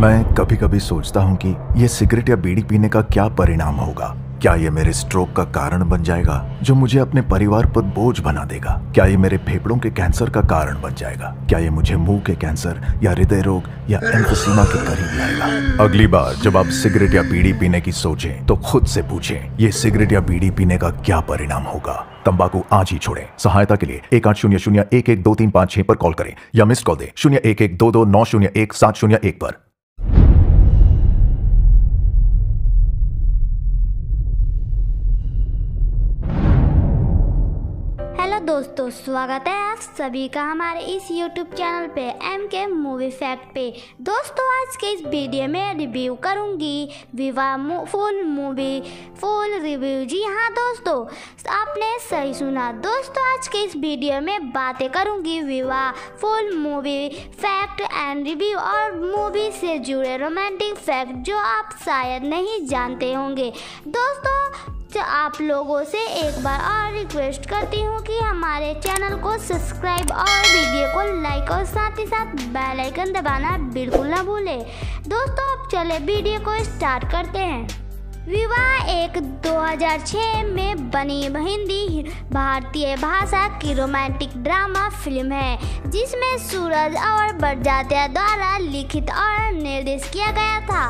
मैं कभी कभी सोचता हूँ कि यह सिगरेट या बीड़ी पीने का क्या परिणाम होगा क्या ये मेरे स्ट्रोक का कारण बन जाएगा जो मुझे अपने परिवार पर बोझ बना देगा क्या ये मेरे फेफड़ों के कैंसर का कारण बन जाएगा क्या ये मुझे मुंह के कैंसर या हृदय रोग या एम्फोसीमा के करीब लाएगा अगली बार जब आप सिगरेट या बीड़ी पीने की सोचें तो खुद से पूछें ये सिगरेट या बीड़ी पीने का क्या परिणाम होगा तंबाकू आज ही छोड़ें सहायता के लिए एक आठ शून्य शून्य एक एक दो तीन पाँच छह पर कॉल करें या मिस कॉल दें शून्य एक एक दो दो नौ शून्य एक सात शून्य एक पर दोस्तों स्वागत है आप सभी का हमारे इस YouTube चैनल पे एम के मूवी फैक्ट पे दोस्तों आज के इस वीडियो में रिव्यू करूंगी Vivah full movie full review जी हाँ दोस्तों आपने सही सुना दोस्तों आज के इस वीडियो में बातें करूंगी Vivah full movie fact and review और मूवी से जुड़े रोमांटिक फैक्ट जो आप शायद नहीं जानते होंगे दोस्तों तो आप लोगों से एक बार और रिक्वेस्ट करती हूँ कि हमारे चैनल को सब्सक्राइब और वीडियो को लाइक और साथ ही साथ बेल आइकन दबाना बिल्कुल ना भूलें दोस्तों अब चले वीडियो को स्टार्ट करते हैं विवाह एक 2006 में बनी हिंदी भारतीय भाषा की रोमांटिक ड्रामा फिल्म है जिसमें सूरज और बरजात्या द्वारा लिखित और निर्देश किया गया था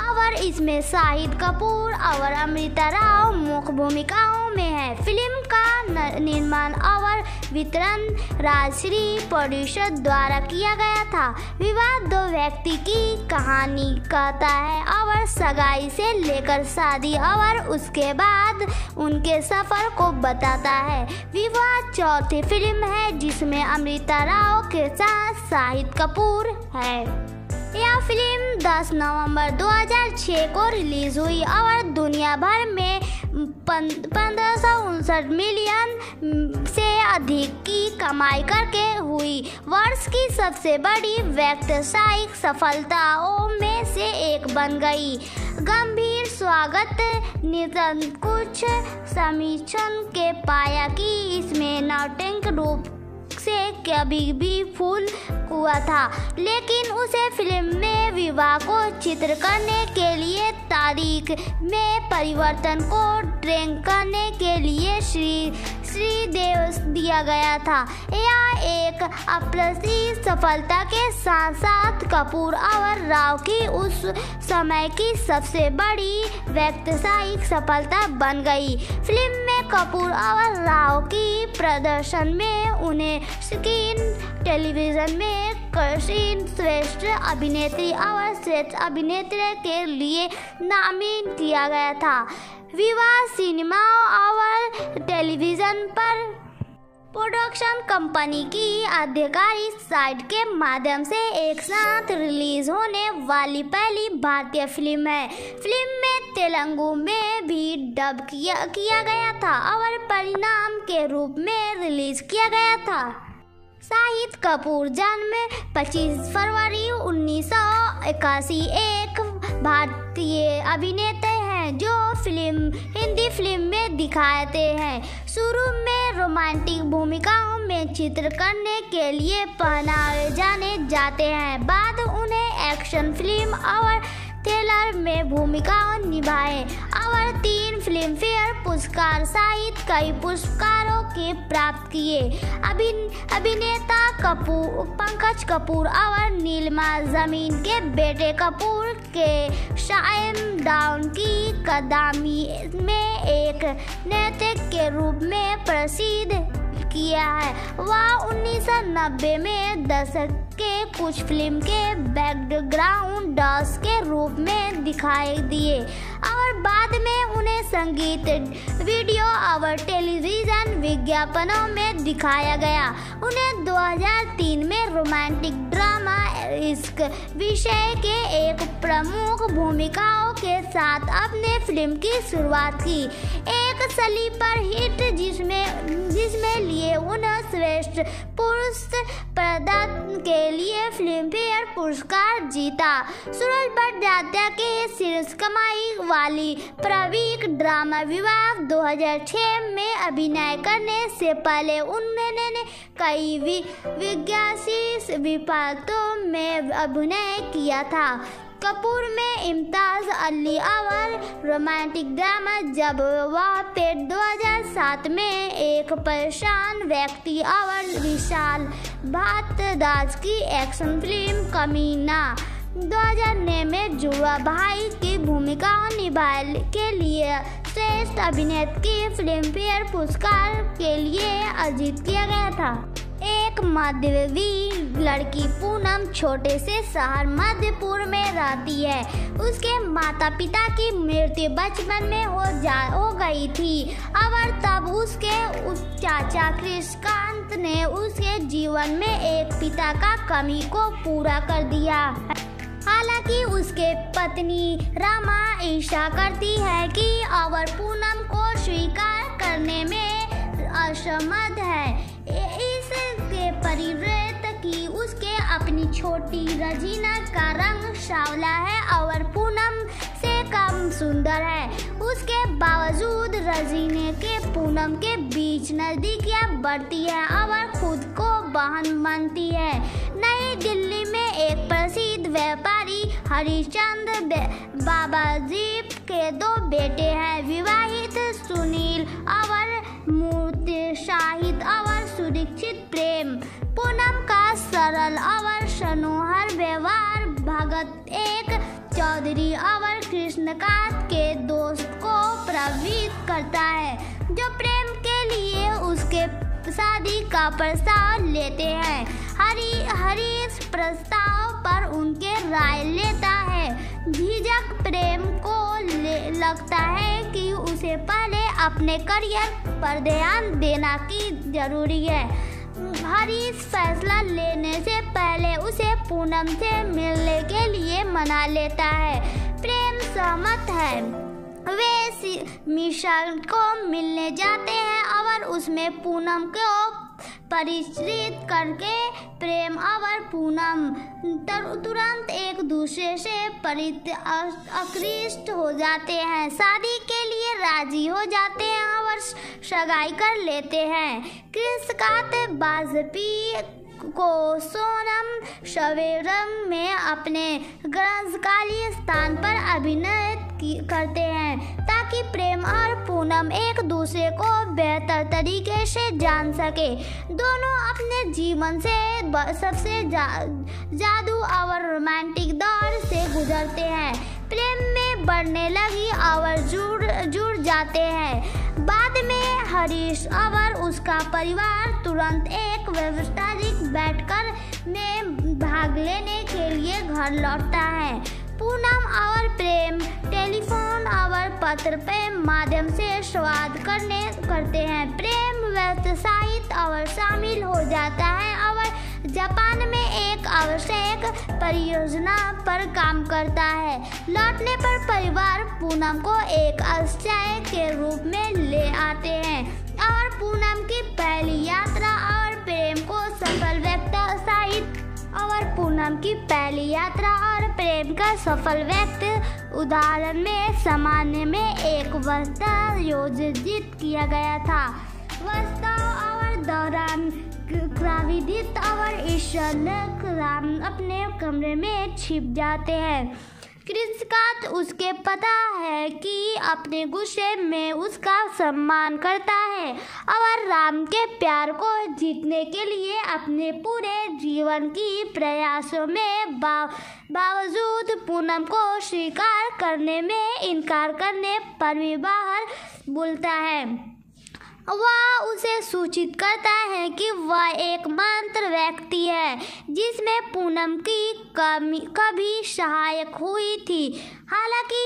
और इसमें शाहिद कपूर और अमृता राव मुख्य भूमिकाओं में है फिल्म का निर्माण और वितरण राजश्री प्रोड्यूसर द्वारा किया गया था विवाद दो व्यक्ति की कहानी कहता है और सगाई से लेकर शादी और उसके बाद उनके सफर को बताता है विवाद चौथी फिल्म है जिसमें अमृता राव के साथ शाहिद कपूर है यह फिल्म 10 नवंबर 2006 को रिलीज हुई और दुनिया भर में पंद्रह मिलियन से अधिक की कमाई करके हुई वर्ष की सबसे बड़ी व्यवसायिक सफलताओं में से एक बन गई गंभीर स्वागत नितन कुछ समीक्षण के पाया कि इसमें नौटंक रूप उसे कभी भी फूल हुआ था लेकिन उसे फिल्म में विवाह को चित्र करने के लिए तारीख में परिवर्तन को ड्रेंग करने के लिए श्री श्री देव दिया गया था यह एक अप्रसी सफलता के साथ साथ कपूर और राव की उस समय की सबसे बड़ी व्यवसायिक सफलता बन गई फिल्म में कपूर और राव की प्रदर्शन में उन्हें स्क्रीन टेलीविजन में कशिन श्रेष्ठ अभिनेत्री और श्रेष्ठ अभिनेत्री के लिए नामित किया गया था विवाह सिनेमा और टेलीविजन पर प्रोडक्शन कंपनी की आधिकारिक साइट के माध्यम से एक साथ रिलीज होने वाली पहली भारतीय फिल्म है फिल्म में तेलुगु में भी डब किया, किया गया था और परिणाम के रूप में रिलीज किया गया था शाहिद कपूर जन्म 25 फरवरी उन्नीस एक भारतीय अभिनेता हैं जो फिल्म हिंदी फिल्म में दिखाते हैं शुरू में रोमांटिक भूमिकाओं में चित्र करने के लिए पहनाए जाने जाते हैं बाद उन्हें एक्शन फिल्म और टेलर में भूमिकाओं निभाए और तीन फिल्म फेयर पुरस्कार सहित कई पुरस्कारों के प्राप्त किए अभिन अभिनेता कपूर पंकज कपूर और नीलमा जमीन के बेटे कपूर के शाइम डाउन की कदामी में एक नैतिक के रूप में प्रसिद्ध किया है वह 1990 में दशक के कुछ फिल्म के बैकग्राउंड डांस के रूप में दिखाई दिए और बाद में उन्हें संगीत वीडियो और टेलीविजन विज्ञापनों में दिखाया गया उन्हें 2003 में रोमांटिक ड्रामा इश्क विषय के एक प्रमुख भूमिकाओं के साथ अपने फिल्म की शुरुआत की एक स्लीपर हिट जिसमें जिसमें लिए उन्हें श्रेष्ठ पुरुष प्रदान के लिए फिल्म फेयर पुरस्कार जीता सूरज भट्टाचार्य के शीर्ष कमाई वाली प्रवीक ड्रामा विवाह दो 2006 में अभिनय करने से पहले उन्होंने कई वि, विज्ञासी विपातों में अभिनय किया था कपूर में इम्ताज अली अवर रोमांटिक ड्रामा जब वह पेट 2007 में एक परेशान व्यक्ति अवर विशाल भारतदाज की एक्शन फिल्म कमीना दो में जुआ भाई की भूमिका निभाने के लिए श्रेष्ठ अभिनेत्री फिल्मफेयर पुरस्कार के लिए अर्जित किया गया था एक मध्यवी लड़की पूनम छोटे से शहर मध्यपुर में रहती है उसके माता पिता की मृत्यु बचपन में हो जा हो गई थी और तब उसके उस चाचा कृष्णकांत ने उसके जीवन में एक पिता का कमी को पूरा कर दिया हालांकि उसके पत्नी रामा ईर्षा करती है कि अवर पूनम को स्वीकार करने में असमर्थ है इसके परिवृत की उसके अपनी छोटी रजीना का रंग सावला है और पूनम से कम सुंदर है उसके बावजूद रजीने के पूनम के बीच नज़दीक या बढ़ती है और खुद को बहन मानती है नई दिल्ली में एक प्रसिद्ध व्यापारी हरिश्चंद बाबा बाबाजीप के दो बेटे हैं विवाहित सुनील और मूर्ति शाहिद और सुरक्षित प्रेम पूनम का सरल और सनोहर व्यवहार भगत एक चौधरी और कृष्णकांत के दोस्त को प्रवृत्त करता है जो प्रेम के लिए उसके शादी का प्रस्ताव लेते हैं हरी हरी इस प्रस्ताव पर उनके राय लेता है झिझक प्रेम को ले लगता है कि उसे पहले अपने करियर पर ध्यान देना की जरूरी है भारी फैसला लेने से पहले उसे पूनम से मिलने के लिए मना लेता है प्रेम सहमत है वे मिशन को मिलने जाते हैं और उसमें पूनम को परिचित करके प्रेम और पूनम तुरंत एक दूसरे से परित आकृष्ट हो जाते हैं शादी के लिए राजी हो जाते हैं और सगाई कर लेते हैं कृष्णकांत बाजपी को सोनम सवेरम में अपने ग्रंथकालीय स्थान पर अभिनय करते हैं ताकि प्रेम और पूनम एक दूसरे को बेहतर तरीके से जान सके दोनों अपने जीवन से सबसे जा, जादू और रोमांटिक दौर से गुजरते हैं प्रेम में बढ़ने लगी और जुड़ जुड़ जाते हैं बाद में हरीश और उसका परिवार तुरंत एक व्यवस्थारिक बैठकर में भाग लेने के लिए घर लौटता है पूनम और प्रेम टेलीफोन और पत्र पे माध्यम से स्वाद करने करते हैं प्रेम व्यवसायित और शामिल हो जाता है और जापान में एक आवश्यक परियोजना पर काम करता है लौटने पर परिवार पूनम को एक आश्चर्य के रूप में ले आते हैं और पूनम की पहली यात्रा और प्रेम को सफल व्यक्ता और पूनम की पहली यात्रा और प्रेम का सफल व्यक्त उदाहरण में सामान्य में एक वस्ता योजित किया गया था वस्ता और दौरान क्राविदित और ईश्वर राम अपने कमरे में छिप जाते हैं कृषकात तो उसके पता है कि अपने गुस्से में उसका सम्मान करता है और राम के प्यार को जीतने के लिए अपने पूरे जीवन की प्रयासों में बाव बावजूद पूनम को स्वीकार करने में इनकार करने पर भी बाहर बोलता है वह उसे सूचित करता है कि वह एक मंत्र व्यक्ति है जिसमें पूनम की कमी कभी सहायक हुई थी हालांकि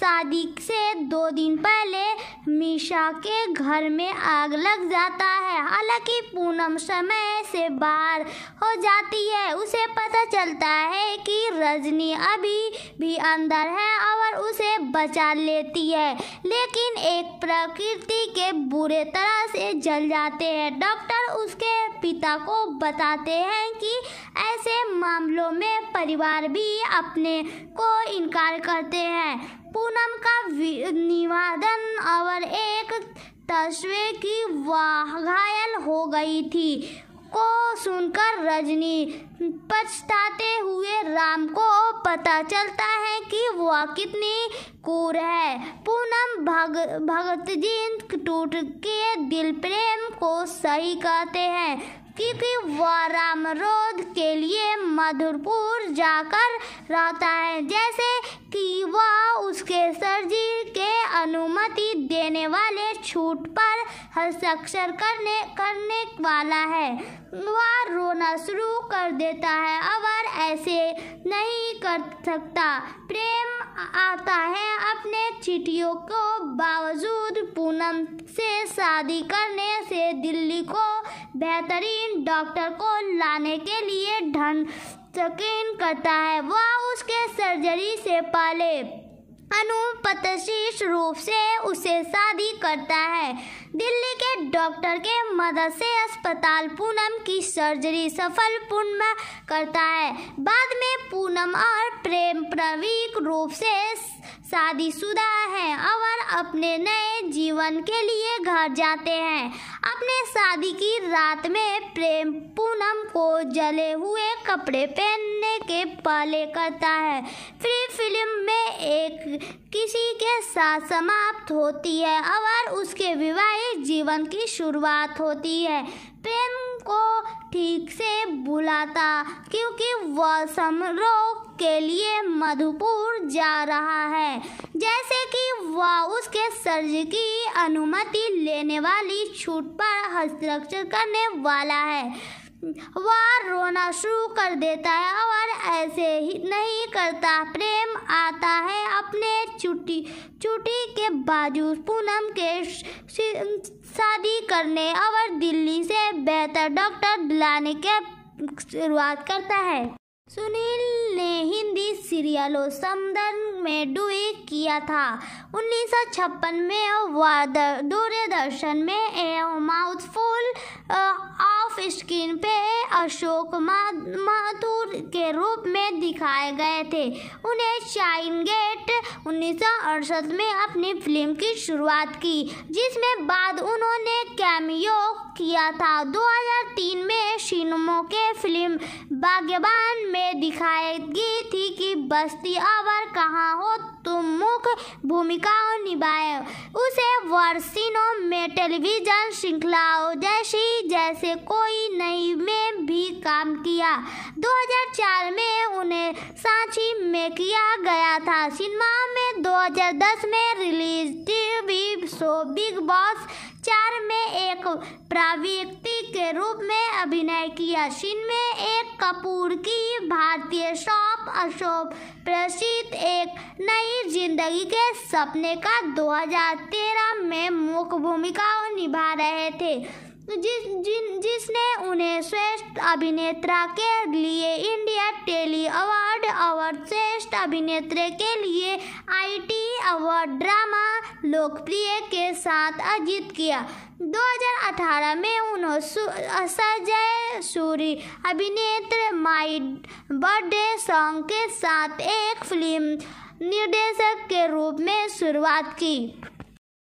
शादी से दो दिन पहले मीशा के घर में आग लग जाता है हालांकि पूनम समय से बाहर हो जाती है उसे पता चलता है कि रजनी अभी भी अंदर है और उसे बचा लेती है लेकिन एक प्रकृति के बुरे तरह से जल जाते हैं डॉक्टर उसके पिता को बताते हैं कि ऐसे मामलों में परिवार भी अपने को इनकार करते हैं पूनम का निवादन और एक तस्वे की घायल हो गई थी को सुनकर रजनी पछताते हुए राम को पता चलता है कि वह कितनी कूर है पूनम भग भगत जी टूट के दिल प्रेम को सही कहते हैं क्योंकि वह रामरोध के लिए मधुरपुर जाकर रहता है जैसे कि वह उसके सर्जी के अनुमति देने वाले छूट पर हस्ताक्षर करने करने वाला है वह रोना शुरू कर देता है अगर ऐसे नहीं कर सकता प्रेम आता है अपने चिटियों को बावजूद पूनम से शादी करने से दिल्ली को बेहतरीन डॉक्टर को लाने के लिए ढंड यकीन करता है वह उसके सर्जरी से पहले अनुपतशीष रूप से उसे शादी करता है दिल्ली के डॉक्टर के मदद से अस्पताल पूनम की सर्जरी सफल पूर्ण करता है बाद में पूनम और प्रेम प्रवीक रूप से शादीशुदा है और अपने नए जीवन के लिए घर जाते हैं अपने शादी की रात में प्रेम पूनम को जले हुए कपड़े पहनने के पहले करता है फिर फिल्म में एक किसी के साथ समाप्त होती है और उसके विवाहित जीवन की शुरुआत होती है प्रेम को ठीक से बुलाता क्योंकि वह समारोह के लिए मधुपुर जा रहा है जैसे कि वह उसके सर्ज की अनुमति लेने वाली छूट पर हस्ताक्षर करने वाला है वह रोना शुरू कर देता है और ऐसे ही नहीं करता प्रेम आता है अपने चुटी चुटी के बाजू पूनम के शादी करने और दिल्ली से बेहतर डॉक्टर दिलाने के शुरुआत करता है सुनील ने हिंदी सीरियलों समदन में डुई किया था 1956 में वह दूरदर्शन में ए माउथफुल ऑफ स्क्रीन पे अशोक माथुर के रूप में दिखाए गए थे उन्हें शाइन गेट उन्नीस में अपनी फिल्म की शुरुआत की जिसमें बाद उन्होंने कैमियो किया था 2003 में शिनमो के फिल्म बाग्यबान में दिखाई गई थी कि बस्ती आवर कहाँ होती प्रमुख भूमिका निभाए उसे वर्षिनों में टेलीविजन श्रृंखलाओं जैसी जैसे कोई नई में भी काम किया 2004 में उन्हें सांची में किया गया था सिनेमा में 2010 में release TV show Bigg Boss चार में एक प्राव्यक्ति के रूप में अभिनय किया सिन में एक कपूर की भारतीय शॉप अशोक प्रसिद्ध एक नई जिंदगी के सपने का 2013 में मुख्य भूमिकाओं निभा रहे थे तो जिस जिन जिसने उन्हें श्रेष्ठ अभिनेत्रा के लिए इंडिया टेली अवार्ड और श्रेष्ठ अभिनेत्री के लिए आईटी अवार्ड ड्रामा लोकप्रिय के साथ अर्जित किया 2018 में उन्होंने सजय सूरी अभिनेत्र माई बर्थडे सॉन्ग के साथ एक फिल्म निर्देशक के रूप में शुरुआत की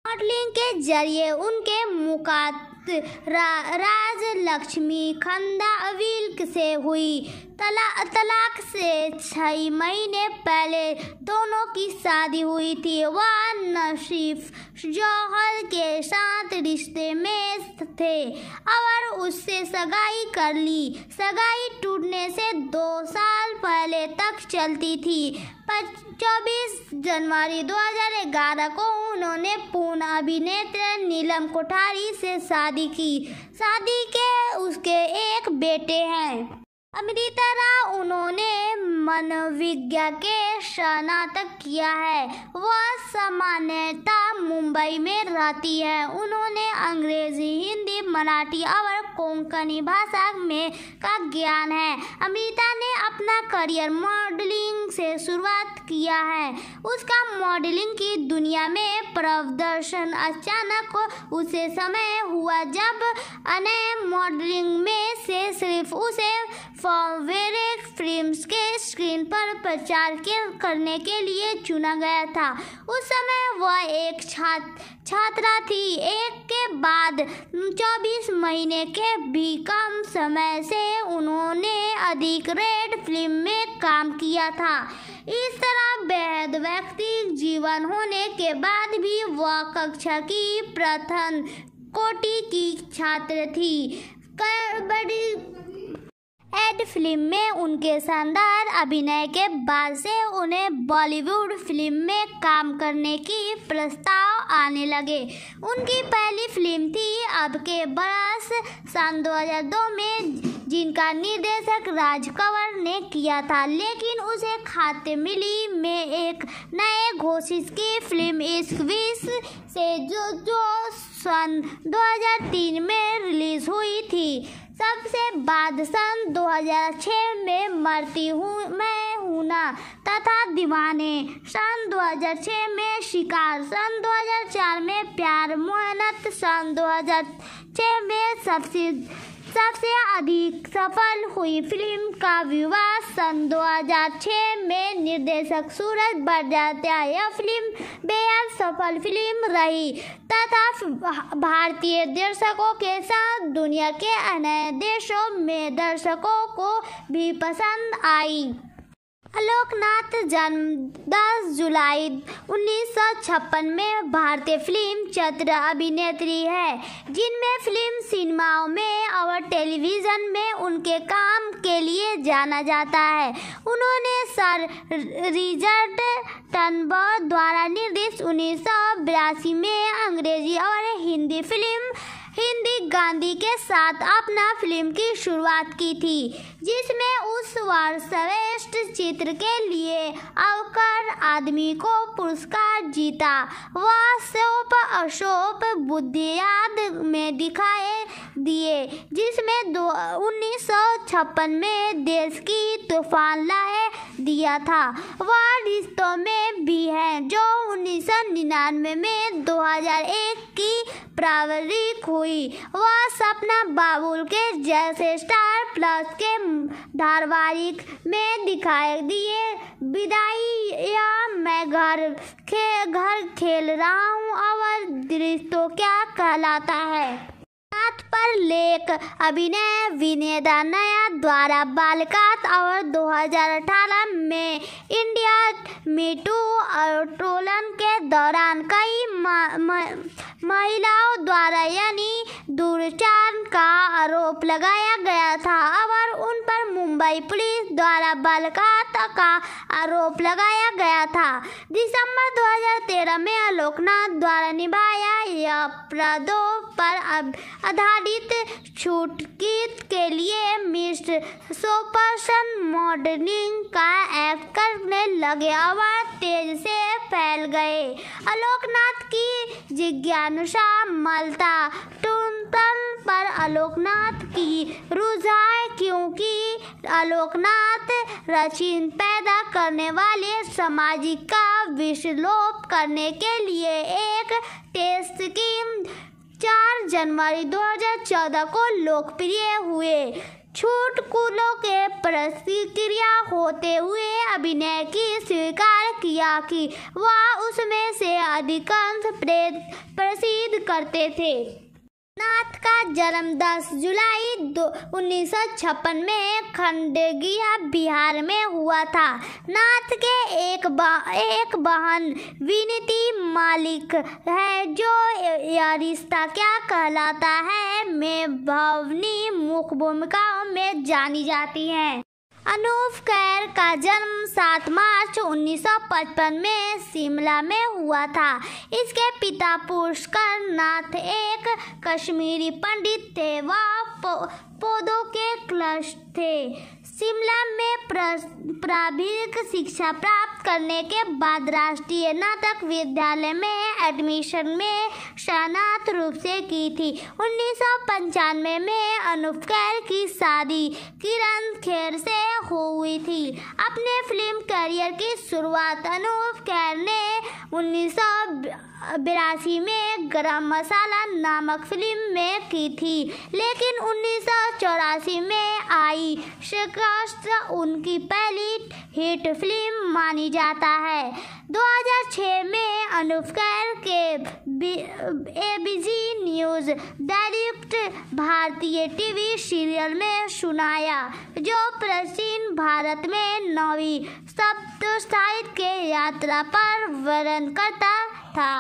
मॉडलिंग के जरिए उनके मुकाद रा, राज लक्ष्मी खंदा अविल्क से हुई तला, तलाक से छः महीने पहले दोनों की शादी हुई थी वह नशीफ जौहर के साथ रिश्ते में थे और उससे सगाई कर ली सगाई टूटने से दो साल पहले तक चलती थी चौबीस जनवरी 2011 को उन्होंने पूर्ण अभिनेत्र नीलम कोठारी से शादी की शादी के उसके एक बेटे हैं अमरी तरह उन्होंने मनोविज्ञा के स्नातक किया है वह सामान्यता मुंबई में रहती है उन्होंने अंग्रेजी हिंदी मराठी और कोंकणी भाषा में का ज्ञान है अमृता ने अपना करियर मॉडलिंग से शुरुआत किया है उसका मॉडलिंग की दुनिया में प्रदर्शन अचानक उसे समय हुआ जब अन्य मॉडलिंग में से सिर्फ उसे फॉर्मवेयर फिल्म्स के स्क्रीन पर प्रचार के करने के लिए चुना गया था उस समय वह एक छात्र छात्रा थी एक के बाद 24 महीने के भी कम समय से उन्होंने अधिक रेड फिल्म में काम किया था इस तरह बेहद व्यक्ति जीवन होने के बाद भी वह कक्षा की प्रथम कोटि की छात्र थी बड़ी एड फिल्म में उनके शानदार अभिनय के बाद से उन्हें बॉलीवुड फिल्म में काम करने की प्रस्ताव आने लगे उनकी पहली फिल्म थी अब के बरस सन 2002 में जिनका निर्देशक राज कंवर ने किया था लेकिन उसे खाते मिली में एक नए घोषित की फिल्म इस से जो जो सन 2003 में रिलीज हुई थी सबसे बाद सन 2006 में मरती हूँ मैं हूँ ना तथा दीवाने सन 2006 में शिकार सन 2004 में प्यार मोहनत सन 2006 में सबसे सबसे अधिक सफल हुई फिल्म का विवाह सन 2006 में निर्देशक सूरज बरजात्या यह फिल्म बेहद सफल फिल्म रही तथा भारतीय दर्शकों के साथ दुनिया के अन्य देशों में दर्शकों को भी पसंद आई अलोकनाथ जन्म 10 जुलाई 1956 में भारतीय फिल्म चत्र अभिनेत्री है जिनमें फिल्म सिनेमाओं में और टेलीविज़न में उनके काम के लिए जाना जाता है उन्होंने सर रिजर्ट टनबर्ग द्वारा निर्देशित उन्नीस में अंग्रेजी और हिंदी फिल्म हिंदी गांधी के साथ अपना फिल्म की शुरुआत की थी जिसमें उस वार श्रेष्ठ चित्र के लिए अवकर आदमी को पुरस्कार जीता वह शोप अशोप बुद्धियाद में दिखाए दिए जिसमें दो उन्नीस में देश की तूफान लाए दिया था वह रिश्तों में भी है जो उन्नीस सौ निन्यानवे में दो हजार एक की प्रावरिक हुई हुई वह सपना बाबुल के जैसे स्टार प्लस के धारावाहिक में दिखाई दिए विदाई या मैं घर खे घर खेल रहा हूँ और दृश्य तो क्या कहलाता है हाथ पर लेख अभिनय विनेदा नया द्वारा बालकात और 2018 में इंडिया मीटू आंदोलन के दौरान कई महिलाओं द्वारा यानी दुर्चार का आरोप लगाया गया था और उन पर मुंबई पुलिस द्वारा बालकात का आरोप लगाया गया था दिसंबर 2013 में आलोकनाथ द्वारा निभाया यह अपराधों पर आधारित छुटकी के लिए मिस्र सुपर्सन मॉडलिंग का ऐप करने लगे आवाज तेज से फैल गए आलोकनाथ की जिज्ञानुषा मलता टूंतन पर आलोकनाथ की रुझाए क्योंकि आलोकनाथ रचिन पैदा करने वाले सामाजिक का विश्लोप करने के लिए एक टेस्ट की चार जनवरी 2014 को लोकप्रिय हुए छूट के प्रतिक्रिया होते हुए अभिनय की स्वीकार किया कि वह उसमें से अधिकांश प्रसिद्ध करते थे नाथ का जन्म 10 जुलाई दो उन्नीस में खंडगिया बिहार में हुआ था नाथ के एक बा, एक बहन विनती मालिक है जो यह रिश्ता क्या कहलाता है मैं भवनी मुख्य भूमिकाओं में जानी जाती हैं अनूप खैर का जन्म 7 मार्च 1955 में शिमला में हुआ था इसके पिता पुष्कर नाथ एक कश्मीरी पंडित थे वह पौधों के क्लश थे शिमला में प्राविधिक शिक्षा प्राप्त करने के बाद राष्ट्रीय नाटक विद्यालय में एडमिशन में शानात रूप से की थी उन्नीस में अनूप खैर की शादी किरण खेर से हुई थी अपने फिल्म करियर की शुरुआत अनूप खैर ने उन्नीस बिरासी में गरम मसाला नामक फिल्म में की थी लेकिन उन्नीस में आई श्रेष्ठ उनकी पहली हिट फिल्म मानी जाता है 2006 में अनुप खैर के एबीजी न्यूज डायरेक्ट भारतीय टीवी सीरियल में सुनाया जो प्राचीन भारत में नौवीं सप्त के यात्रा पर वर्णन करता था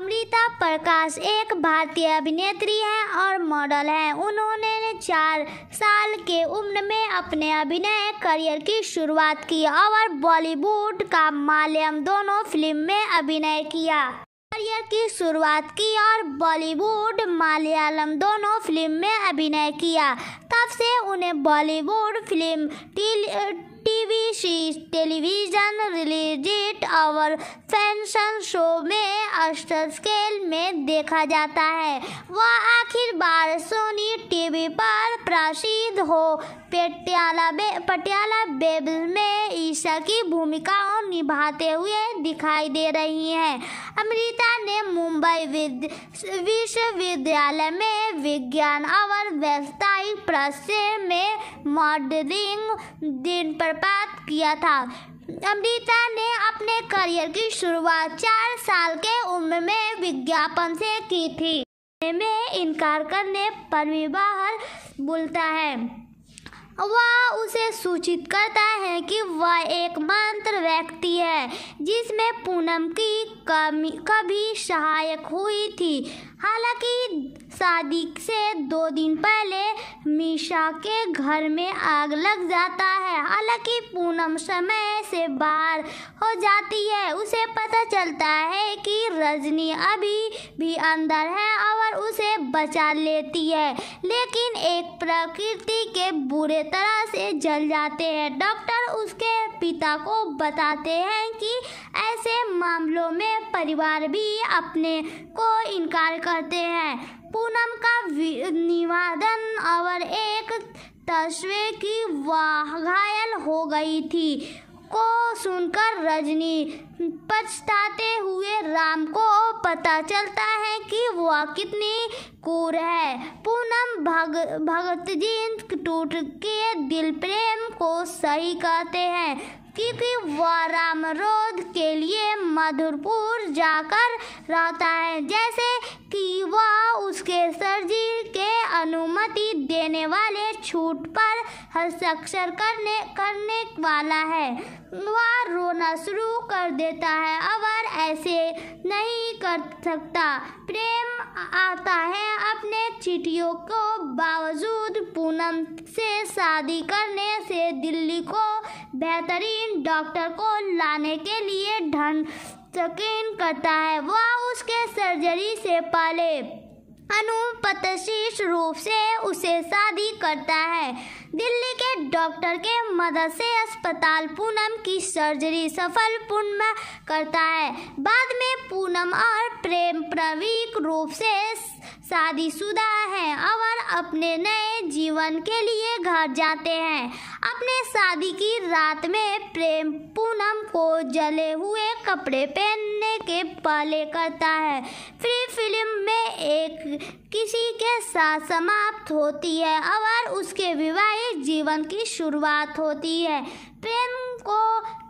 अमृता प्रकाश एक भारतीय अभिनेत्री हैं और मॉडल हैं उन्होंने चार साल के उम्र में अपने अभिनय करियर की शुरुआत की और बॉलीवुड का मालयम दोनों फिल्म में अभिनय किया करियर की शुरुआत की और बॉलीवुड मालयालम दोनों फिल्म में अभिनय किया तब से उन्हें Bollywood film TV series television रिलीजिट और फैशन शो में अस्तर स्केल में देखा जाता है वह आखिर बार सोनी टीवी पर प्रसिद्ध हो पटियाला बे, पटियाला बेबल में ईशा की भूमिकाओं निभाते हुए दिखाई दे रही हैं अमृता ने मुंबई विश्वविद्यालय में विज्ञान और व्यवसायिक प्रश्न में मॉडलिंग दिन पर बर्बाद किया था अमृता ने अपने करियर की शुरुआत चार साल के उम्र में विज्ञापन से की थी में इनकार करने पर भी बाहर बोलता है वह उसे सूचित करता है कि वह एकमात्र व्यक्ति है जिसमें पूनम की कमी कभी सहायक हुई थी हालांकि शादी से दो दिन पहले मीशा के घर में आग लग जाता है हालांकि पूनम समय से बाहर हो जाती है उसे पता चलता है कि रजनी अभी भी अंदर है और उसे बचा लेती है लेकिन एक प्रकृति के बुरे तरह से जल जाते हैं डॉक्टर उसके पिता को बताते हैं कि ऐसे मामलों में परिवार भी अपने को इनकार कर करते हैं पूनम का निवादन और एक तस्वे की घायल हो गई थी को सुनकर रजनी पछताते हुए राम को पता चलता है कि वह कितनी कूर है पूनम भग भगत जी टूट के दिल प्रेम को सही कहते हैं प्रकृति व रामरोध के लिए मधुरपुर जाकर रहता है जैसे कि वह उसके सरजी के अनुमति देने वाले छूट पर हस्ताक्षर करने करने वाला है वह रोना शुरू कर देता है अवर ऐसे नहीं कर सकता प्रेम आता है अपने चिटियों को बावजूद पूनम से शादी करने से दिल्ली को बेहतरीन डॉक्टर को लाने के लिए ढंड यकीन करता है वह उसके सर्जरी से पहले अनुपतशीष रूप से उसे शादी करता है दिल्ली के डॉक्टर के मदद से अस्पताल पूनम की सर्जरी सफल पूर्ण करता है बाद में पूनम और प्रेम प्रवीक रूप से शादीशुदा हैं और अपने नए जीवन के लिए घर जाते हैं अपने शादी की रात में प्रेम पूनम को जले हुए कपड़े पहनने के पहले करता है फिर फिल्म में एक किसी के साथ समाप्त होती है और उसके विवाहित जीवन की शुरुआत होती है प्रेम को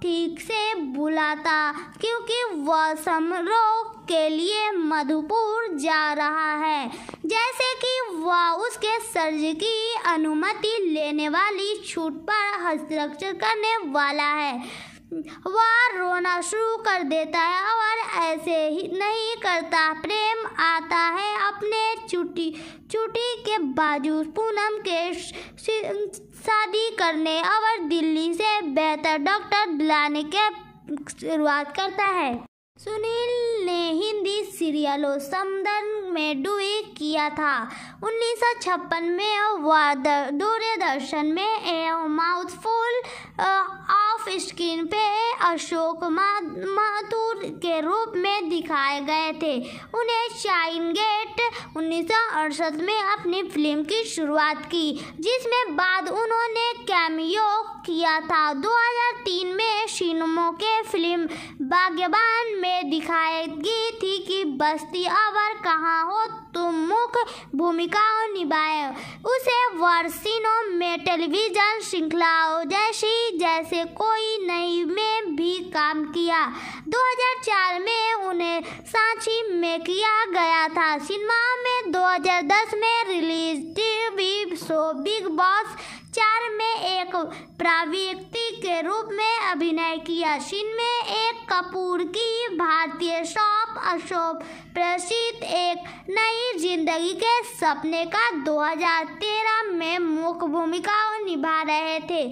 ठीक से बुलाता क्योंकि वह समारोह के लिए मधुपुर जा रहा है जैसे कि वह उसके सर्ज की अनुमति लेने वाली छूट पर हस्ताक्षर करने वाला है वह रोना शुरू कर देता है और ऐसे ही नहीं करता प्रेम आता है अपने चुटी चुटी के बाजू पूनम के शादी करने और दिल्ली से बेहतर डॉक्टर दिलाने के शुरुआत करता है सुनील ने हिंदी सीरियलों समदन में डू किया था उन्नीस में वह दूरदर्शन में ए माउथफुल ऑफ स्क्रीन पे अशोक माथुर के रूप में दिखाए गए थे उन्हें शाइन गेट उन्नीस में अपनी फिल्म की शुरुआत की जिसमें बाद उन्होंने कैमियो किया था 2003 में शिनमो के फिल्म बाग्यबान में पे दिखाएगी थी कि बस्ती अवर कहाँ हो तुम मुख्य भूमिकाओं निभाए उसे वर्षिनों में टेलीविजन श्रृंखलाओं जैसी जैसे कोई नई में भी काम किया 2004 में उन्हें सांची में किया गया था सिनेमा में 2010 में release TV show Bigg Boss चार में एक प्रवृत्ति के रूप में अभिनय किया सिन में एक कपूर की भारतीय शॉप अशोक प्रसिद्ध एक नई जिंदगी के सपने का 2013 में मुख्य भूमिका निभा रहे थे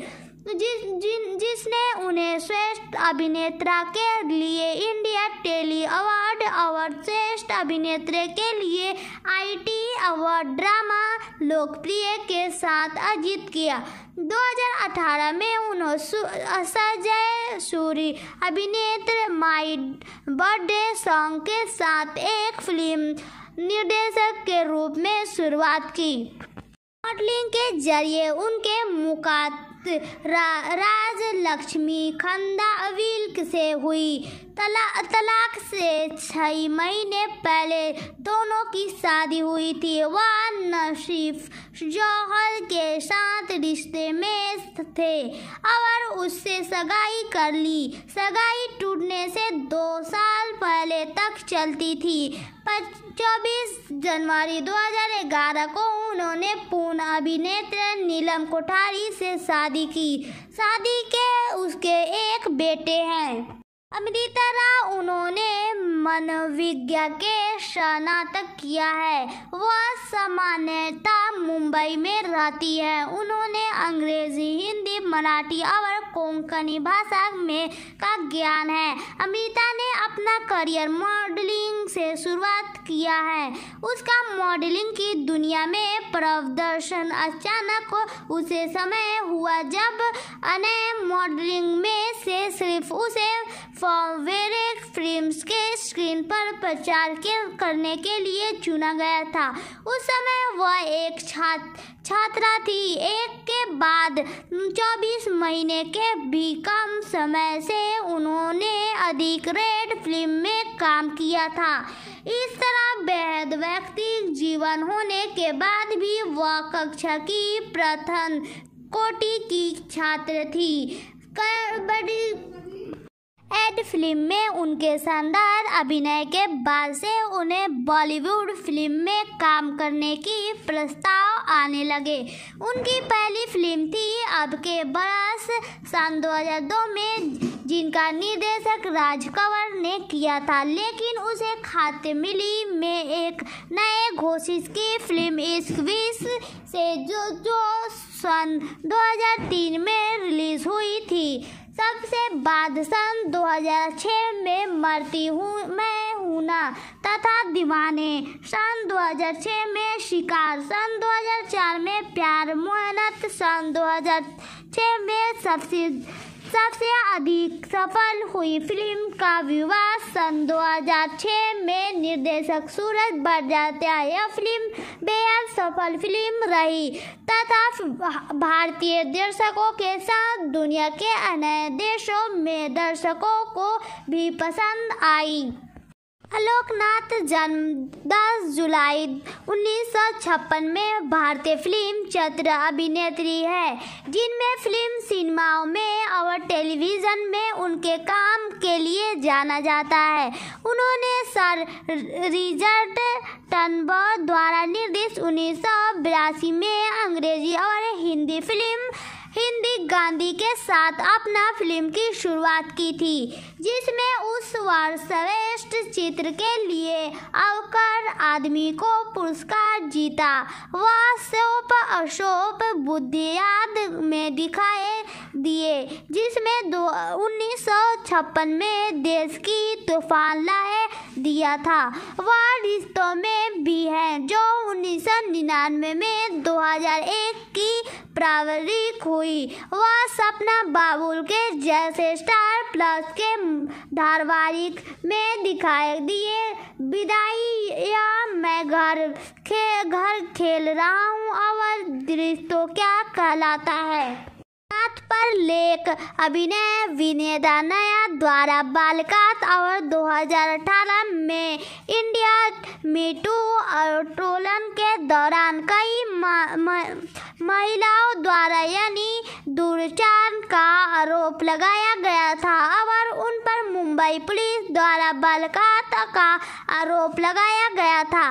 तो जिस जिन जिसने उन्हें श्रेष्ठ अभिनेत्रा के लिए इंडिया टेली अवार्ड और श्रेष्ठ अभिनेत्री के लिए आईटी अवार्ड ड्रामा लोकप्रिय के साथ अर्जित किया 2018 में उन्होंने सजय सूरी अभिनेत्र माई बर्थडे सॉन्ग के साथ एक फिल्म निर्देशक के रूप में शुरुआत की मॉडलिंग के जरिए उनके मुकाद रा, राज लक्ष्मी खंदा अविल्क से हुई तला, तलाक से छः महीने पहले दोनों की शादी हुई थी वह नशीफ जौहर के साथ रिश्ते में थे और उससे सगाई कर ली सगाई टूटने से दो साल पहले तक चलती थी चौबीस जनवरी 2011 को उन्होंने पूर्ण अभिनेत्री नीलम कोठारी से शादी की शादी के उसके एक बेटे हैं अमृत राव उन्होंने मनोविज्ञा के स्नातक किया है वह सामान्यता मुंबई में रहती है उन्होंने अंग्रेजी हिंदी मराठी और कोंकणी भाषा में का ज्ञान है अमृता ने अपना करियर मॉडलिंग से शुरुआत किया है उसका मॉडलिंग की दुनिया में प्रदर्शन अचानक उसे समय हुआ जब अन्य मॉडलिंग में से सिर्फ उसे फॉर्वेरेक फिल्म्स के स्क्रीन पर प्रचार के करने के लिए चुना गया था उस समय वह एक छात्र छात्रा थी एक के बाद 24 महीने के भी कम समय से उन्होंने अधिक रेड फिल्म में काम किया था इस तरह बेहद व्यक्ति जीवन होने के बाद भी वह कक्षा की प्रथम कोटि की छात्र थी बड़ी एड फिल्म में उनके शानदार अभिनय के बाद से उन्हें बॉलीवुड फिल्म में काम करने की प्रस्ताव आने लगे उनकी पहली फिल्म थी अब के बरस सन 2002 में जिनका निर्देशक राज कंवर ने किया था लेकिन उसे खाते मिली में एक नए घोषित की फिल्म इस से जो जो सन 2003 में रिलीज हुई थी सबसे बाद सन 2006 में मरती हूँ मैं हूँ ना तथा दीवाने सन 2006 में शिकार सन 2004 में प्यार मोहनत सन 2006 में सबसे सबसे अधिक सफल हुई फिल्म का विवाह सन 2006 में निर्देशक सूरज बरजात्या यह फिल्म बेहद सफल फिल्म रही तथा भारतीय दर्शकों के साथ दुनिया के अन्य देशों में दर्शकों को भी पसंद आई अलोकनाथ जन्म 10 जुलाई उन्नीस में भारतीय फिल्म चत्र अभिनेत्री है जिनमें फिल्म सिनेमाओं में और टेलीविज़न में उनके काम के लिए जाना जाता है उन्होंने सर रिजर्ट टनबर्ग द्वारा निर्देशित उन्नीस में अंग्रेजी और हिंदी फिल्म हिंदी गांधी के साथ अपना फिल्म की शुरुआत की थी जिसमें उस बार श्रेष्ठ चित्र के लिए अवकर आदमी को पुरस्कार जीता वह शोप अशोप बुद्धियाद में दिखाए दिए जिसमें दो उन्नीस सौ छप्पन में देश की तूफान लाए दिया था वह रिश्तों में भी है जो उन्नीस सौ निन्यानवे में 2001 की प्रावरिक हो हुई वह सपना बाबुल के जैसे स्टार प्लस के धारावाहिक में दिखाई दिए विदाई या मैं घर खे घर खेल रहा हूँ और दृश्य तो क्या कहलाता है बात पर लेख अभिनय विनय दानया द्वारा बालकात और 2018 में इंडिया मीटू आंदोलन के दौरान कई महिलाओं द्वारा यानी दुर्चार का आरोप लगाया गया था और उन पर मुंबई पुलिस द्वारा बालकात का आरोप लगाया गया था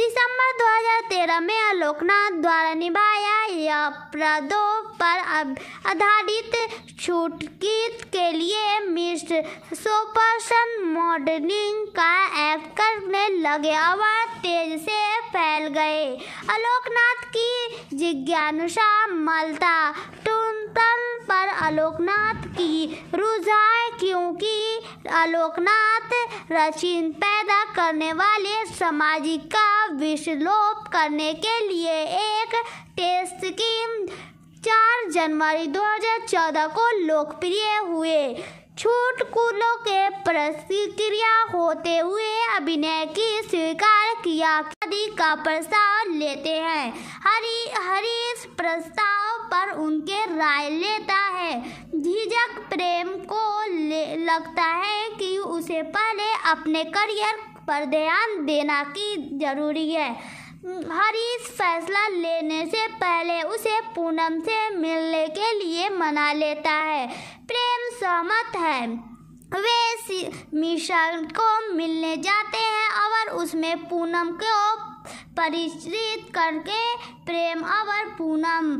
दिसंबर 2013 में आलोकनाथ द्वारा निभाया यह अपराधों पर अब आधारित छुटकी के लिए मिस्टर सोपर्सन मॉडलिंग का ऐप करने लगे आवाज तेज से फैल गए आलोकनाथ की जिज्ञानुषा मलता टूंतन पर आलोकनाथ की रुझाए क्योंकि आलोकनाथ रचिन पैदा करने वाले सामाजिक का विश्लोप करने के लिए एक टेस्ट की चार जनवरी 2014 को लोकप्रिय हुए छूट कुलों के प्रतिक्रिया होते हुए अभिनय की स्वीकार किया आदि का प्रस्ताव लेते हैं हरी हरी इस प्रस्ताव पर उनके राय लेता है झिझक प्रेम को लगता है कि उसे पहले अपने करियर पर ध्यान देना की जरूरी है हरीश फैसला लेने से पहले उसे पूनम से मिलने के लिए मना लेता है प्रेम सहमत है वे मिशन को मिलने जाते हैं और उसमें पूनम को परिचित करके प्रेम और पूनम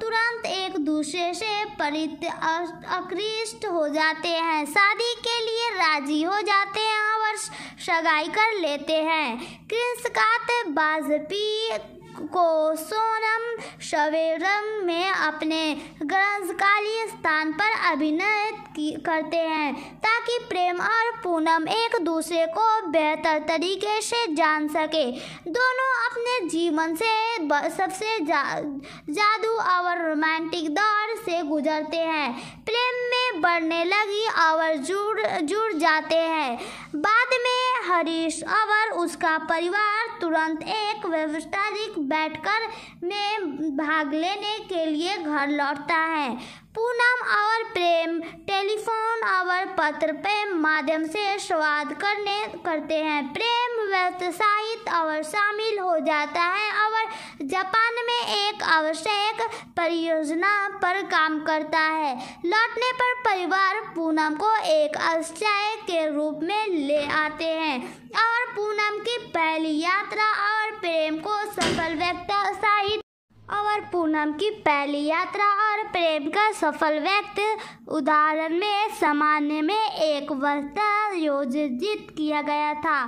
तुरंत एक दूसरे से परित आकृष्ट हो जाते हैं शादी के लिए राजी हो जाते हैं और सगाई कर लेते हैं का बाजपी को सोनम शवेरम में अपने ग्रंथकालीय स्थान पर अभिनय करते हैं ताकि प्रेम और पूनम एक दूसरे को बेहतर तरीके से जान सके दोनों अपने जीवन से सबसे जा, जादू और रोमांटिक दौर से गुजरते हैं प्रेम में बढ़ने लगी और जुड़ जुड़ जाते हैं बाद में हरीश और उसका परिवार तुरंत एक व्यवस्थारिक बैठकर में भाग लेने के लिए घर लौटता है पूनम और प्रेम टेलीफोन और पत्र प्रेम माध्यम से स्वाद करने करते हैं प्रेम व्यवसायित और शामिल हो जाता है और जापान में एक आवश्यक परियोजना पर काम करता है लौटने पर परिवार पूनम को एक आश्चर्य के रूप में ले आते हैं और पूनम की पहली यात्रा और प्रेम को सफल व्यक्ता और पूनम की पहली यात्रा और प्रेम का सफल व्यक्त उदाहरण में सामान्य में एक वस्ता योजित किया गया था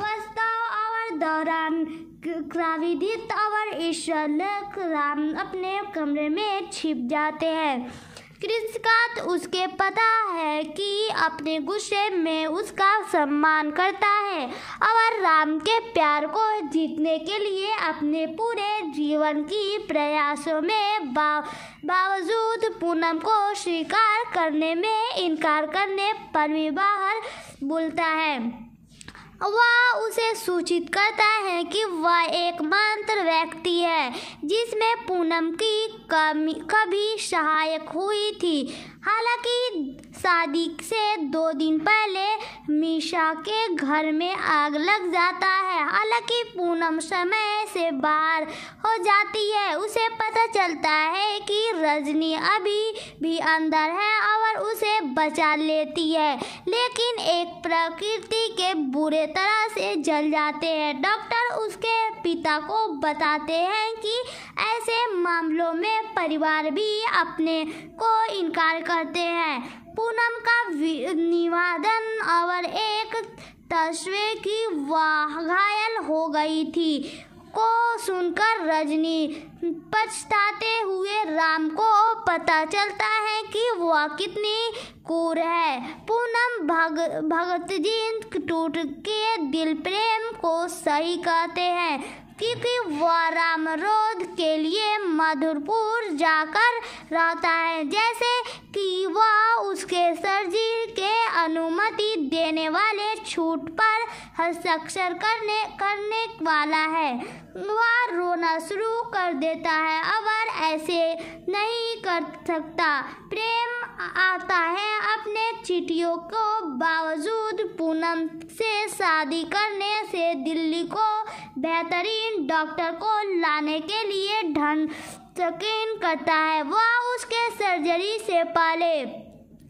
वस्ताओं और दौरान क्राविदित और ईश्वर राम अपने कमरे में छिप जाते हैं कृषकात उसके पता है कि अपने गुस्से में उसका सम्मान करता है और राम के प्यार को जीतने के लिए अपने पूरे जीवन की प्रयासों में बाव बावजूद पूनम को स्वीकार करने में इनकार करने पर भी बाहर बोलता है वह उसे सूचित करता है कि वह एकमात्र व्यक्ति है जिसमें पूनम की कमी कभी सहायक हुई थी हालांकि शादी से दो दिन पहले मीशा के घर में आग लग जाता है हालांकि पूनम समय से बाहर हो जाती है उसे पता चलता है कि रजनी अभी भी अंदर है और उसे बचा लेती है लेकिन एक प्रकृति के बुरे तरह से जल जाते हैं डॉक्टर उसके पिता को बताते हैं कि ऐसे मामलों में परिवार भी अपने को इनकार कर करते हैं पूनम का निवादन और एक तस्वीर की घायल हो गई थी को सुनकर रजनी पछताते हुए राम को पता चलता है कि वह कितनी कूर है पूनम भग भगत जी टूट के दिल प्रेम को सही कहते हैं क्योंकि वह रामरोध के लिए मधुरपुर जाकर रहता है जैसे कि वह उसके सरजी के अनुमति देने वाले छूट पर हस्ताक्षर करने करने वाला है वार रोना शुरू कर देता है अवर ऐसे नहीं कर सकता प्रेम आता है अपने चिटियों को बावजूद पूनम से शादी करने से दिल्ली को बेहतरीन डॉक्टर को लाने के लिए ढन करता है वह उसके सर्जरी से पहले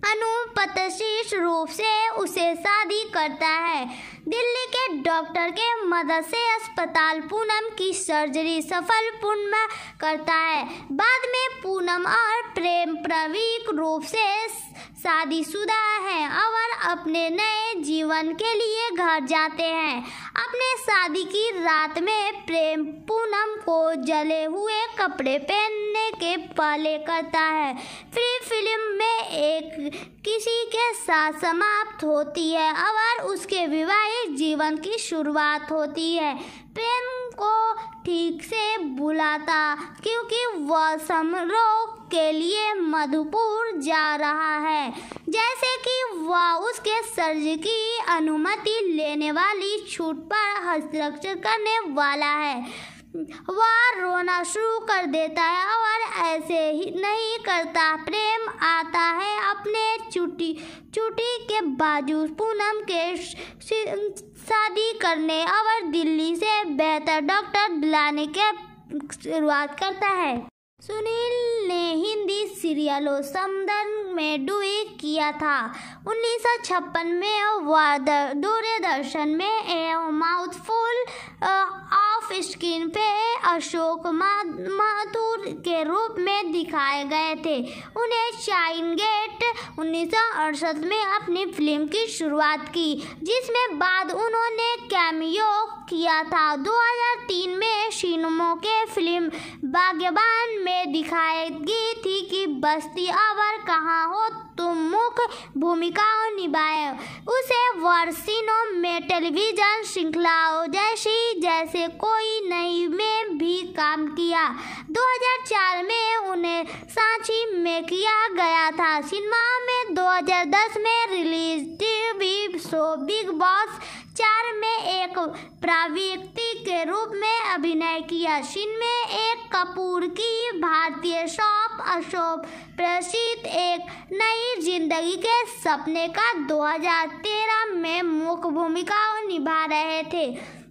अनुपतशीष रूप से उसे शादी करता है दिल्ली के डॉक्टर के मदद से अस्पताल पूनम की सर्जरी सफल पूर्ण करता है बाद में पूनम और प्रेम प्रवीक रूप से शादीशुदा हैं और अपने नए जीवन के लिए घर जाते हैं अपने शादी की रात में प्रेम पूनम को जले हुए कपड़े पहनने के पहले करता है फिर फिल्म में एक किसी के साथ समाप्त होती है और उसके विवाहित जीवन की शुरुआत होती है प्रेम को ठीक से बुलाता क्योंकि वह समारोह के लिए मधुपुर जा रहा है जैसे कि वह उसके सर्ज की अनुमति लेने वाली छूट पर हस्ताक्षर करने वाला है वह रोना शुरू कर देता है और ऐसे ही नहीं करता प्रेम आता है अपने चुटी चुटी के बाजू पूनम के शादी करने और दिल्ली से बेहतर डॉक्टर दिलाने के शुरुआत करता है सुनील ने हिंदी सीरियलों समदन में डुए किया था 1956 में वह दूरदर्शन में ए माउथफुल ऑफ स्क्रीन पे अशोक माथुर के रूप में दिखाए गए थे उन्हें शाइन गेट उन्नीस में अपनी फिल्म की शुरुआत की जिसमें बाद उन्होंने कैमियो किया था 2003 में शिनमो के फिल्म बागबान में दिखाई गई थी कि बस्ती अवर कहाँ प्रमुख भूमिकाओं निभाए उसे वर्षिनों में टेलीविजन श्रृंखलाओं जैसी जैसे कोई नई में भी काम किया 2004 में उन्हें सांची में किया गया था सिनेमा में 2010 में release TV show Bigg Boss चार में एक प्रवृत्ति के रूप में अभिनय किया सिन में एक कपूर की भारतीय शॉप अशोक प्रसिद्ध एक नई जिंदगी के सपने का 2013 में मुख्य भूमिका निभा रहे थे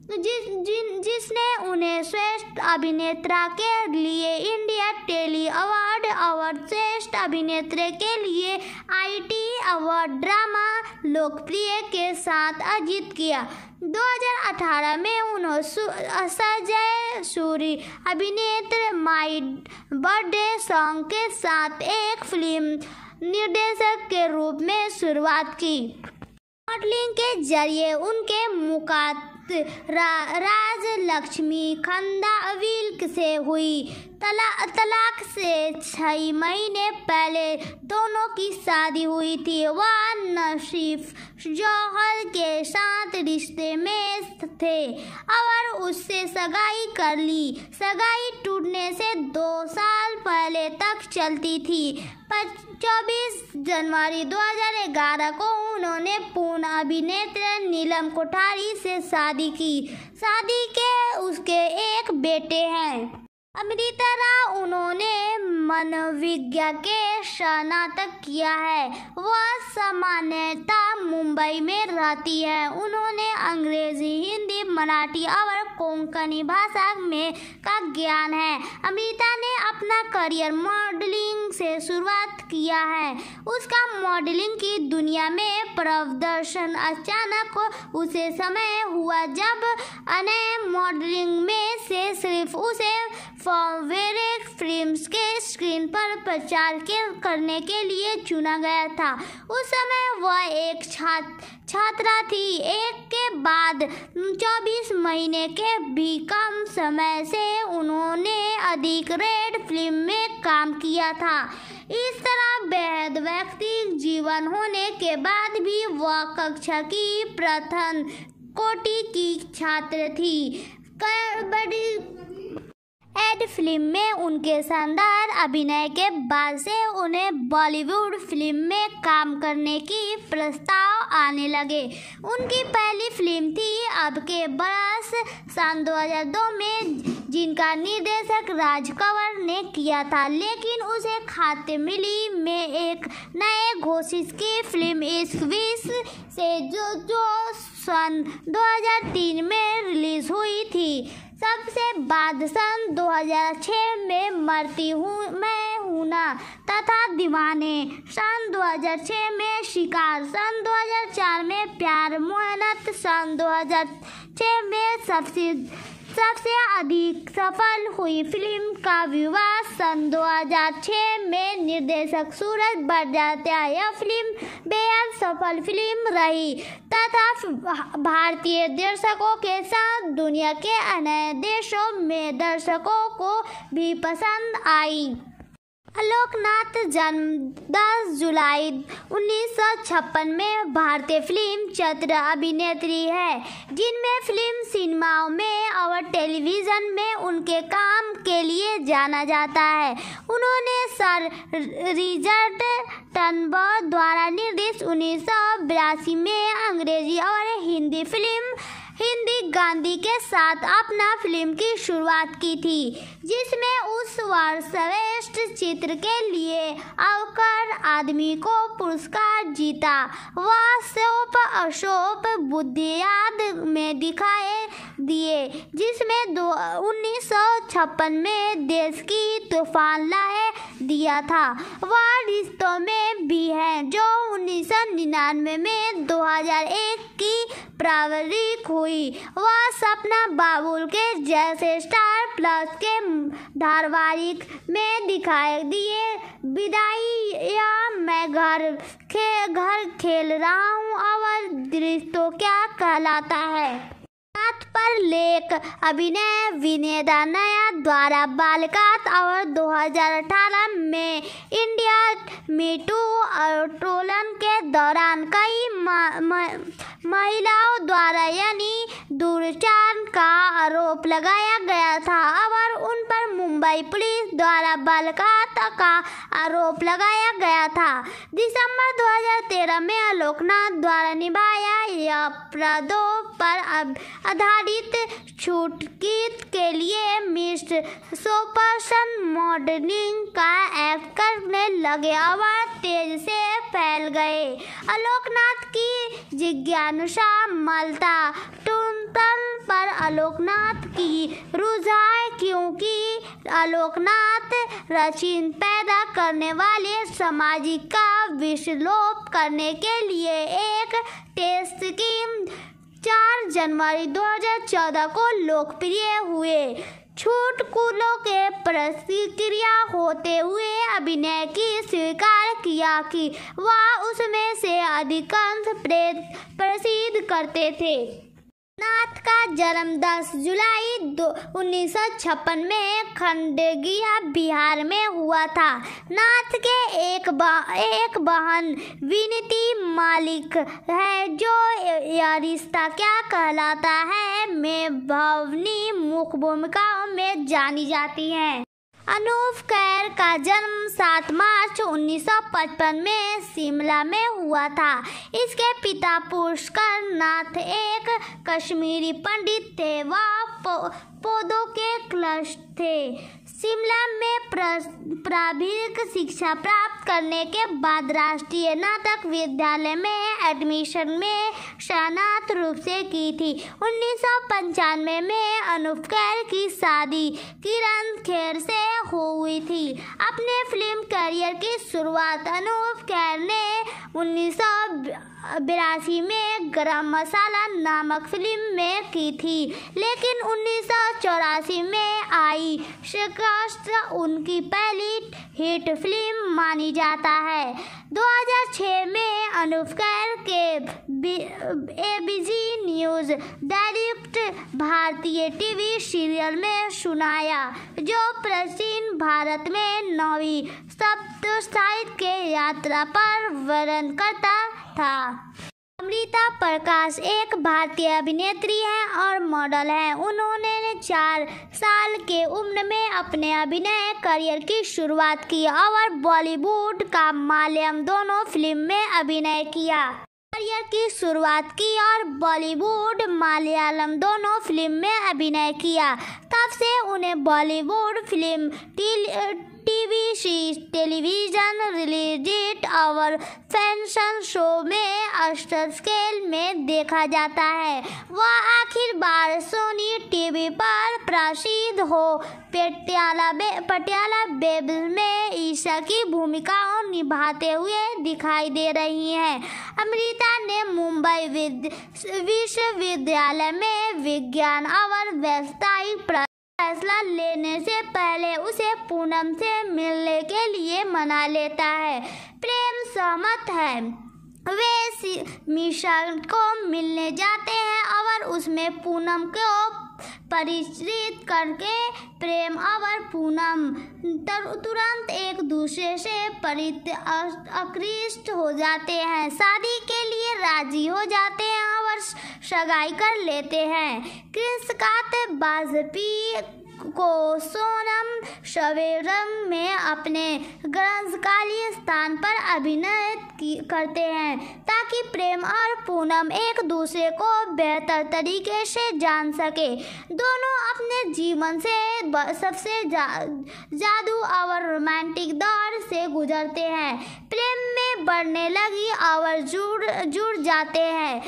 तो जिस जिन जिसने उन्हें श्रेष्ठ अभिनेत्रा के लिए इंडिया टेली अवार्ड और श्रेष्ठ अभिनेत्री के लिए आईटी अवार्ड ड्रामा लोकप्रिय के साथ अर्जित किया 2018 में उन्होंने सजय सूरी अभिनेत्र माई बर्थडे सॉन्ग के साथ एक फिल्म निर्देशक के रूप में शुरुआत की मॉडलिंग के जरिए उनके मुकाद रा, राज लक्ष्मी से हुई तला, तलाक से छः महीने पहले दोनों की शादी हुई थी वह नशीफ जौहर के साथ रिश्ते में थे और उससे सगाई कर ली सगाई टूटने से दो साल पहले तक चलती थी चौबीस जनवरी 2011 को उन्होंने पूर्ण अभिनेत्र नीलम कोठारी से शादी की शादी के उसके एक बेटे हैं अपनी तरह उन्होंने मनोविज्ञा के स्नातक किया है वह सामान्यतः मुंबई में रहती है उन्होंने अंग्रेजी हिंदी मराठी और कोंकणी भाषा में का ज्ञान है अमृता ने अपना करियर मॉडलिंग से शुरुआत किया है उसका मॉडलिंग की दुनिया में प्रदर्शन अचानक उसे समय हुआ जब अन्य मॉडलिंग में से सिर्फ उसे फॉर्मवेयर फिल्म्स के स्क्रीन पर प्रचार के करने के लिए चुना गया था उस समय वह एक छात्र छात्रा थी एक के बाद 24 महीने के भी कम समय से उन्होंने अधिक रेड फिल्म में काम किया था इस तरह बेहद व्यक्ति जीवन होने के बाद भी वह कक्षा की प्रथम कोटि की छात्र थी बड़ी एड फिल्म में उनके शानदार अभिनय के बाद से उन्हें बॉलीवुड फिल्म में काम करने की प्रस्ताव आने लगे उनकी पहली फिल्म थी अब के बरस सन 2002 में जिनका निर्देशक राज कंवर ने किया था लेकिन उसे खाते मिली में एक नए घोषित की फिल्म इस विश से जो जो सन 2003 में रिलीज हुई थी सबसे बाद सन 2006 में मरती हूँ मैं हूँ ना तथा दीवाने सन 2006 में शिकार सन 2004 में प्यार मोहनत सन 2006 में सबसे सबसे अधिक सफल हुई फिल्म का विवाह सन 2006 में निर्देशक सूरज बरजात्या यह फिल्म बेहद सफल फिल्म रही तथा भारतीय दर्शकों के साथ दुनिया के अन्य देशों में दर्शकों को भी पसंद आई अलोकनाथ जन्म 10 जुलाई उन्नीस में भारतीय फिल्म चत्र अभिनेत्री है जिनमें फिल्म सिनेमाओं में और टेलीविज़न में उनके काम के लिए जाना जाता है उन्होंने सर रिजर्ट टनबर्ग द्वारा निर्देश उन्नीस में अंग्रेजी और हिंदी फिल्म हिंदी गांधी के साथ अपना फिल्म की शुरुआत की थी जिसमें उस बार श्रेष्ठ चित्र के लिए अवकर आदमी को पुरस्कार जीता वह शोप अशोप बुद्धियाद में दिखाए दिए जिसमें दो उन्नीस में देश की तूफान लाए दिया था वह रिश्तों में भी है जो उन्नीस में 2001 की प्रावधिक हुई हुई वह सपना बाबुल के जैसे स्टार प्लस के धारावाहिक में दिखाई दिए विदाई या मैं घर खे घर खेल रहा हूँ और दृश्य तो क्या कहलाता है बालकात पर लेख अभिनय विनेदा नया द्वारा बालकात और 2018 में इंडिया मीटू आंदोलन के दौरान कई महिलाओं द्वारा यानी दुर्चार का आरोप लगाया गया था और उन पर मुंबई पुलिस द्वारा बालकात का आरोप लगाया गया था दिसंबर 2013 में आलोकनाथ द्वारा निभाया यह अपराधों पर अब आधारित छूटकीत के लिए मिस्र सुपर्सन मॉडलिंग का ऐप करने लगे आवाज तेज से फैल गए आलोकनाथ की जिज्ञानुषा मलता टुनतन पर आलोकनाथ की रुझाए क्योंकि आलोकनाथ रचिन पैदा करने वाले सामाजिक का विश्लोप करने के लिए एक टेस्ट की चार जनवरी 2014 को लोकप्रिय हुए कूलों के प्रतिक्रिया होते हुए अभिनय की स्वीकार किया कि वह उसमें से अधिकांश प्रसिद्ध करते थे नाथ का जन्म 10 जुलाई दो उन्नीस में खंडगिया बिहार में हुआ था नाथ के एक बा, एक बहन विनती मालिक है जो यह रिश्ता क्या कहलाता है मैं भवनी मुख्य भूमिकाओं में जानी जाती हैं अनूप कैर का जन्म 7 मार्च 1955 में शिमला में हुआ था इसके पिता पुष्कर नाथ एक कश्मीरी पंडित थे वह पौधों के क्लश थे शिमला में प्राविधिक शिक्षा प्राप्त करने के बाद राष्ट्रीय नाटक विद्यालय में एडमिशन में शानात रूप से की थी उन्नीस में अनूप खैर की शादी किरण खैर से हुई थी अपने फिल्म करियर की शुरुआत अनूप खैर ने उन्नीस बिरासी में गरम मसाला नामक फिल्म में की थी लेकिन उन्नीस में आई श्रीकाष्ट उनकी पहली हिट फिल्म मानी जाता है 2006 में अनूप के ए बिजी न्यूज डायरेक्ट भारतीय टीवी सीरियल में सुनाया जो प्राचीन भारत में नौवीं सप्त साहित्य के यात्रा पर वर्णन करता था अमृता प्रकाश एक भारतीय अभिनेत्री हैं और मॉडल हैं उन्होंने चार साल के उम्र में अपने अभिनय करियर की शुरुआत की और बॉलीवुड का मालयम दोनों फिल्म में अभिनय किया करियर की शुरुआत की और बॉलीवुड मालयालम दोनों फिल्म में अभिनय किया तब से उन्हें Bollywood film TV series television रिलीजिट और फैशन शो में अस्तर स्केल में देखा जाता है वह आखिर बार सोनी टीवी पर प्रसिद्ध हो पटियाला बे, पटियाला बेब्स में ईशा की भूमिकाओं निभाते हुए दिखाई दे रही हैं अमृता ने मुंबई विश्वविद्यालय में विज्ञान और व्यवसायिक फैसला लेने से पहले उसे पूनम से मिलने के लिए मना लेता है प्रेम सहमत है वे मिशन को मिलने जाते हैं और उसमें पूनम को परिचित करके प्रेम और पूनम तुरंत एक दूसरे से परित आकृष्ट हो जाते हैं शादी के लिए राजी हो जाते हैं और सगाई कर लेते हैं का बाजपी को सोनम शवेरंग में अपने ग्रंथकालीय स्थान पर अभिनय करते हैं ताकि प्रेम और पूनम एक दूसरे को बेहतर तरीके से जान सके दोनों अपने जीवन से सबसे जा, जादू और रोमांटिक दौर से गुजरते हैं प्रेम में बढ़ने लगी और जुड़ जुड़ जाते हैं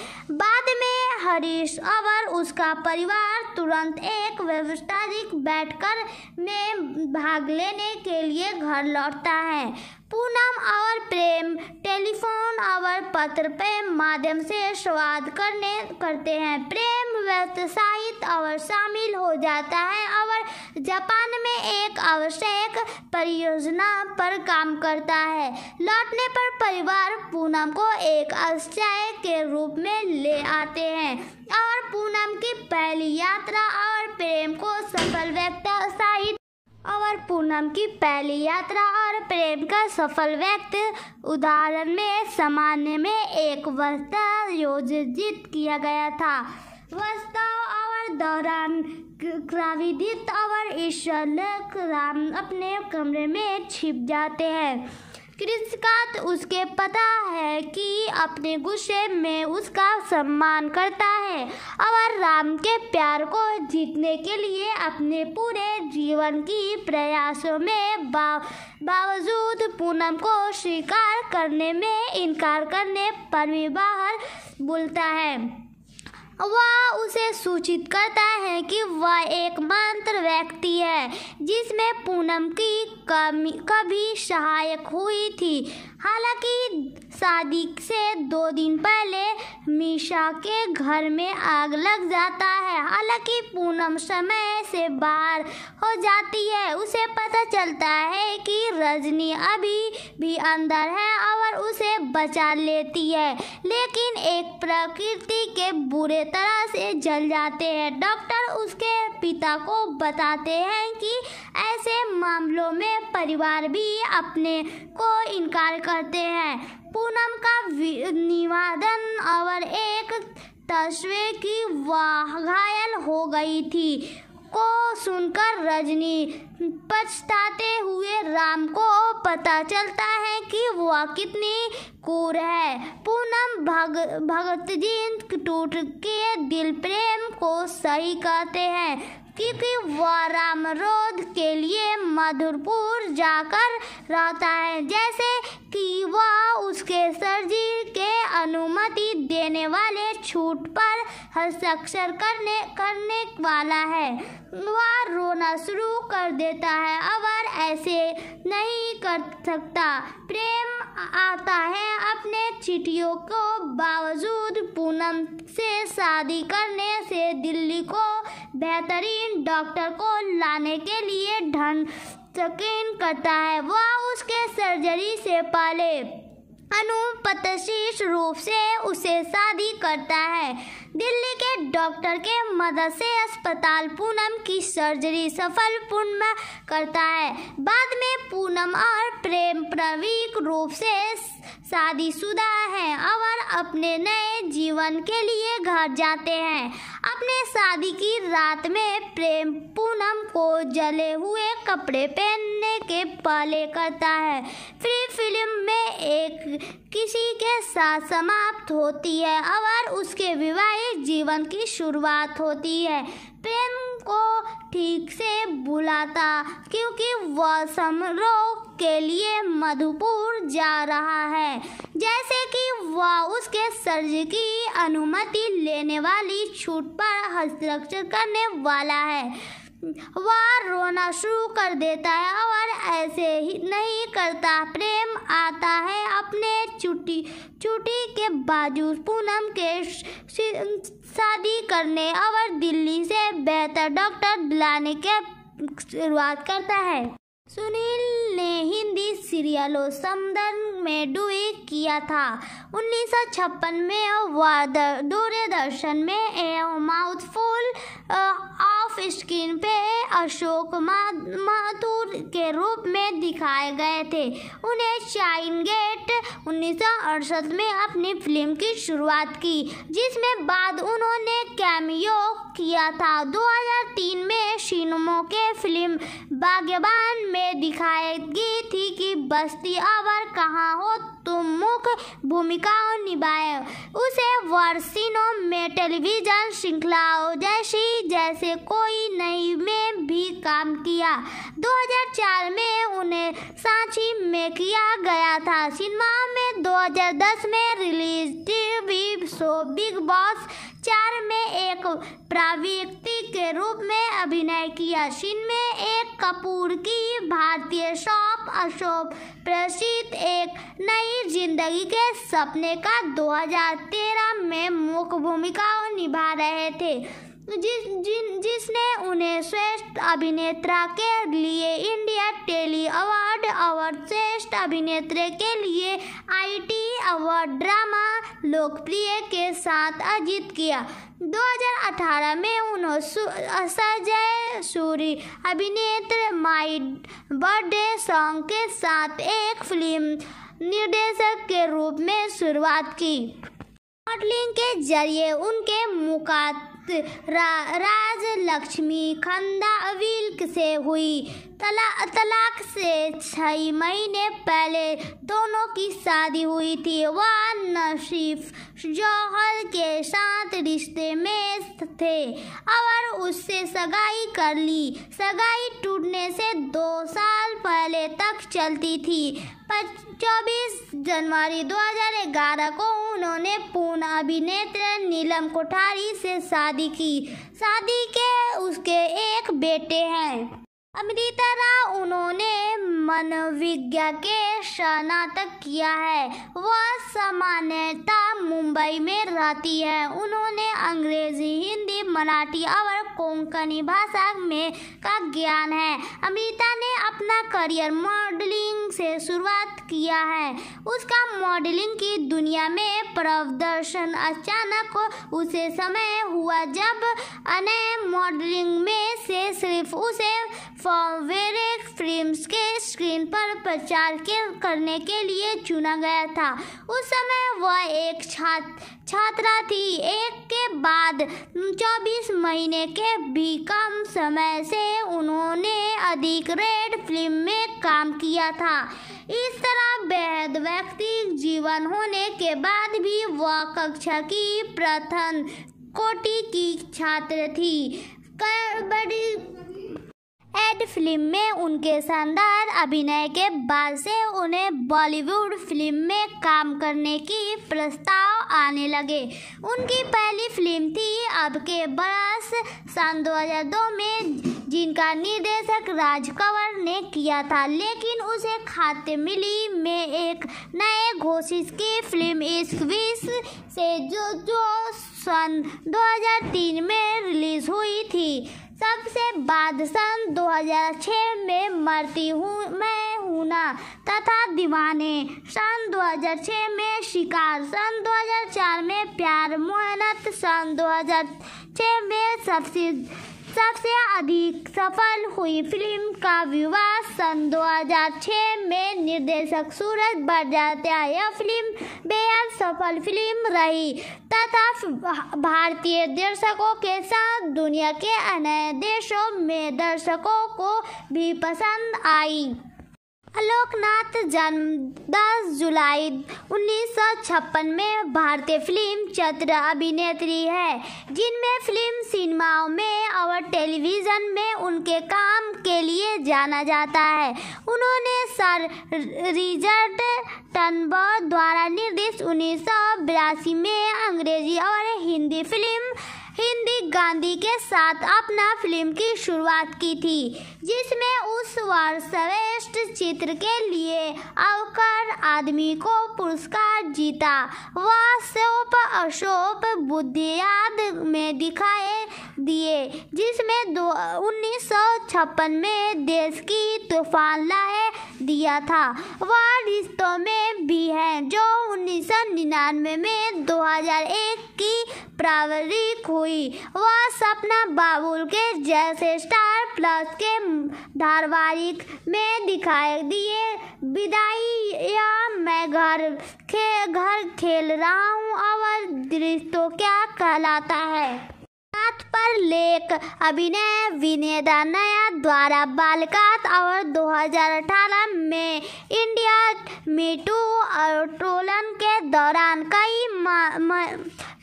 बाद में हरीश और उसका परिवार तुरंत एक व्यवसायिक बैठकर में भाग लेने के लिए घर लौटता है पूनम और प्रेम टेलीफोन और पत्र प्रेम माध्यम से स्वाद करने करते हैं प्रेम व्यवसायित और शामिल हो जाता है और जापान में एक आवश्यक परियोजना पर काम करता है लौटने पर परिवार पूनम को एक आश्चर्य के रूप में ले आते हैं और पूनम की पहली यात्रा और प्रेम को सफल व्यवसायित और पूनम की पहली यात्रा और प्रेम का सफल व्यक्त उदाहरण में सामान्य में एक वस्ता योजित किया गया था वस्ता और दौरान क्राविदित और ईश्वर राम अपने कमरे में छिप जाते हैं कृषकात तो उसके पता है कि अपने गुस्से में उसका सम्मान करता है और राम के प्यार को जीतने के लिए अपने पूरे जीवन की प्रयासों में बा, बावजूद पूनम को स्वीकार करने में इनकार करने पर भी बाहर बोलता है वह उसे सूचित करता है कि वह एक मंत्र व्यक्ति है जिसमें पूनम की कभी सहायक हुई थी हालांकि शादी से दो दिन पहले मीशा के घर में आग लग जाता है हालांकि पूनम समय से बाहर हो जाती है उसे पता चलता है कि रजनी अभी भी अंदर है और उसे बचा लेती है लेकिन एक प्रकृति के बुरे तरह से जल जाते हैं डॉक्टर उसके पिता को बताते हैं कि ऐसे मामलों में परिवार भी अपने को इनकार करते हैं पूनम का निवादन और एक तस्वे की वाह घायल हो गई थी को सुनकर रजनी पछताते हुए राम को पता चलता है कि वह कितनी कूर है पूनम भग भगत जी टूट के दिल प्रेम को सही कहते हैं क्योंकि वह रोध के लिए मधुरपुर जाकर रहता है जैसे कि वह उसके सरजी के अनुमति देने वाले छूट पर हस्ताक्षर करने करने वाला है वह रोना शुरू कर देता है अगर ऐसे नहीं कर सकता प्रेम आता है अपने चिटियों को बावजूद पूनम से शादी करने से दिल्ली को बेहतरीन डॉक्टर को लाने के लिए ढन यकीन करता है वह उसके सर्जरी से पहले अनुपतशीष रूप से उसे शादी करता है दिल्ली के डॉक्टर के मदद से अस्पताल पूनम की सर्जरी सफल पूर्ण करता है बाद में पूनम और प्रेम प्रवीक रूप से शादीशुदा है और अपने नए जीवन के लिए घर जाते हैं अपने शादी की रात में प्रेम पूनम को जले हुए कपड़े पहनने के पहले करता है फिर फिल्म में एक किसी के साथ समाप्त होती है और उसके विवाहित जीवन की शुरुआत होती है प्रेम को ठीक से बुलाता क्योंकि वह समारोह के लिए मधुपुर जा रहा है जैसे कि वह उसके सर्ज की अनुमति लेने वाली छूट पर हस्ताक्षर करने वाला है वह रोना शुरू कर देता है और ऐसे ही नहीं करता प्रेम आता है अपने चुटी चुटी के बाजू पूनम के शादी करने और दिल्ली से बेहतर डॉक्टर दिलाने के शुरुआत करता है सुनील ने हिंदी सीरियलों संदर्भ में डुए किया था उन्नीस में दूरदर्शन में ए माउथफुल ऑफ स्क्रीन पे अशोक माथुर के रूप में दिखाए गए थे उन्हें शाइन गेट उन्नीस में अपनी फिल्म की शुरुआत की जिसमें बाद उन्होंने कैमियो किया था 2003 में शिनमो के फिल्म बागबान में पे दिखाएगी थी कि बस्ती अवर कहाँ हो प्रमुख भूमिकाओं निभाए उसे वर्षिनों में टेलीविजन श्रृंखलाओं जैसी जैसे कोई नई में भी काम किया 2004 में उन्हें सांची में किया गया था सिनेमा में 2010 में release TV show Bigg Boss चार में एक प्रवृत्ति के रूप में अभिनय किया सिन में एक कपूर की भारतीय शॉप अशोक प्रसिद्ध एक नई जिंदगी के सपने का 2013 में मुख्य भूमिका निभा रहे थे जिस जिन जिसने उन्हें श्रेष्ठ अभिनेत्रा के लिए इंडिया टेली अवार्ड और श्रेष्ठ अभिनेत्री के लिए आईटी अवार्ड ड्रामा लोकप्रिय के साथ अर्जित किया 2018 में उन्होंने सजय सूरी अभिनेत्र माई बर्थडे सॉन्ग के साथ एक फिल्म निर्देशक के रूप में शुरुआत की मॉडलिंग के जरिए उनके मुकाद रा, राज लक्ष्मी खंदा अविल्क से हुई तला, तलाक से छः महीने पहले दोनों की शादी हुई थी वह नशीफ जौहर के साथ रिश्ते में थे और उससे सगाई कर ली सगाई टूटने से दो साल पहले तक चलती थी चौबीस जनवरी 2011 को उन्होंने पूर्ण अभिनेत्र नीलम कोठारी से शादी की शादी के उसके एक बेटे हैं अमृता राव उन्होंने मनोविज्ञा के स्नातक किया है वह सामान्यता मुंबई में रहती है उन्होंने अंग्रेजी हिंदी मराठी और कोंकणी भाषा में का ज्ञान है अमृता ने अपना करियर मॉडलिंग से शुरुआत किया है उसका मॉडलिंग की दुनिया में प्रदर्शन अचानक उसे समय हुआ जब अन्य मॉडलिंग में से सिर्फ उसे फॉर्वेरेक फिल्म्स के स्क्रीन पर प्रचार के करने के लिए चुना गया था उस समय वह एक छात्र छात्रा थी एक के बाद 24 महीने के भी कम समय से उन्होंने अधिक रेड फिल्म में काम किया था इस तरह बेहद व्यक्ति जीवन होने के बाद भी वह कक्षा की प्रथम कोटि की छात्र थी बड़ी एड फिल्म में उनके शानदार अभिनय के बाद से उन्हें बॉलीवुड फिल्म में काम करने की प्रस्ताव आने लगे उनकी पहली फिल्म थी अब के बरस सन 2002 में जिनका निर्देशक राज कंवर ने किया था लेकिन उसे खाते मिली में एक नए घोषित की फिल्म इस विश से जो जो सन 2003 में रिलीज हुई थी सबसे बाद सन 2006 में मरती हूँ मैं हूँ ना तथा दीवाने सन 2006 में शिकार सन 2004 में प्यार मोहनत सन 2006 में सबसे सबसे अधिक सफल हुई फिल्म का विवाह सन 2006 में निर्देशक सूरज बरजात्या यह फिल्म बेहद सफल फिल्म रही तथा भारतीय दर्शकों के साथ दुनिया के अन्य देशों में दर्शकों को भी पसंद आई अलोकनाथ जन्म 10 जुलाई उन्नीस में भारतीय फिल्म चत्र अभिनेत्री है जिनमें फिल्म सिनेमाओं में और टेलीविज़न में उनके काम के लिए जाना जाता है उन्होंने सर रिजर्ट टनबर्ग द्वारा निर्देशित उन्नीस में अंग्रेजी और हिंदी फिल्म हिंदी गांधी के साथ अपना फिल्म की शुरुआत की थी जिसमें उस वर्ष श्रेष्ठ चित्र के लिए अवकर आदमी को पुरस्कार जीता वह शोप अशोप बुद्धियाद में दिखाए दिए जिसमें दो उन्नीस में देश की तूफान लाए दिया था वह रिश्तों में भी है जो उन्नीस सौ निन्यानवे में 2001 की प्रावरिक हो हुई वह सपना बाबुल के जैसे स्टार प्लस के धारावाहिक में दिखाई दिए विदाई या मैं घर खे घर खेल रहा हूँ और दृश्य तो क्या कहलाता है रंगनाथ पर लेख अभिनय विनेदा नया द्वारा बालकात और 2018 में इंडिया मीटू आंदोलन के दौरान कई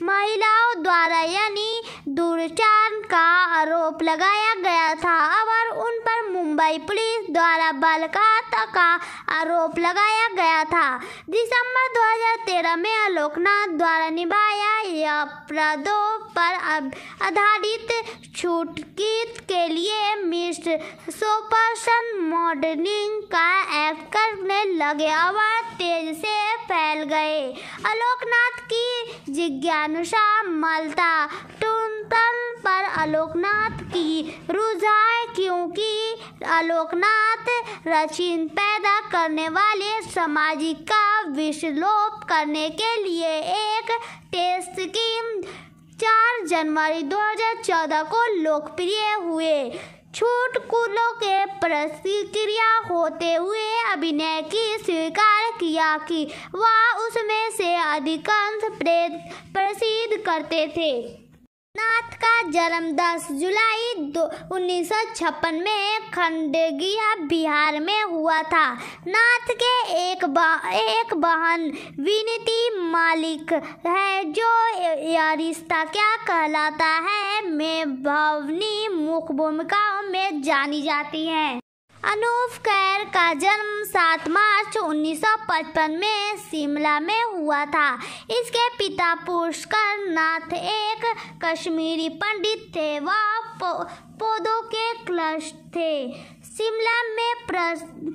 महिलाओं द्वारा यानी दुर्चान का आरोप लगाया गया था और उन पर मुंबई पुलिस द्वारा बालकात का आरोप लगाया गया था दिसंबर 2013 में आलोकनाथ द्वारा निभाया यह अपराधों पर अब आधारित छुटकी के लिए मिस्टर पर्सन मॉडलिंग का ऐप करने लगे आवाज तेज से फैल गए अलोकनाथ की जिज्ञानुषा मलता टूंतन पर अलोकनाथ की रुझाए क्योंकि अलोकनाथ रचिन पैदा करने वाले सामाजिक का विश्लोप करने के लिए एक टेस्ट की चार जनवरी 2014 को लोकप्रिय हुए छूट कुलों के प्रतिक्रिया होते हुए अभिनय की स्वीकार किया कि वह उसमें से अधिकांश प्रसिद्ध करते थे नाथ का जन्म 10 जुलाई दो उन्नीस में खंडगिया बिहार में हुआ था नाथ के एक बा, एक बहन विनती मालिक है जो यह रिश्ता क्या कहलाता है मैं भवनी मुख्य भूमिकाओं में जानी जाती हैं अनूप खैर का जन्म 7 मार्च 1955 में शिमला में हुआ था इसके पिता पुष्कर नाथ एक कश्मीरी पंडित थे वह पौधों के क्लश थे शिमला में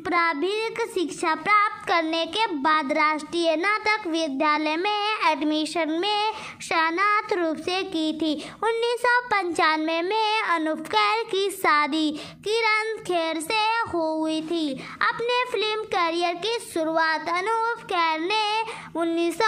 प्रारंभिक शिक्षा प्राप्त करने के बाद राष्ट्रीय नाटक विद्यालय में एडमिशन में शनाथ रूप से की थी उन्नीस में अनूप खैर की शादी किरण खेर से हुई थी अपने फिल्म करियर की शुरुआत अनूप खैर ने उन्नीस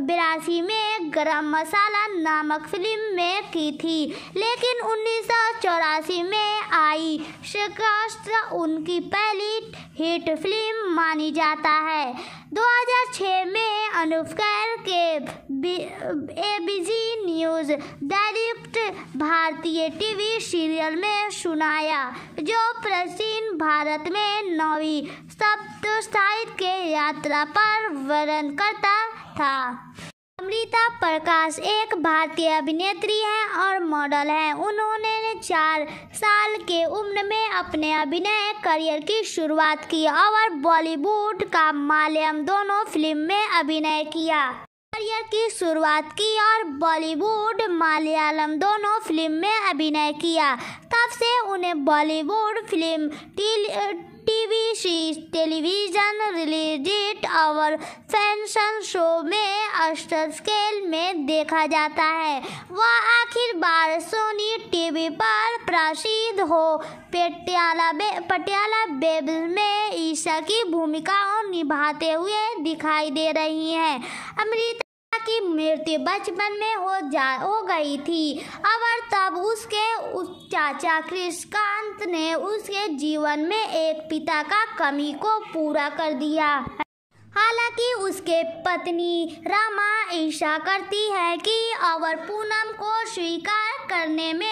बिरासी में गरम मसाला नामक फिल्म में की थी लेकिन उन्नीस में आई शिकास्त उनकी पहली हिट फिल्म मानी जाता है 2006 में अनुपकर के एबीजी न्यूज डायरेक्ट भारतीय टीवी सीरियल में सुनाया जो प्राचीन भारत में नौवीं सप्त के यात्रा पर वर्णन करता था अमृता प्रकाश एक भारतीय अभिनेत्री हैं और मॉडल हैं उन्होंने चार साल के उम्र में अपने अभिनय करियर की शुरुआत की और बॉलीवुड का मालयम दोनों फिल्म में अभिनय किया करियर की शुरुआत की और बॉलीवुड मलयालम दोनों फिल्म में अभिनय किया तब से उन्हें Bollywood film TV series television related और फैशन शो में अस्टर स्केल में देखा जाता है वह आखिर बार सोनी टीवी पर प्रसिद्ध हो पटियाला बे, पटियाला बेब्स में ईशा की भूमिकाओं निभाते हुए दिखाई दे रही हैं अमृता की मृत्यु बचपन में हो जा हो गई थी और तब उसके उस चाचा कृष्णकांत ने उसके जीवन में एक पिता का कमी को पूरा कर दिया हालांकि उसके पत्नी रामा ईर्षा करती है कि अवर पूनम को स्वीकार करने में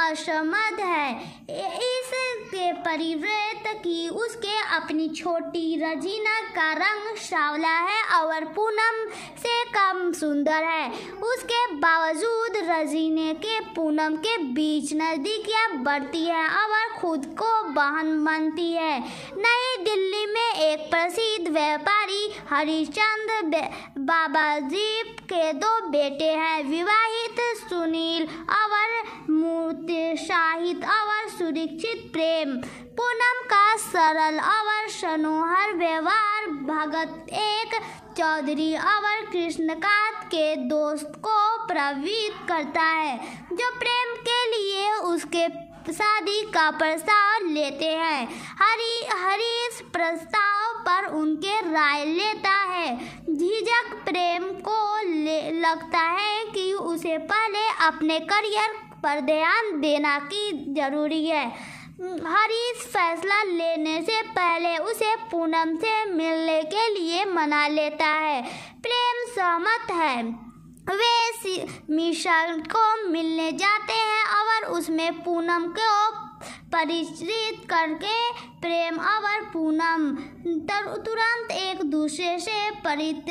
असमद है इसके परिवृत की उसके अपनी छोटी रजीना का रंग सावला है और पूनम से कम सुंदर है उसके बावजूद रजीने के पूनम के बीच नजदीकियाँ बढ़ती है और खुद को बहन बनती है नई दिल्ली में एक प्रसिद्ध व्यापारी हरिचंद्र बाबाजी के दो बेटे हैं विवाहित सुनील और भूते और सुरक्षित प्रेम पूनम का सरल और सनोहर व्यवहार भगत एक चौधरी और कृष्णकांत के दोस्त को प्रवृत्त करता है जो प्रेम के लिए उसके शादी का प्रस्ताव लेते हैं हरी हरी इस प्रस्ताव पर उनके राय लेता है झिझक प्रेम को लगता है कि उसे पहले अपने करियर पर ध्यान देना की जरूरी है हरीश फैसला लेने से पहले उसे पूनम से मिलने के लिए मना लेता है प्रेम सहमत है वे मिशन को मिलने जाते हैं और उसमें पूनम को परिचित करके प्रेम और पूनम तुरंत एक दूसरे से परित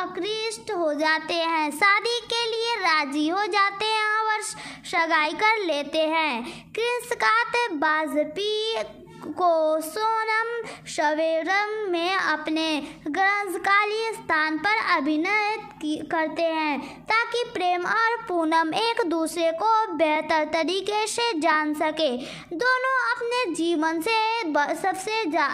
आकृष्ट हो जाते हैं शादी के लिए राजी हो जाते हैं और सगाई कर लेते हैं कृष्ण बाजपी को सोनम शवेरम में अपने ग्रंथकालीय स्थान पर अभिनय करते हैं ताकि प्रेम और पूनम एक दूसरे को बेहतर तरीके से जान सके दोनों अपने जीवन से सबसे जा,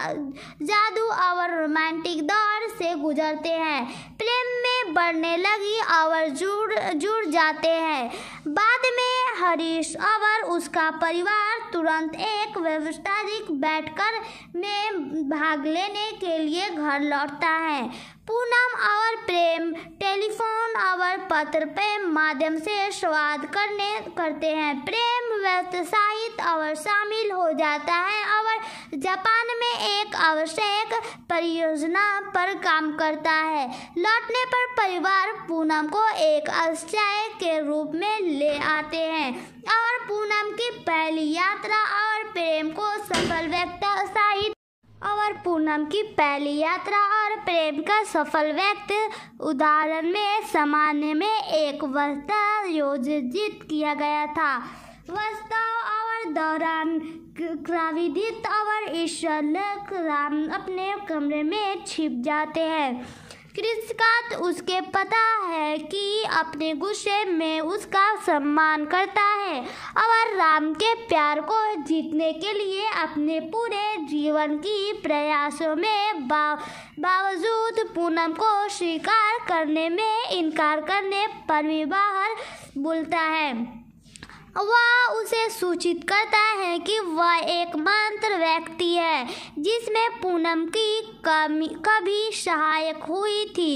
जादू और रोमांटिक दौर से गुजरते हैं प्रेम में बढ़ने लगी और जुड़ जुड़ जाते हैं बाद में हरीश और उसका परिवार तुरंत एक व्यवस्थाधिक बैठकर में भाग लेने के लिए घर लौटता है पूनम और प्रेम टेलीफोन और पत्र प्रेम माध्यम से स्वाद करने करते हैं प्रेम व्यस्त साहित्य और शामिल हो जाता है और जापान में एक आवश्यक परियोजना पर काम करता है लौटने पर परिवार पूनम को एक आश्चर्य के रूप में ले आते हैं और पूनम की पहली यात्रा और प्रेम को सफल व्यक्त साहित्य और पूनम की पहली यात्रा और प्रेम का सफल व्यक्त उदाहरण में सामान्य में एक वस्ता योजित किया गया था वर्षताओं और दौरान क्राविदित और ईश्वर राम अपने कमरे में छिप जाते हैं कृष्ण उसके पता है कि अपने गुस्से में उसका सम्मान करता है और राम के प्यार को जीतने के लिए अपने पूरे जीवन की प्रयासों में बा, बावजूद पूनम को स्वीकार करने में इनकार करने पर भी बाहर बोलता है वह उसे सूचित करता है कि वह एकमात्र व्यक्ति है जिसमें पूनम की कमी कभी सहायक हुई थी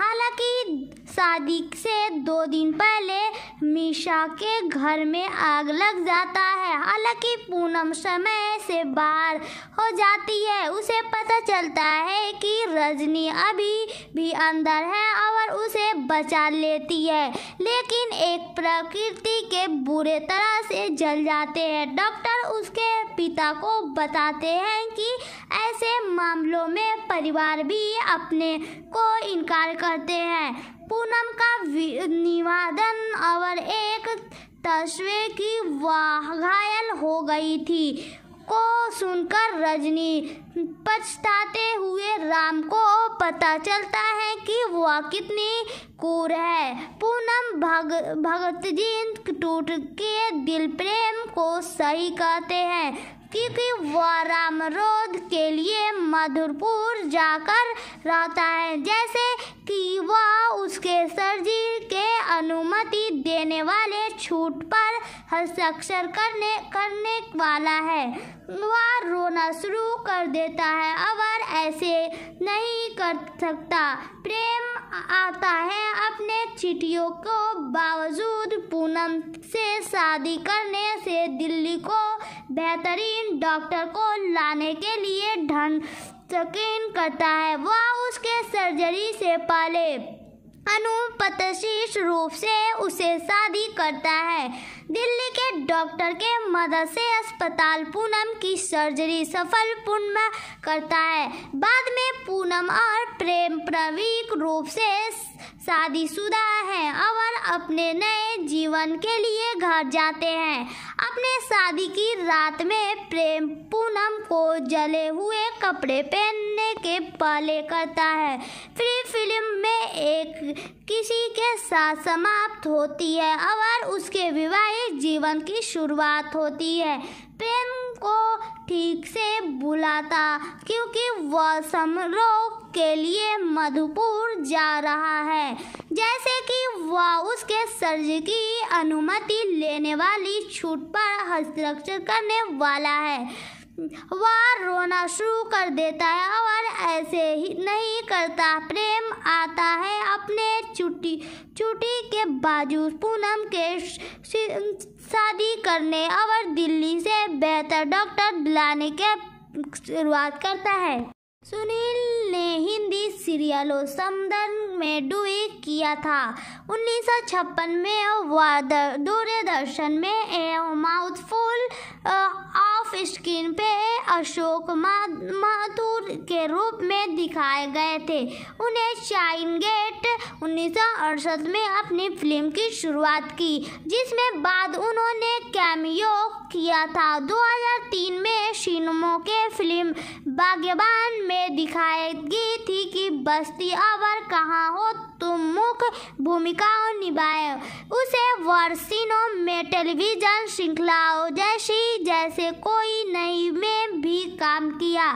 हालांकि शादी से दो दिन पहले मीशा के घर में आग लग जाता है हालांकि पूनम समय से बाहर हो जाती है उसे पता चलता है कि रजनी अभी भी अंदर है और उसे बचा लेती है लेकिन एक प्रकृति के बुरे तरह से जल जाते हैं डॉक्टर उसके पिता को बताते हैं कि ऐसे मामलों में परिवार भी अपने को इनकार कर करते हैं पूनम का निवादन और एक तस्वीर की वाह घायल हो गई थी को सुनकर रजनी पछताते हुए राम को पता चलता है कि वह कितनी कूर है पूनम भग भगत जी टूट के दिल प्रेम को सही कहते हैं क्योंकि वह रामरोध के लिए मधुरपुर जाकर रहता है जैसे कि वह उसके सर्जी के अनुमति देने वाले छूट पर हस्ताक्षर करने करने वाला है वह रोना शुरू कर देता है अगर ऐसे नहीं कर सकता प्रेम आता है अपने चिटियों को बावजूद पूनम से शादी करने से दिल्ली को बेहतरीन डॉक्टर को लाने के लिए धन... यकीन करता है वह उसके सर्जरी से पहले अनुपतशीष रूप से उसे शादी करता है दिल्ली के डॉक्टर के मदद से अस्पताल पूनम की सर्जरी सफल पूर्ण करता है बाद में पूनम और प्रेम प्रवीक रूप से शादीशुदा हैं और अपने नए जीवन के लिए घर जाते हैं अपने शादी की रात में प्रेम पूनम को जले हुए कपड़े पहनने के पहले करता है फिर फिल्म में एक किसी के साथ समाप्त होती है और उसके विवाहित जीवन की शुरुआत होती है प्रेम को ठीक से बुलाता क्योंकि वह समारोह के लिए मधुपुर जा रहा है जैसे कि वह उसके सर्ज की अनुमति लेने वाली छूट पर हस्ताक्षर करने वाला है वह रोना शुरू कर देता है और ऐसे ही नहीं करता प्रेम आता है अपने चुटी चुटी के बाजू पूनम के शादी करने और दिल्ली से बेहतर डॉक्टर बुलाने के शुरुआत करता है सुनील ने हिंदी सीरियलों समदन में डुए किया था उन्नीस में वह दूरदर्शन में ए माउथफुल ऑफ स्क्रीन पे अशोक माथुर के रूप में दिखाए गए थे उन्हें शाइन गेट उन्नीस में अपनी फिल्म की शुरुआत की जिसमें बाद उन्होंने कैमियो किया था 2003 में शिनमो के फिल्म बागेबान में दिखाएगी थी कि बस्ती अवर कहाँ हो तुम मुख्य भूमिकाओं निभाए उसे वर्षिनों में टेलीविजन श्रृंखलाओं जैसी जैसे कोई नई में भी काम किया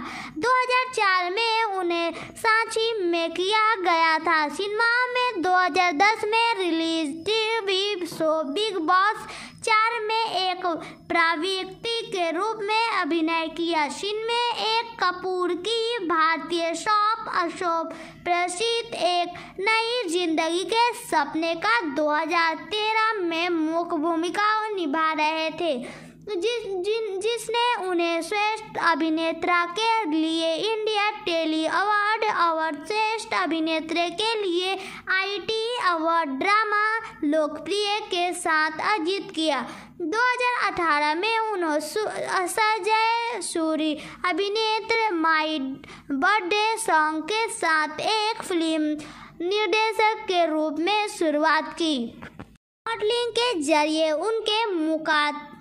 2004 में उन्हें सांची में किया गया था सिनेमा में 2010 में release TV show Bigg Boss चार में एक प्रवृत्ति के रूप में अभिनय किया सिन में एक कपूर की भारतीय शॉप अशोक प्रसिद्ध एक नई जिंदगी के सपने का 2013 में मुख्य भूमिका निभा रहे थे जिस जिन जिसने उन्हें श्रेष्ठ अभिनेत्रा के लिए इंडिया टेली अवार्ड और श्रेष्ठ अभिनेत्री के लिए आईटी अवार्ड ड्रामा लोकप्रिय के साथ अर्जित किया 2018 में उन्होंने सजय सूरी अभिनेत्र माई बर्थडे सॉन्ग के साथ एक फिल्म निर्देशक के रूप में शुरुआत की मॉडलिंग के जरिए उनके मुका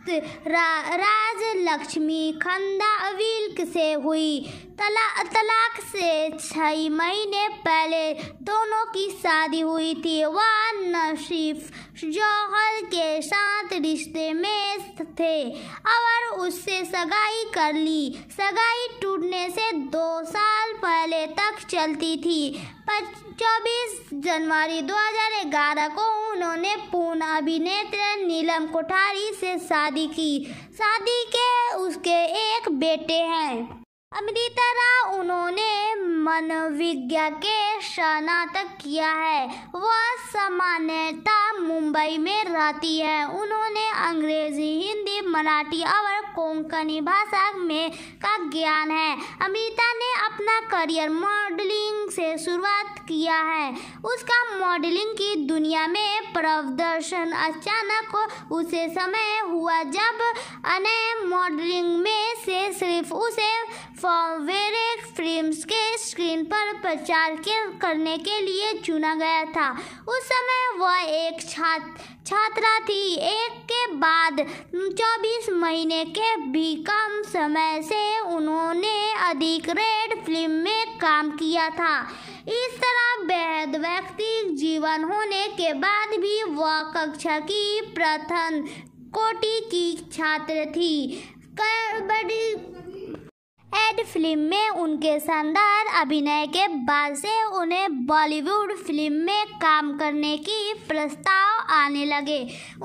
रा, राज लक्ष्मी अविल्क से हुई तला, तलाक से छः महीने पहले दोनों की शादी हुई थी वह नशीफ जौहर के साथ रिश्ते में थे और उससे सगाई कर ली सगाई टूटने से दो साल पहले तक चलती थी चौबीस जनवरी 2011 को उन्होंने पूर्ण अभिनेत्र नीलम कोठारी से शादी की शादी के उसके एक बेटे हैं अमृता राव उन्होंने मनोविज्ञा के स्नातक किया है वह सामान्यता मुंबई में रहती है उन्होंने अंग्रेजी हिंदी मराठी और कोंकणी भाषा में का ज्ञान है अमृता ने अपना करियर मॉडलिंग से शुरुआत किया है उसका मॉडलिंग की दुनिया में प्रदर्शन अचानक उसे समय हुआ जब अन्य मॉडलिंग में से सिर्फ उसे फॉर्मवेयर फिल्म्स के स्क्रीन पर प्रचार के करने के लिए चुना गया था उस समय वह एक छात्र छात्रा थी एक के बाद 24 महीने के भी कम समय से उन्होंने अधिक रेड फिल्म में काम किया था इस तरह बेहद व्यक्ति जीवन होने के बाद भी वह कक्षा की प्रथम कोटि की छात्र थी कबड्डी एड फिल्म में उनके शानदार अभिनय के बाद से उन्हें बॉलीवुड फिल्म में काम करने की प्रस्ताव आने लगे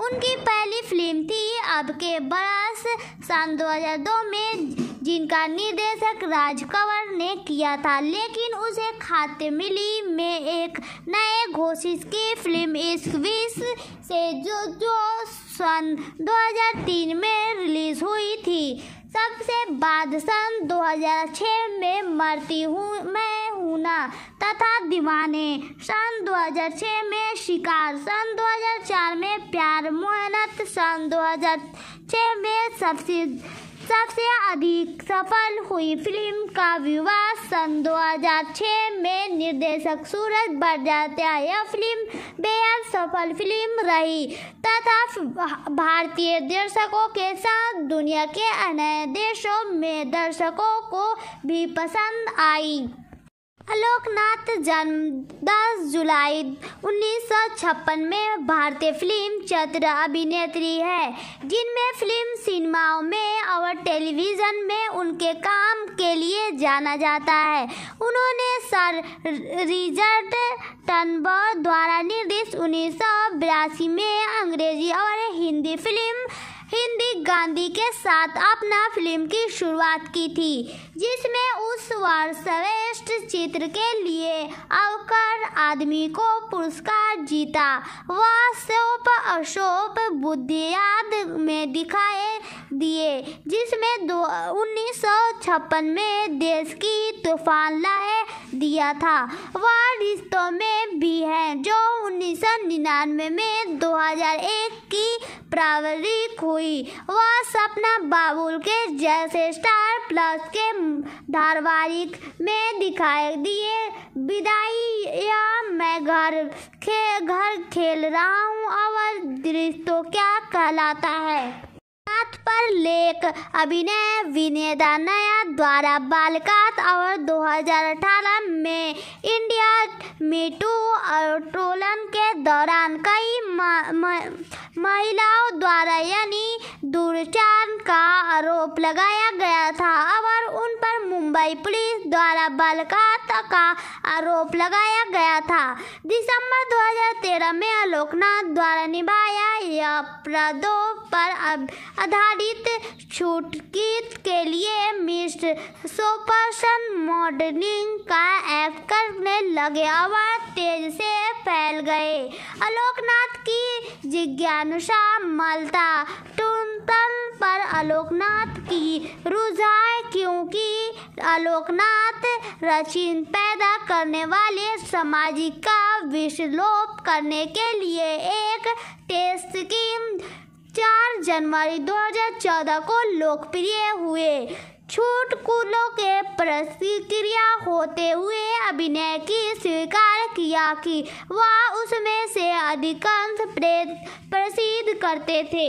उनकी पहली फिल्म थी अब के बरस सन 2002 में जिनका निर्देशक राज कंवर ने किया था लेकिन उसे खाते मिली में एक नए घोषित की फिल्म इस से जो जो सन 2003 में रिलीज हुई थी सबसे बाद सन 2006 में मरती हूँ मैं हूँ ना तथा दीवाने सन 2006 में शिकार सन 2004 में प्यार मोहनत सन 2006 में सबसे सबसे अधिक सफल हुई फिल्म का विवाह सन 2006 में निर्देशक सूरज बरजात्या यह फिल्म बेहद सफल फिल्म रही तथा भारतीय दर्शकों के साथ दुनिया के अन्य देशों में दर्शकों को भी पसंद आई अलोकनाथ जन्म 10 जुलाई 1956 में भारतीय फिल्म चत्र अभिनेत्री है जिनमें फिल्म सिनेमाओं में और टेलीविज़न में उनके काम के लिए जाना जाता है उन्होंने सर रिजर्ट टनबर्ग द्वारा निर्देश उन्नीस में अंग्रेजी और हिंदी फिल्म हिंदी गांधी के साथ अपना फिल्म की शुरुआत की थी जिसमें उस वर्ष श्रेष्ठ चित्र के लिए अवकर आदमी को पुरस्कार जीता वह शोभ अशोप बुद्धियाद में दिखाए दिए जिसमें दो उन्नीस में देश की तूफान लाए दिया था वह रिश्तों में भी है जो उन्नीस में 2001 की प्रावधिक खोज हुई वह सपना बाबुल के जैसे स्टार प्लस के धारावाहिक में दिखाई दिए विदाई या मैं घर खे घर खेल रहा हूँ और दृश्य तो क्या कहलाता है रंगनाथ पर लेख अभिनय विनेदा नया द्वारा बालकात और 2018 में इंडिया मीटू आंदोलन के दौरान कई महिलाओं द्वारा यानी दूरचान का आरोप लगाया गया था और उन पर मुंबई पुलिस द्वारा बालकात का आरोप लगाया गया था दिसंबर 2013 में आलोकनाथ द्वारा निभाया यह अपराधों पर आधारित छूटकीत के लिए मिस्ट सोपर्सन मॉडलिंग का एप करने लगे आवाज तेज से फैल गए अलोकनाथ की जिज्ञानुषा मलता टुनतन पर अलोकनाथ की रुझाए क्योंकि अलोकनाथ रचिन पैदा करने वाले सामाजिक का विश्लोप करने के लिए एक टेस्ट की चार जनवरी 2014 को लोकप्रिय हुए छूट कूलों के प्रतिक्रिया होते हुए अभिनय की स्वीकार किया कि वह उसमें से अधिकांश प्रसिद्ध करते थे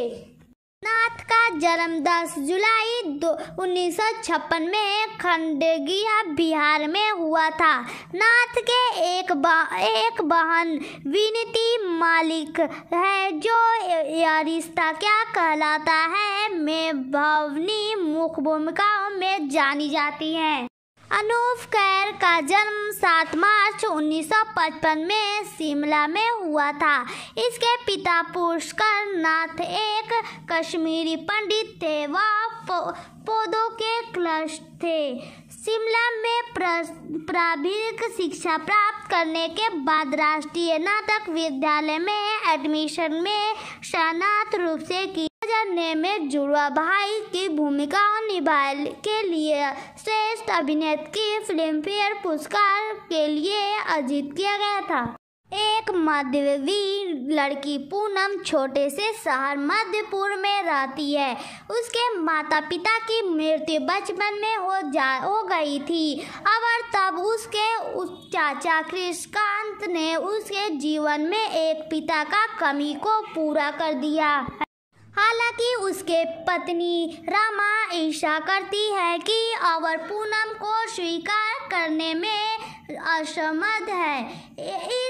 नाथ का जन्म 10 जुलाई दो उन्नीस में खंडगिया बिहार में हुआ था नाथ के एक बा, एक बहन विनती मालिक है जो यह रिश्ता क्या कहलाता है में भवनी मुख्य भूमिकाओं में जानी जाती हैं अनूप कैर का जन्म 7 मार्च 1955 में शिमला में हुआ था इसके पिता पुष्कर नाथ एक कश्मीरी पंडित थे व पौधों के क्लश थे शिमला में प्रारंभिक शिक्षा प्राप्त करने के बाद राष्ट्रीय नाटक विद्यालय में एडमिशन में शनात रूप से की करने में जुड़वा भाई की भूमिका निभाने के लिए श्रेष्ठ अभिनेत्री फिल्म फेयर पुरस्कार के लिए अर्जित किया गया था एक मध्यवी लड़की पूनम छोटे से शहर मध्यपुर में रहती है उसके माता पिता की मृत्यु बचपन में हो जा हो गई थी और तब उसके उस चाचा कृष्णकांत ने उसके जीवन में एक पिता का कमी को पूरा कर दिया हालांकि उसके पत्नी रामा ईर्षा करती है कि और पूनम को स्वीकार करने में असमर्थ है इस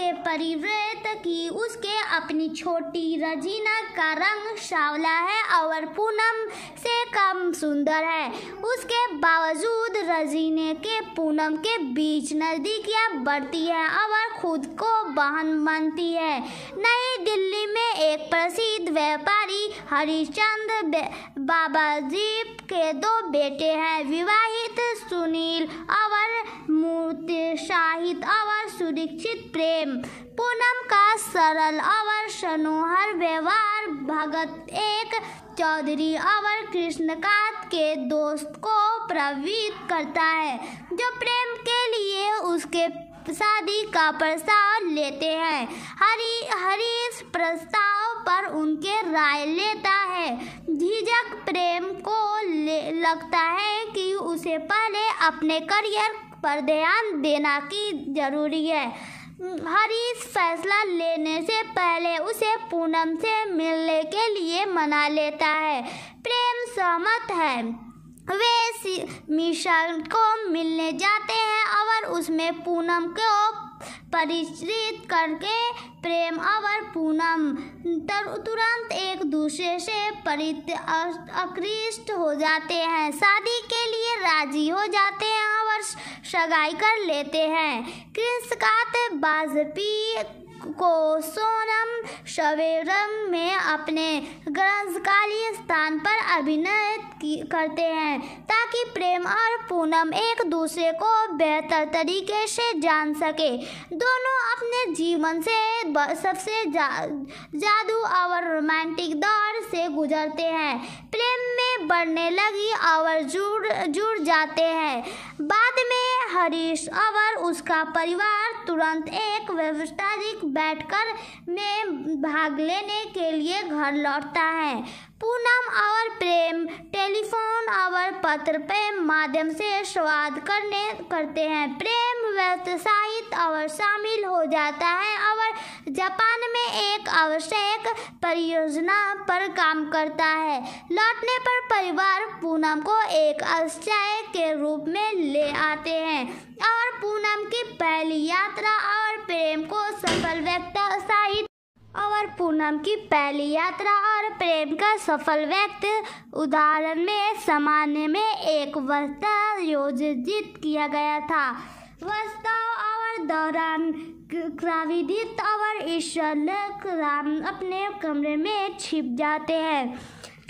से परिवृत की उसके अपनी छोटी रजीना का रंग शावला है और पूनम से कम सुंदर है उसके बावजूद रजीने के पूनम के बीच नजदीकियाँ बढ़ती है और खुद को बहन मानती है नई दिल्ली में एक प्रसिद्ध व्यापारी बाबा बाबाजी के दो बेटे हैं विवाहित सुनील और मूर्ति शाहिद और सुरक्षित प्रेम प्रेम पूनम का सरल और सनोहर व्यवहार भगत एक चौधरी और कृष्णकांत के दोस्त को प्रवृत्त करता है जो प्रेम के लिए उसके शादी का प्रस्ताव लेते हैं हरी इस प्रस्ताव पर उनके राय लेता है झिझक प्रेम को लगता है कि उसे पहले अपने करियर पर ध्यान देना की जरूरी है हरीश फैसला लेने से पहले उसे पूनम से मिलने के लिए मना लेता है प्रेम सहमत है वे मिशन को मिलने जाते हैं और उसमें पूनम को परिचित करके प्रेम और पूनम तुरंत एक दूसरे से परित आकृष्ट हो जाते हैं शादी के लिए राजी हो जाते हैं और सगाई कर लेते हैं का बाजपी को सोनम शवेरम में अपने ग्रंथकालीय स्थान पर अभिनय करते हैं ताकि प्रेम और पूनम एक दूसरे को बेहतर तरीके से जान सके दोनों अपने जीवन से सबसे जा, जादू और रोमांटिक दौर से गुजरते हैं प्रेम में बढ़ने लगी और जुड़ जुड़ जाते हैं बाद में हरीश और उसका परिवार तुरंत एक व्यवस्थाधिक बैठकर में भाग लेने के लिए घर लौटता है पूनम और प्रेम टेलीफोन और पत्र प्रेम माध्यम से स्वाद करने करते हैं प्रेम व्यवसायित और शामिल हो जाता है और जापान में एक आवश्यक परियोजना पर काम करता है लौटने पर परिवार पूनम को एक आश्चर्य के रूप में ले आते हैं और पूनम की पहली यात्रा और प्रेम को सफल व्यक्त साहित और पूनम की पहली यात्रा और प्रेम का सफल व्यक्त उदाहरण में सामान्य में एक वस्ता योजित किया गया था वस्ता और दौरान क्राविदित और ईश्वर राम अपने कमरे में छिप जाते हैं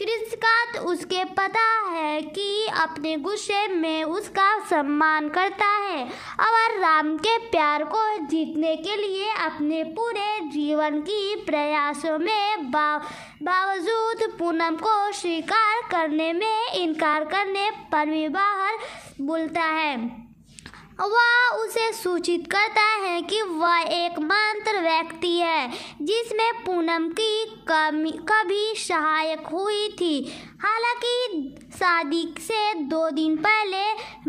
किसकात तो उसके पता है कि अपने गुस्से में उसका सम्मान करता है और राम के प्यार को जीतने के लिए अपने पूरे जीवन की प्रयासों में बाव बावजूद पूनम को स्वीकार करने में इनकार करने पर भी बाहर बोलता है वह उसे सूचित करता है कि वह एक मंत्र व्यक्ति है जिसमें पूनम की कभी सहायक हुई थी हालांकि शादी से दो दिन पहले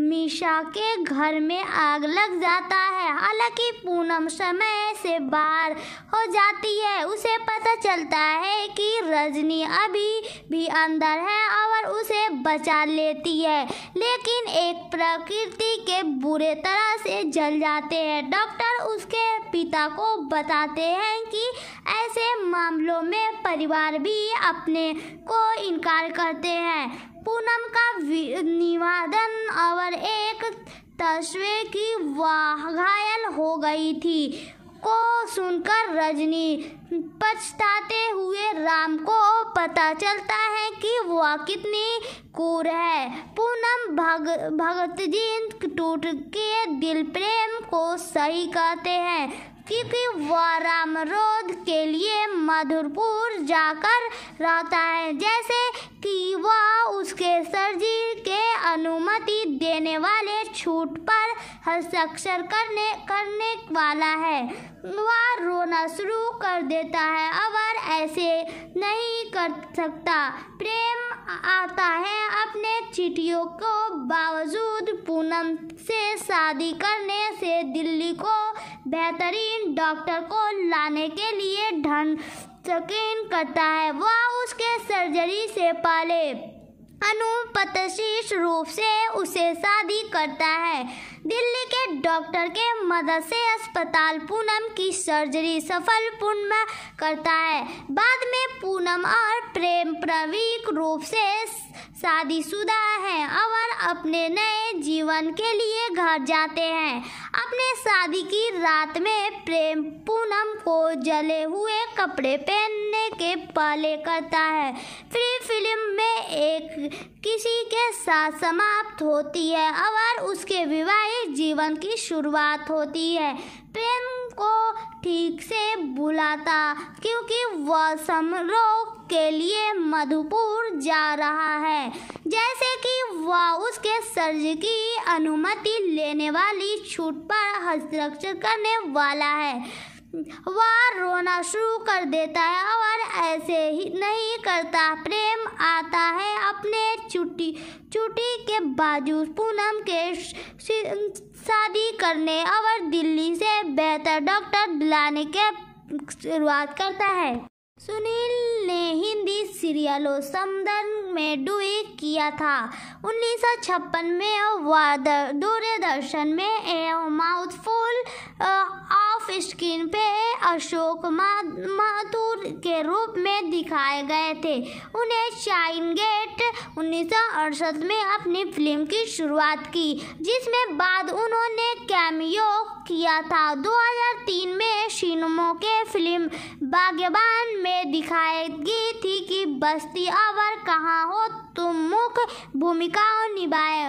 मीशा के घर में आग लग जाता है हालांकि पूनम समय से बाहर हो जाती है उसे पता चलता है कि रजनी अभी भी अंदर है और उसे बचा लेती है लेकिन एक प्रकृति के बुरे तरह से जल जाते हैं डॉक्टर उसके पिता को बताते हैं कि ऐसे मामलों में परिवार भी अपने को इनकार कर करते हैं पूनम का निवादन और एक तस्वीर की घायल हो गई थी को सुनकर रजनी पछताते हुए राम को पता चलता है कि वह कितनी कूर है पूनम भग भगत जी टूट के दिल प्रेम को सही कहते हैं क्योंकि वह रामरोध के लिए मधुरपुर जाकर रहता है जैसे कि वह उसके सर्जी के अनुमति देने वाले छूट पर हस्ताक्षर करने करने वाला है वह रोना शुरू कर देता है अगर ऐसे नहीं कर सकता प्रेम आता है अपने चिटियों को बावजूद पूनम से शादी करने से दिल्ली को बेहतरीन डॉक्टर को लाने के लिए ढंड यकीन करता है वह उसके सर्जरी से पहले अनुपतशीष रूप से उसे शादी करता है दिल्ली के डॉक्टर के मदद से अस्पताल पूनम की सर्जरी सफल पूर्ण करता है बाद में पूनम और प्रेम प्रवीक रूप से शादीशुदा है और अपने नए जीवन के लिए घर जाते हैं अपने शादी की रात में प्रेम पूनम को जले हुए कपड़े पहनने के पहले करता है फिर फिल्म में एक किसी के साथ समाप्त होती है और उसके विवाह से जीवन की शुरुआत होती है प्रेम को ठीक से बुलाता क्योंकि वह समारोह के लिए मधुपुर जा रहा है जैसे कि वह उसके सर्ज की अनुमति लेने वाली छूट पर हस्ताक्षर करने वाला है वह रोना शुरू कर देता है और ऐसे ही नहीं करता प्रेम आता है अपने चुट्टी चुट्टी के बाजू पूनम के शादी करने और दिल्ली से बेहतर डॉक्टर दिलाने के शुरुआत करता है सुनील ने हिंदी सीरियलों समदन में डुए किया था उन्नीस में दूरदर्शन में ए माउथफुल ऑफ स्क्रीन पे अशोक माथुर के रूप में दिखाए गए थे उन्हें शाइन गेट उन्नीस में अपनी फिल्म की शुरुआत की जिसमें बाद उन्होंने कैमियो किया था 2003 में शिनमो के फिल्म बागबान में में दिखाएगी थी कि बस्ती अवर कहाँ हो तुम मुख्य भूमिकाओं निभाए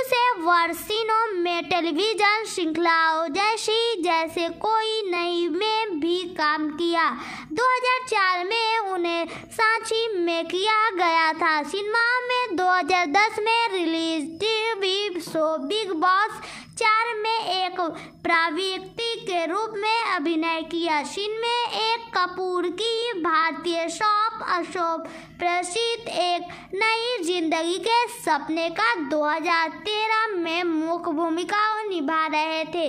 उसे वर्षिनों में टेलीविजन श्रृंखलाओं जैसी जैसे कोई नई में भी काम किया 2004 में उन्हें सांची में किया गया था सिनेमा में 2010 में release TV show Bigg Boss चार में एक प्रवृत्ति के रूप में अभिनय किया सिन में एक कपूर की भारतीय शॉप अशोक प्रसिद्ध एक नई जिंदगी के सपने का 2013 में मुख्य भूमिका निभा रहे थे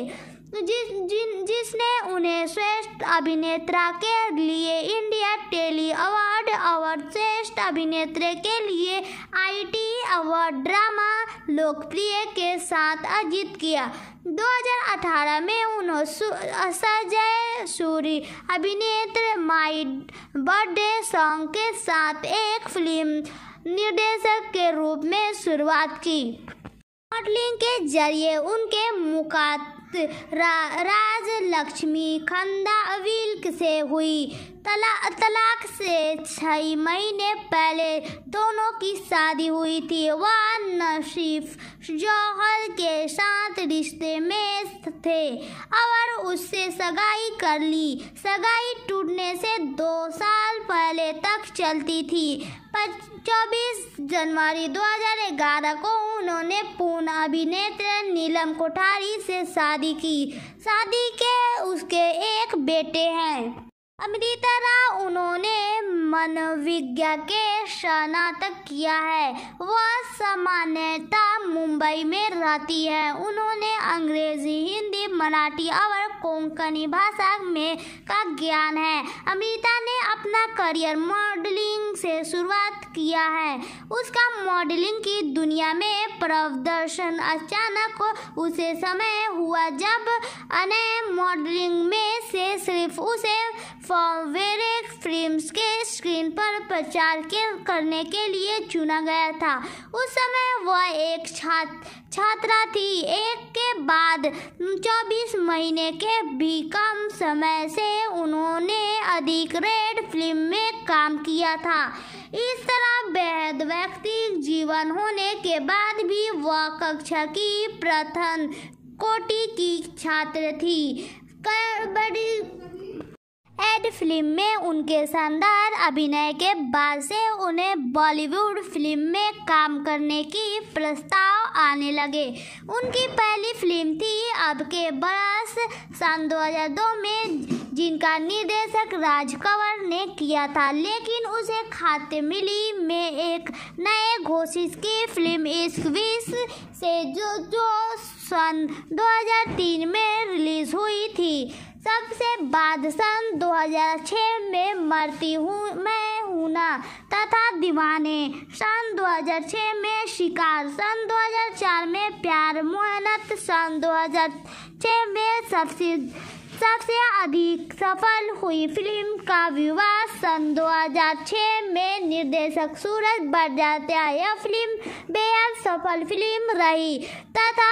तो जिस जिन जिसने उन्हें श्रेष्ठ अभिनेत्रा के लिए इंडिया टेली अवार्ड और श्रेष्ठ अभिनेत्री के लिए आईटी अवार्ड ड्रामा लोकप्रिय के साथ अर्जित किया 2018 में उन्होंने सजय सूरी अभिनेत्र माई बर्थडे सॉन्ग के साथ एक फिल्म निर्देशक के रूप में शुरुआत की मॉडलिंग के जरिए उनके मुकाद राज लक्ष्मी खंदा अविल्क से हुई तला तलाक से छः महीने पहले दोनों की शादी हुई थी वह नशीफ जौहर के साथ रिश्ते में थे और उससे सगाई कर ली सगाई टूटने से दो साल पहले तक चलती थी चौबीस जनवरी 2011 को उन्होंने पूर्ण अभिनेत्र नीलम कोठारी से शादी की शादी के उसके एक बेटे हैं राव उन्होंने मनोविज्ञा के स्नातक किया है वह सामान्यता मुंबई में रहती है उन्होंने अंग्रेजी हिंदी मराठी और कोंकणी भाषा में का ज्ञान है अमृता ने अपना करियर मॉडलिंग से शुरुआत किया है उसका मॉडलिंग की दुनिया में प्रदर्शन अचानक उसे समय हुआ जब अन्य मॉडलिंग में से सिर्फ उसे फॉर्वेरेक फिल्म्स के स्क्रीन पर प्रचार के करने के लिए चुना गया था उस समय वह एक छात्र छात्रा थी एक के बाद 24 महीने के भी कम समय से उन्होंने अधिक रेड फिल्म में काम किया था इस तरह बेहद व्यक्ति जीवन होने के बाद भी वह कक्षा की प्रथम कोटि की छात्र थी बड़ी एड फिल्म में उनके शानदार अभिनय के बाद से उन्हें बॉलीवुड फिल्म में काम करने की प्रस्ताव आने लगे उनकी पहली फिल्म थी अब के बरस सन 2002 में जिनका निर्देशक राज कंवर ने किया था लेकिन उसे खाते मिली में एक नए घोषित की फिल्म इस विश से जो जो सन 2003 में रिलीज हुई थी सबसे बाद सन 2006 में मरती हूँ मैं हूँ ना तथा दीवाने सन 2006 में शिकार सन 2004 में प्यार मोहनत सन 2006 में सबसे सबसे अधिक सफल हुई फिल्म का विवाह सन 2006 में निर्देशक सूरज बरजात्या यह फिल्म बेहद सफल फिल्म रही तथा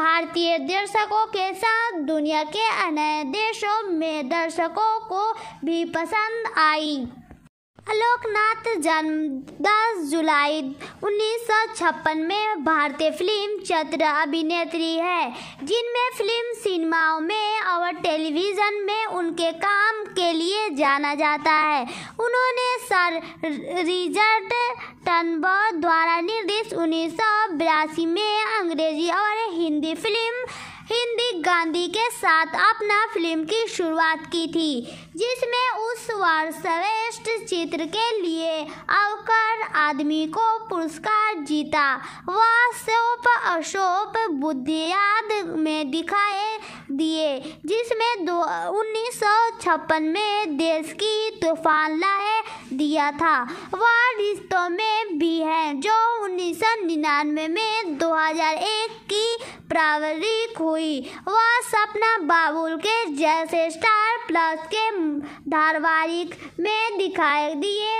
भारतीय दर्शकों के साथ दुनिया के अन्य देशों में दर्शकों को भी पसंद आई अलोकनाथ जन्म 10 जुलाई उन्नीस में भारतीय फिल्म चत्र अभिनेत्री है जिनमें फिल्म सिनेमाओं में और टेलीविज़न में उनके काम के लिए जाना जाता है उन्होंने सर रिजर्ट टनबो द्वारा निर्देशित उन्नीस में अंग्रेजी और हिंदी फिल्म हिंदी गांधी के साथ अपना फिल्म की शुरुआत की थी जिसमें उस वर्ष श्रेष्ठ चित्र के लिए अवकर आदमी को पुरस्कार जीता वह शोप अशोप बुद्धियाद में दिखाए दिए जिसमें दो उन्नीस सौ छप्पन में देश की तूफान लाए दिया था वह रिश्तों में भी है जो उन्नीस सौ निन्यानवे में 2001 की प्रावधिक हुई वह सपना बाबुल के जैसे स्टार प्लस के धारावाहिक में दिखाई दिए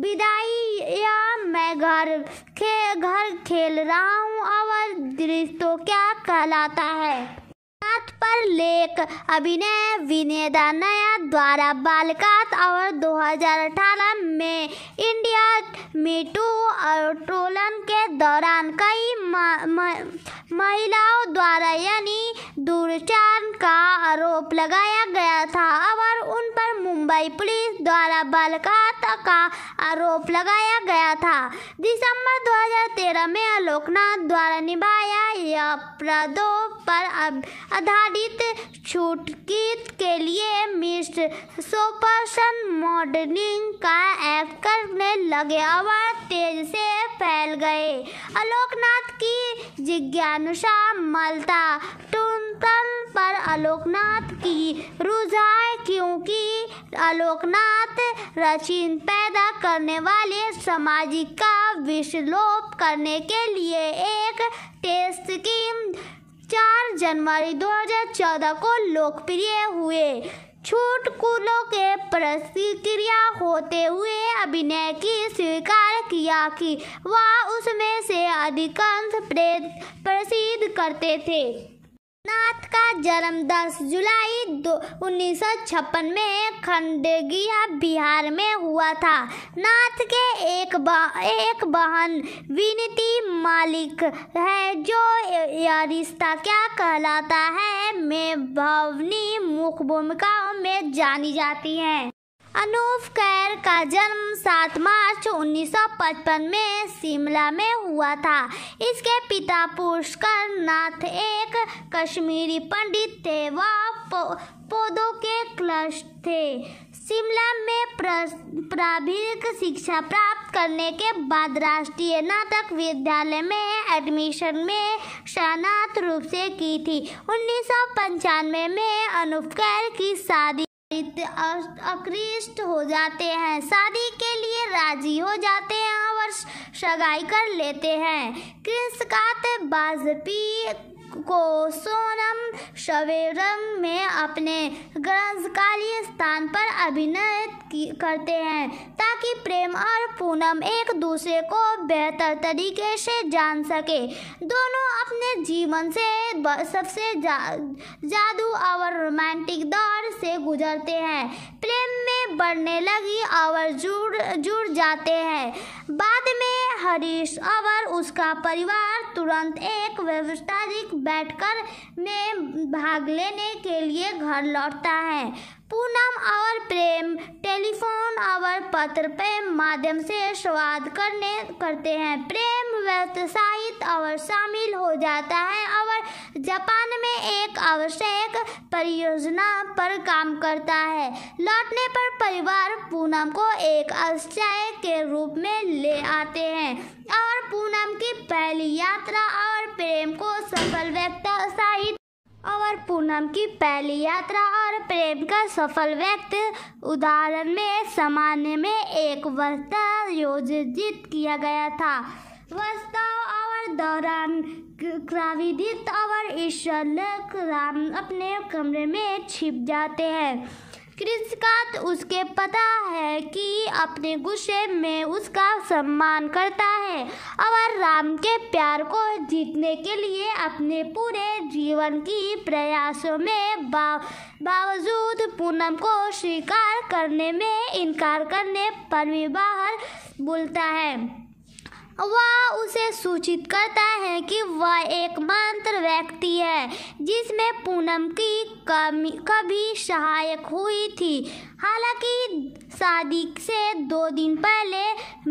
विदाई या मैं घर खे घर खेल रहा हूँ और दृश्य तो क्या कहलाता है रंगनाथ पर लेख अभिनय विनेदा नया द्वारा बालकात और 2018 में इंडिया मीटू आंदोलन के दौरान कई महिलाओं द्वारा यानी दूरचार का आरोप लगाया गया था और उन पर मुंबई पुलिस द्वारा बालकात का आरोप लगाया गया था दिसंबर 2013 में आलोकनाथ द्वारा निभाया यह अपराधों पर अब आधारित छूट के लिए मिस्र सुपर्सन मॉडलिंग का ऐप करने लगे और तेज से फैल गए आलोकनाथ की जिज्ञानुषा मलता टूंतन पर आलोकनाथ की रुझाए क्योंकि आलोकनाथ रचीन पैदा करने वाले सामाजिक का विश्लोप करने के लिए एक टेस्ट की चार जनवरी 2014 को लोकप्रिय हुए छूट कूलों के प्रतिक्रिया होते हुए अभिनय की स्वीकार किया कि वह उसमें से अधिकांश प्रसिद्ध करते थे नाथ का जन्म 10 जुलाई दो उन्नीस में खंडगिया बिहार में हुआ था नाथ के एक बा, एक बहन विनती मालिक है जो यह रिश्ता क्या कहलाता है में भवनी मुख्य भूमिकाओं में जानी जाती हैं अनूप कैर का जन्म 7 मार्च 1955 में शिमला में हुआ था इसके पिता पुष्कर नाथ एक कश्मीरी पंडित थे व पौधों के क्लश थे शिमला में प्रारंभिक शिक्षा प्राप्त करने के बाद राष्ट्रीय नाटक विद्यालय में एडमिशन में शानात रूप से की थी उन्नीस में अनुपकैर की शादी आकृष्ट हो जाते हैं शादी के लिए राजी हो जाते हैं और सगाई कर लेते हैं का बाजपी को सोनम शवेरंग में अपने ग्रंथकालीय स्थान पर अभिनय करते हैं ताकि प्रेम और पूनम एक दूसरे को बेहतर तरीके से जान सके दोनों अपने जीवन से सबसे जा, जादू और रोमांटिक दौर से गुजरते हैं प्रेम में बढ़ने लगी और जुड़ जुड़ जाते हैं बाद में हरीश और उसका परिवार तुरंत एक व्यवसायिक बैठकर में भाग लेने के लिए घर लौटता है पूनम और प्रेम टेलीफोन और पत्र प्रेम माध्यम से स्वाद करने करते हैं प्रेम व्यवसायित और शामिल हो जाता है और जापान में एक आवश्यक परियोजना पर काम करता है लौटने पर परिवार पूनम को एक आश्चर्य के रूप में ले आते हैं और पूनम की पहली यात्रा और प्रेम को सफल व्यक्ता और पूनम की पहली यात्रा और प्रेम का सफल व्यक्त उदाहरण में सामान्य में एक वस्ता योजित किया गया था वस्ता और दौरान क्राविदित और ईश्वर राम अपने कमरे में छिप जाते हैं कृषकांत तो उसके पता है कि अपने गुस्से में उसका सम्मान करता है और राम के प्यार को जीतने के लिए अपने पूरे जीवन की प्रयासों में बा, बावजूद पूनम को स्वीकार करने में इनकार करने पर भी बाहर बोलता है वह उसे सूचित करता है कि वह एक मंत्र व्यक्ति है जिसमें पूनम की कमी कभी सहायक हुई थी हालांकि शादी से दो दिन पहले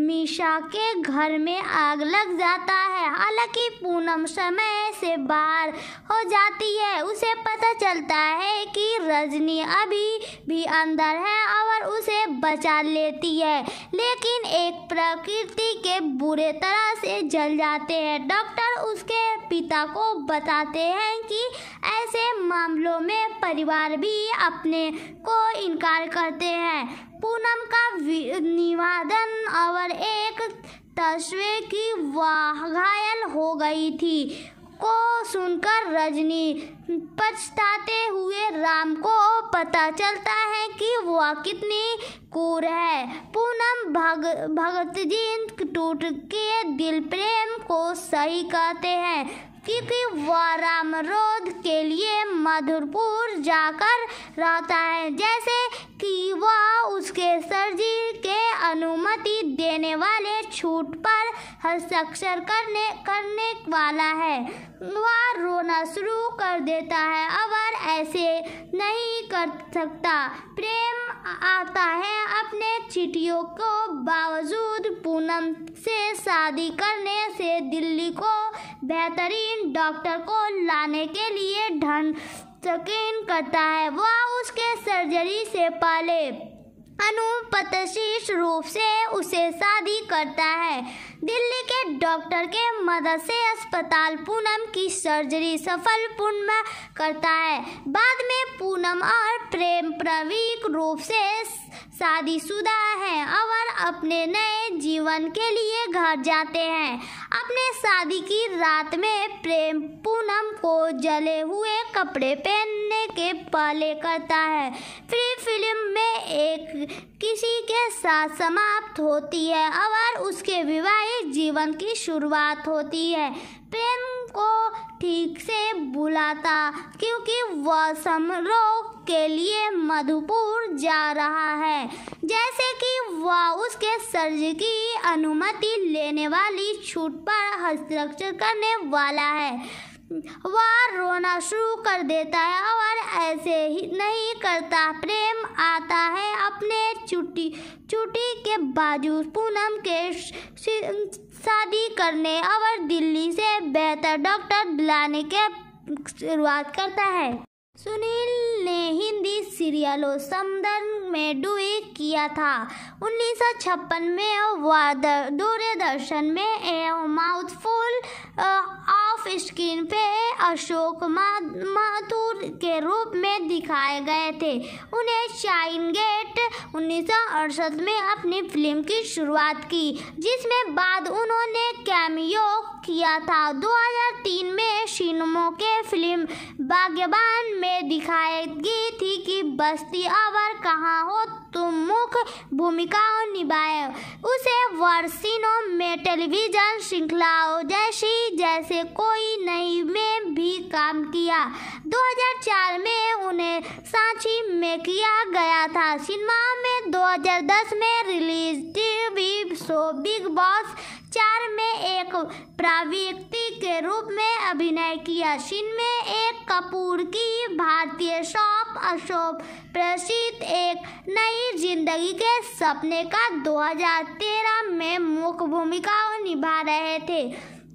मीशा के घर में आग लग जाता है हालांकि पूनम समय से बाहर हो जाती है उसे पता चलता है कि रजनी अभी भी अंदर है और उसे बचा लेती है लेकिन एक प्रकृति के बुरे तरह से जल जाते हैं डॉक्टर उसके पिता को बताते हैं कि ऐसे मामलों में परिवार भी अपने को इनकार करते हैं पूनम का निवादन और एक तस्वे की वाह घायल हो गई थी को सुनकर रजनी पछताते हुए राम को पता चलता है कि वह कितनी कूर है पूनम भग भगत जी टूट के दिल प्रेम को सही कहते हैं क्योंकि वह रामरोध के लिए मधुरपुर जाकर रहता है जैसे कि वह उसके सर्जी के अनुमति देने वाले छूट पर हस्ताक्षर करने करने वाला है वह रोना शुरू कर देता है अगर ऐसे नहीं कर सकता प्रेम आता है अपने चिटियों को बावजूद पूनम से शादी करने से दिल्ली को बेहतरीन डॉक्टर को लाने के लिए ढंड यकीन करता है वह उसके सर्जरी से पहले अनुपतशीष रूप से उसे शादी करता है दिल्ली के डॉक्टर के मदद से अस्पताल पूनम की सर्जरी सफल पूर्ण करता है बाद में पूनम और प्रेम प्रवीक रूप से शादीशुदा हैं और अपने नए जीवन के लिए घर जाते हैं अपने शादी की रात में प्रेम पूनम को जले हुए कपड़े पहनने के पहले करता है फिर फिल्म में एक किसी के साथ समाप्त होती है और उसके विवाहित जीवन की शुरुआत होती है प्रेम को ठीक से बुलाता क्योंकि वह समारोह के लिए मधुपुर जा रहा है जैसे कि वह उसके सर्ज की अनुमति लेने वाली छूट पर हस्ताक्षर करने वाला है वह रोना शुरू कर देता है और ऐसे ही नहीं करता प्रेम आता है अपने चुट्टी चुट्टी के बाजू पूनम के शादी करने और दिल्ली से बेहतर डॉक्टर बुलाने के शुरुआत करता है सुनील ने हिंदी सीरियलों समदन में डुई किया था उन्नीस में वह दूरदर्शन में ए माउथफुल ऑफ स्क्रीन पे अशोक माथुर के रूप में दिखाए गए थे उन्हें शाइन गेट उन्नीस में अपनी फिल्म की शुरुआत की जिसमें बाद उन्होंने कैमियो किया था 2003 में शिनमो के फिल्म बागबान में में दिखाएगी थी कि बस्ती अवर कहाँ हो तुम मुख्य भूमिकाओं निभाए उसे वर्षिनों में टेलीविजन श्रृंखलाओं जैसी जैसे कोई नहीं में भी काम किया 2004 में उन्हें सांची में किया गया था सिनेमा में 2010 में release TV show Bigg Boss चार में एक प्रवृत्ति के रूप में अभिनय किया सिन में एक कपूर की भारतीय शॉप अशोक प्रसिद्ध एक नई जिंदगी के सपने का 2013 में मुख्य भूमिकाओं निभा रहे थे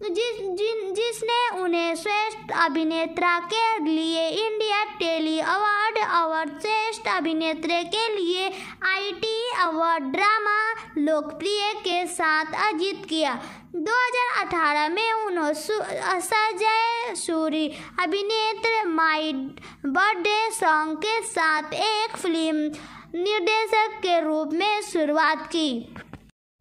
तो जिस जिन जिसने उन्हें श्रेष्ठ अभिनेत्रा के लिए इंडिया टेली अवार्ड और श्रेष्ठ अभिनेत्री के लिए आईटी अवार्ड ड्रामा लोकप्रिय के साथ अर्जित किया 2018 में उन्होंने सजय सूरी अभिनेत्र माई बर्थडे सॉन्ग के साथ एक फिल्म निर्देशक के रूप में शुरुआत की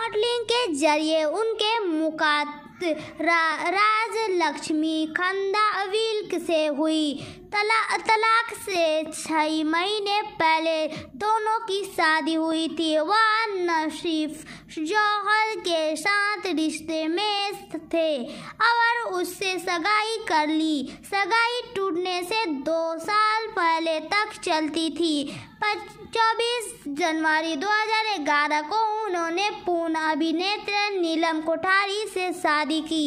मॉडलिंग के जरिए उनके मुकाद रा, राज लक्ष्मी खंदा अविल्क से हुई तला, तलाक से छः महीने पहले दोनों की शादी हुई थी वह नशीफ जौहर के साथ रिश्ते में थे और उससे सगाई कर ली सगाई टूटने से दो साल पहले तक चलती थी चौबीस जनवरी 2011 को उन्होंने पूर्ण अभिनेत्र नीलम कोठारी से शादी की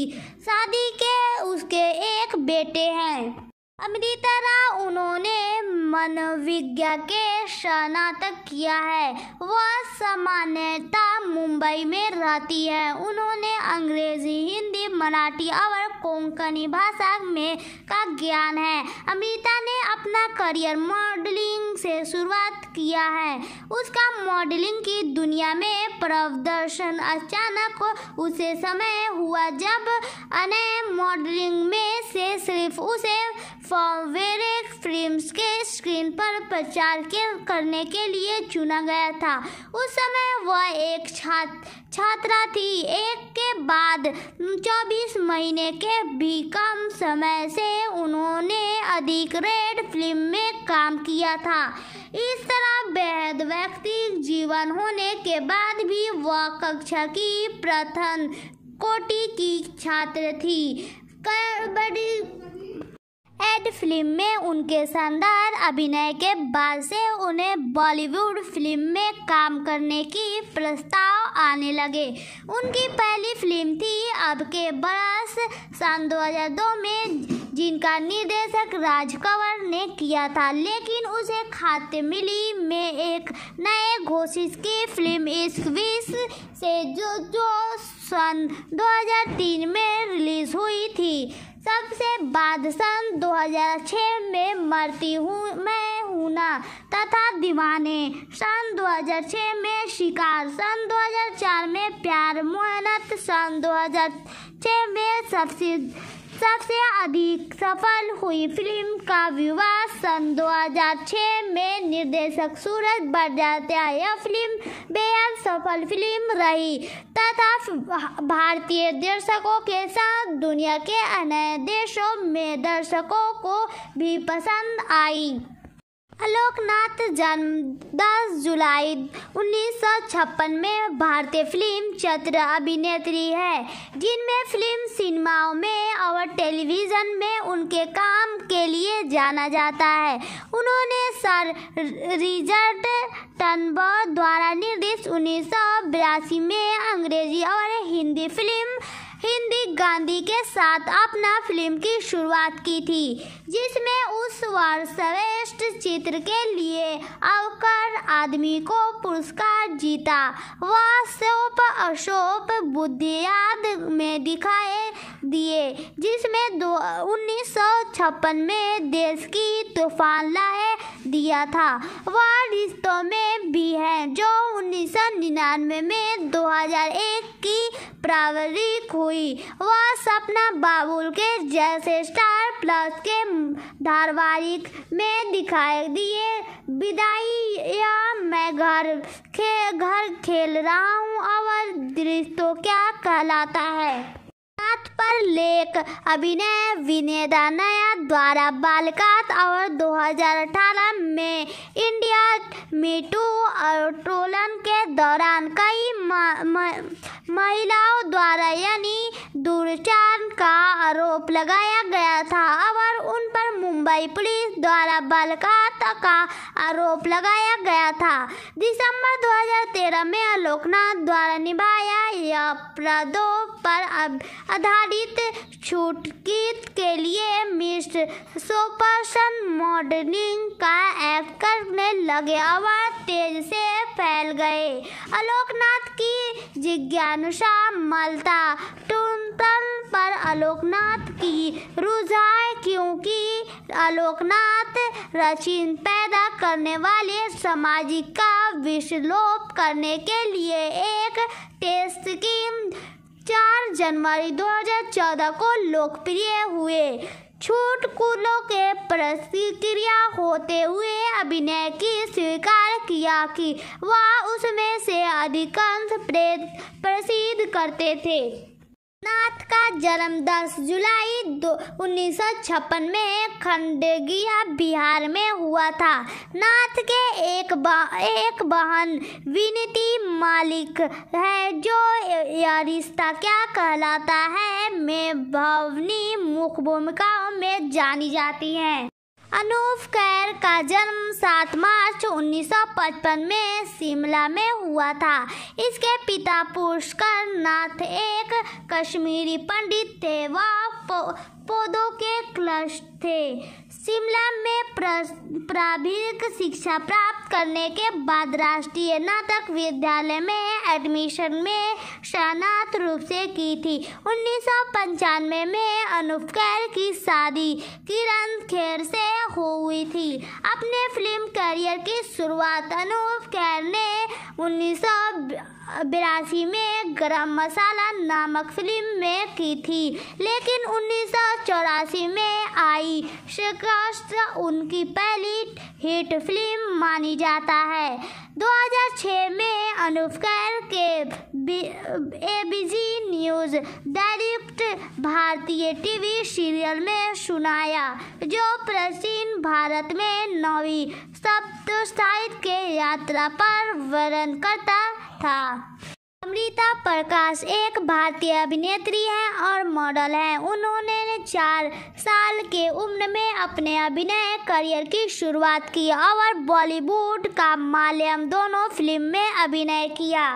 शादी के उसके एक बेटे हैं अमृता राव उन्होंने मनोविज्ञा के स्नातक किया है वह सामान्यता मुंबई में रहती है उन्होंने अंग्रेजी हिंदी मराठी और कोंकणी भाषा में का ज्ञान है अमृता ने अपना करियर मॉडलिंग से शुरुआत किया है उसका मॉडलिंग की दुनिया में प्रदर्शन अचानक उसे समय हुआ जब अन्य मॉडलिंग में से सिर्फ उसे फॉर्मवेयर फिल्म्स के स्क्रीन पर प्रचार के करने के लिए चुना गया था उस समय वह एक छात्र छात्रा थी एक के बाद 24 महीने के भी कम समय से उन्होंने अधिक रेड फिल्म में काम किया था इस तरह बेहद व्यक्ति जीवन होने के बाद भी वह कक्षा की प्रथम कोटि की छात्र थी बड़ी एड फिल्म में उनके शानदार अभिनय के बाद से उन्हें बॉलीवुड फिल्म में काम करने की प्रस्ताव आने लगे उनकी पहली फिल्म थी अब के बरस सन 2002 में जिनका निर्देशक राज कंवर ने किया था लेकिन उसे खाते मिली में एक नए घोषित की फिल्म इस विश से जो जो सन 2003 में रिलीज हुई थी सबसे बाद सन 2006 में मरती हूँ मैं हूँ ना तथा दीवाने सन 2006 में शिकार सन 2004 में प्यार मोहनत सन 2006 में सबसे सबसे अधिक सफल हुई फिल्म का विवाह सन 2006 में निर्देशक सूरज बरजात्या यह फिल्म बेहद सफल फिल्म रही तथा भारतीय दर्शकों के साथ दुनिया के अन्य देशों में दर्शकों को भी पसंद आई अलोकनाथ जन्म 10 जुलाई उन्नीस में भारतीय फिल्म चत्र अभिनेत्री है जिनमें फिल्म सिनेमाओं में और टेलीविज़न में उनके काम के लिए जाना जाता है उन्होंने सर रिजर्ट टनबो द्वारा निर्देशित उन्नीस में अंग्रेजी और हिंदी फिल्म हिंदी गांधी के साथ अपना फिल्म की शुरुआत की थी जिसमें उस बार श्रेष्ठ चित्र के लिए अवकर आदमी को पुरस्कार जीता वह शोप अशोप बुद्धियाद में दिखाए दिए जिसमें दो उन्नीस में देश की तूफान लाए दिया था वह रिश्तों में भी है जो उन्नीस में 2001 की प्रावधिक हुई हुई वह सपना बाबुल के जैसे स्टार प्लस के धारावाहिक में दिखाई दिए विदाई या मैं घर खे घर खेल रहा हूँ और दृश्य तो क्या कहलाता है तात्पर्य पर लेख अभिनय विनेदा नया द्वारा बालकात और 2018 में इंडिया मीटू आंदोलन के दौरान कई महिलाओं द्वारा यानी दुर्चार का आरोप लगाया गया था और उन पर मुंबई पुलिस द्वारा बालकात का आरोप लगाया गया था दिसंबर 2013 में आलोकनाथ द्वारा निभाया यह अपराधों पर अब आधारित छूटकीत के लिए मिस्र सुपर्सन मॉडलिंग का ऐप करने लगे आवाज तेज से फैल गए आलोकनाथ की जिज्ञानुषा मलता टूंतन पर आलोकनाथ की रुझाए क्योंकि आलोकनाथ रचिन पैदा करने वाले सामाजिक का विश्लोप करने के लिए एक टेस्ट की चार जनवरी 2014 को लोकप्रिय हुए छूट कुलों के प्रतिक्रिया होते हुए अभिनय की स्वीकार किया कि वह उसमें से अधिकांश प्रसिद्ध करते थे नाथ का जन्म 10 जुलाई दो उन्नीस में खंडगिया बिहार में हुआ था नाथ के एक बा, एक बहन विनती मालिक है जो यह रिश्ता क्या कहलाता है में भवनी मुख्य भूमिकाओं में जानी जाती हैं अनूप खैर का जन्म 7 मार्च 1955 में शिमला में हुआ था इसके पिता पुष्कर नाथ एक कश्मीरी पंडित थे वह पौधों के क्लश थे शिमला में प्रारंभिक शिक्षा प्राप्त करने के बाद राष्ट्रीय नाटक विद्यालय में एडमिशन में शानात रूप से की थी उन्नीस में अनूप खैर की शादी किरण खैर से हुई थी अपने फिल्म करियर की शुरुआत अनूप खैर ने उन्नीस बिरासी में गरम मसाला नामक फिल्म में की थी लेकिन उन्नीस में आई श्रीकाष्ट उनकी पहली हिट फिल्म मानी जाता है 2006 में अनुपकर खैर के ए बिजी न्यूज़ डायरेक्ट भारतीय टीवी सीरियल में सुनाया जो प्राचीन भारत में नौवीं सप्त के यात्रा पर वर्णन करता था अमृता प्रकाश एक भारतीय अभिनेत्री हैं और मॉडल हैं उन्होंने चार साल के उम्र में अपने अभिनय करियर की शुरुआत की और बॉलीवुड का मालयम दोनों फिल्म में अभिनय किया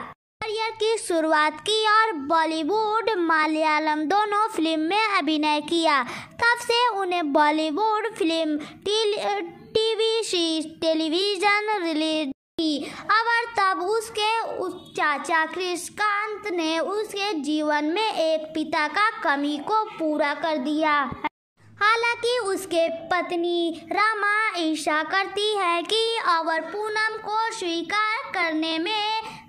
करियर की शुरुआत की और बॉलीवुड मलयालम दोनों फिल्म में अभिनय किया तब से उन्हें Bollywood film TV television release और तब उसके उस चाचा कृष्णकांत ने उसके जीवन में एक पिता का कमी को पूरा कर दिया हालांकि उसके पत्नी रामा ईशा करती है कि अवर पूनम को स्वीकार करने में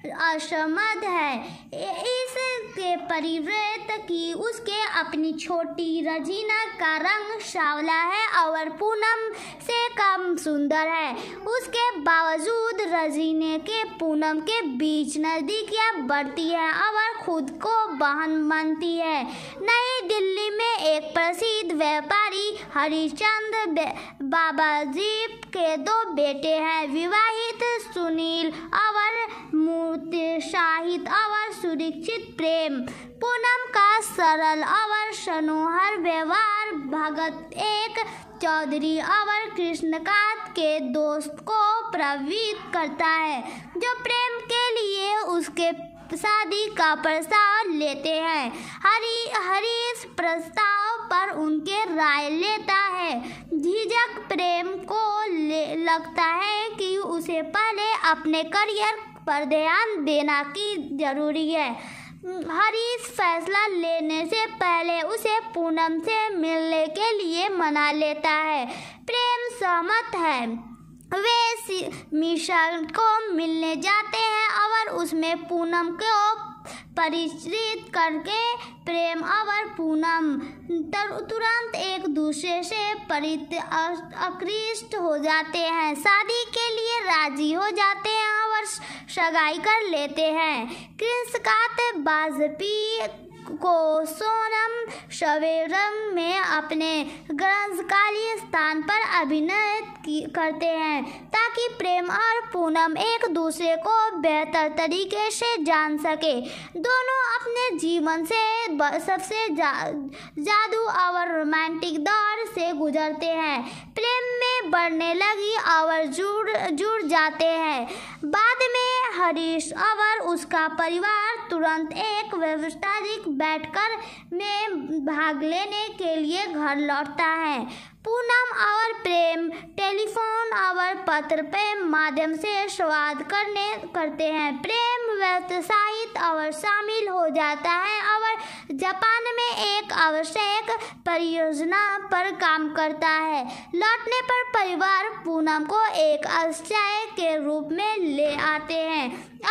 असमद है इसके परिवृत की उसके अपनी छोटी रजीना का रंग सावला है और पूनम से कम सुंदर है उसके बावजूद रजीने के पूनम के बीच नजदीकियाँ बढ़ती है और खुद को बहन मानती है नई दिल्ली में एक प्रसिद्ध व्यापारी हरिचंद बाबाजी के दो बेटे हैं विवाहित सुनील और मू मूर्ति और सुरक्षित प्रेम पूनम का सरल और सनोहर व्यवहार भगत एक चौधरी और कृष्णकांत के दोस्त को प्रवृत्त करता है जो प्रेम के लिए उसके शादी का प्रस्ताव लेते हैं हरी हरी इस प्रस्ताव पर उनके राय लेता है झिझक प्रेम को लगता है कि उसे पहले अपने करियर पर ध्यान देना की जरूरी है हरीश फैसला लेने से पहले उसे पूनम से मिलने के लिए मना लेता है प्रेम सहमत है वे मीशा को मिलने जाते हैं और उसमें पूनम को परिचित करके प्रेम और पूनम तुरंत एक दूसरे से परित आकृष्ट हो जाते हैं शादी के लिए राजी हो जाते हैं और सगाई कर लेते हैं किसकात बाजपी को सोनम सवेरम में अपने ग्रंथकालीय स्थान पर अभिनय करते हैं ताकि प्रेम और पूनम एक दूसरे को बेहतर तरीके से जान सके दोनों अपने जीवन से सबसे जा, जादू और रोमांटिक दौर से गुजरते हैं प्रेम में बढ़ने लगी और जुड़ जुड़ जाते हैं बाद में हरीश और उसका परिवार तुरंत एक व्यवसायिक बैठकर में भाग लेने के लिए घर लौटता है पूनम और प्रेम टेलीफोन और पत्र प्रेम माध्यम से स्वाद करने करते हैं प्रेम व्यवसायित और शामिल हो जाता है और जापान में एक आवश्यक परियोजना पर काम करता है लौटने पर परिवार पूनम को एक आश्चर्य के रूप में ले आते हैं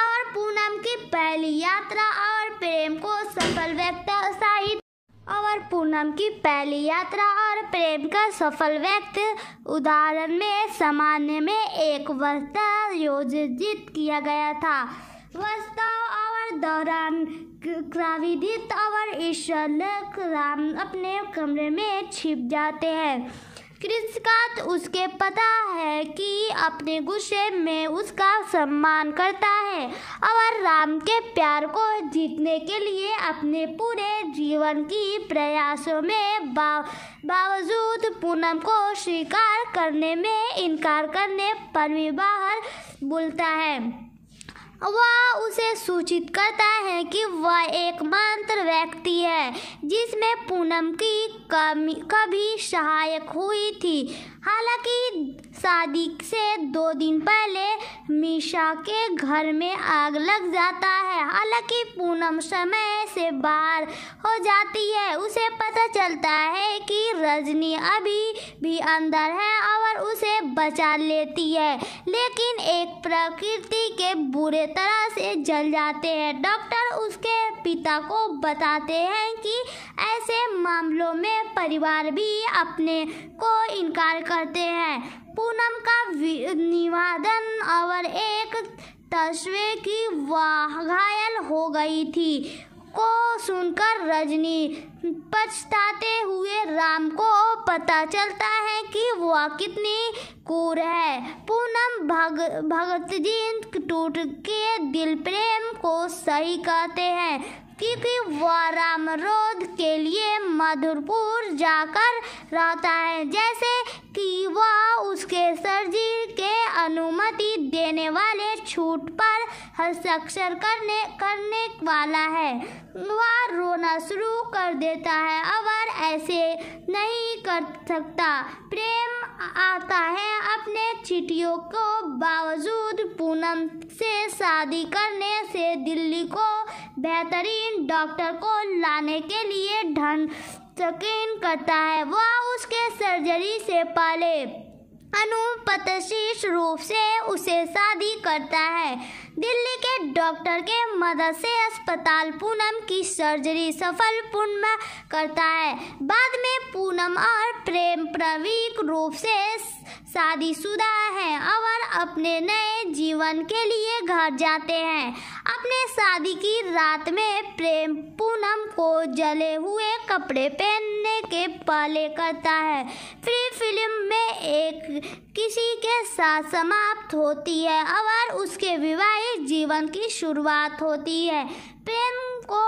और पूनम की पहली यात्रा और प्रेम को सफल व्यवसायित और पूनम की पहली यात्रा और प्रेम का सफल व्यक्त उदाहरण में सामान्य में एक वस्त्र योजित किया गया था वास्तव और दौरान क्राविदित और ईश्वर राम अपने कमरे में छिप जाते हैं कृषकात तो उसके पता है कि अपने गुस्से में उसका सम्मान करता है और राम के प्यार को जीतने के लिए अपने पूरे जीवन की प्रयासों में बावजूद पूनम को स्वीकार करने में इनकार करने पर भी बाहर बोलता है वह उसे सूचित करता है कि वह एकमात्र व्यक्ति है जिसमें पूनम की कमी कभी सहायक हुई थी हालांकि शादी से दो दिन पहले मीशा के घर में आग लग जाता है हालांकि पूनम समय से बाहर हो जाती है उसे पता चलता है कि रजनी अभी भी अंदर है और उसे बचा लेती है लेकिन एक प्रकृति के बुरे तरह से जल जाते हैं डॉक्टर उसके पिता को बताते हैं कि ऐसे मामलों में परिवार भी अपने को इनकार कर करते हैं पूनम का निवादन और एक तस्वे की वाह घायल हो गई थी को सुनकर रजनी पछताते हुए राम को पता चलता है कि वह कितनी कूर है पूनम भग भगत जी टूट के दिल प्रेम को सही कहते हैं क्योंकि वह रामरोध के लिए मधुरपुर जाकर रहता है जैसे कि वह उसके सर्जी के अनुमति देने वाले छूट पर हस्ताक्षर करने करने वाला है वह रोना शुरू कर देता है अगर ऐसे नहीं कर सकता प्रेम आता है अपने चिट्ठियों को बावजूद पूनम से शादी करने से दिल्ली को बेहतरीन डॉक्टर को लाने के लिए ढंग यकीन करता है वह उसके सर्जरी से पहले अनुपतशीष रूप से उसे शादी करता है दिल्ली के डॉक्टर के मदद से अस्पताल पूनम की सर्जरी सफल पूर्ण करता है बाद में पूनम और प्रेम प्रवीक रूप से शादीशुदा हैं और अपने नए जीवन के लिए घर जाते हैं अपने शादी की रात में प्रेम पूनम को जले हुए कपड़े पहनने के पहले करता है फिर फिल्म में एक किसी के साथ समाप्त होती है और उसके विवाहित जीवन की शुरुआत होती है प्रेम को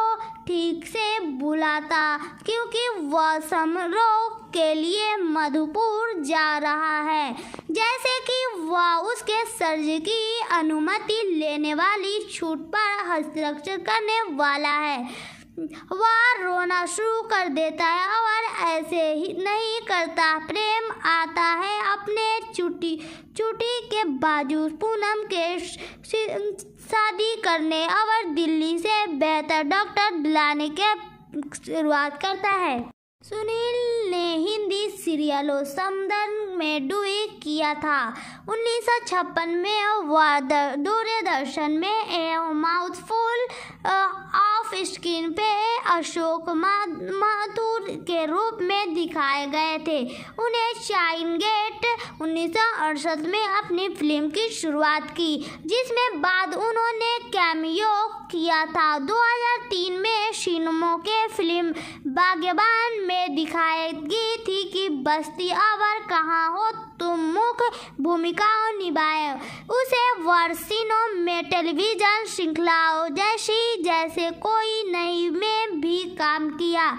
ठीक से बुलाता क्योंकि वह समारोह के लिए मधुपुर जा रहा है जैसे कि वह उसके सर्ज की अनुमति लेने वाली छूट पर हस्ताक्षर करने वाला है वह रोना शुरू कर देता है और ऐसे ही नहीं करता प्रेम आता है अपने चुटी चुटी के बाजू पूनम के शादी करने और दिल्ली से बेहतर डॉक्टर दिलाने के शुरुआत करता है सुनील ने हिंदी सीरियलों समदन में डुए किया था उन्नीस में वह दूरदर्शन में ए माउथफुल ऑफ स्क्रीन पे अशोक माथुर के रूप में दिखाए गए थे उन्हें शाइन गेट उन्नीस में अपनी फिल्म की शुरुआत की जिसमें बाद उन्होंने कैमियो किया था 2003 में शिनमो के फिल्म बागेबान में दिखाई गई थी कि बस्ती अवर कहाँ होती प्रमुख भूमिकाओं निभाए उसे वर्षिनों में टेलीविजन श्रृंखलाओं जैसी जैसे कोई नहीं में भी काम किया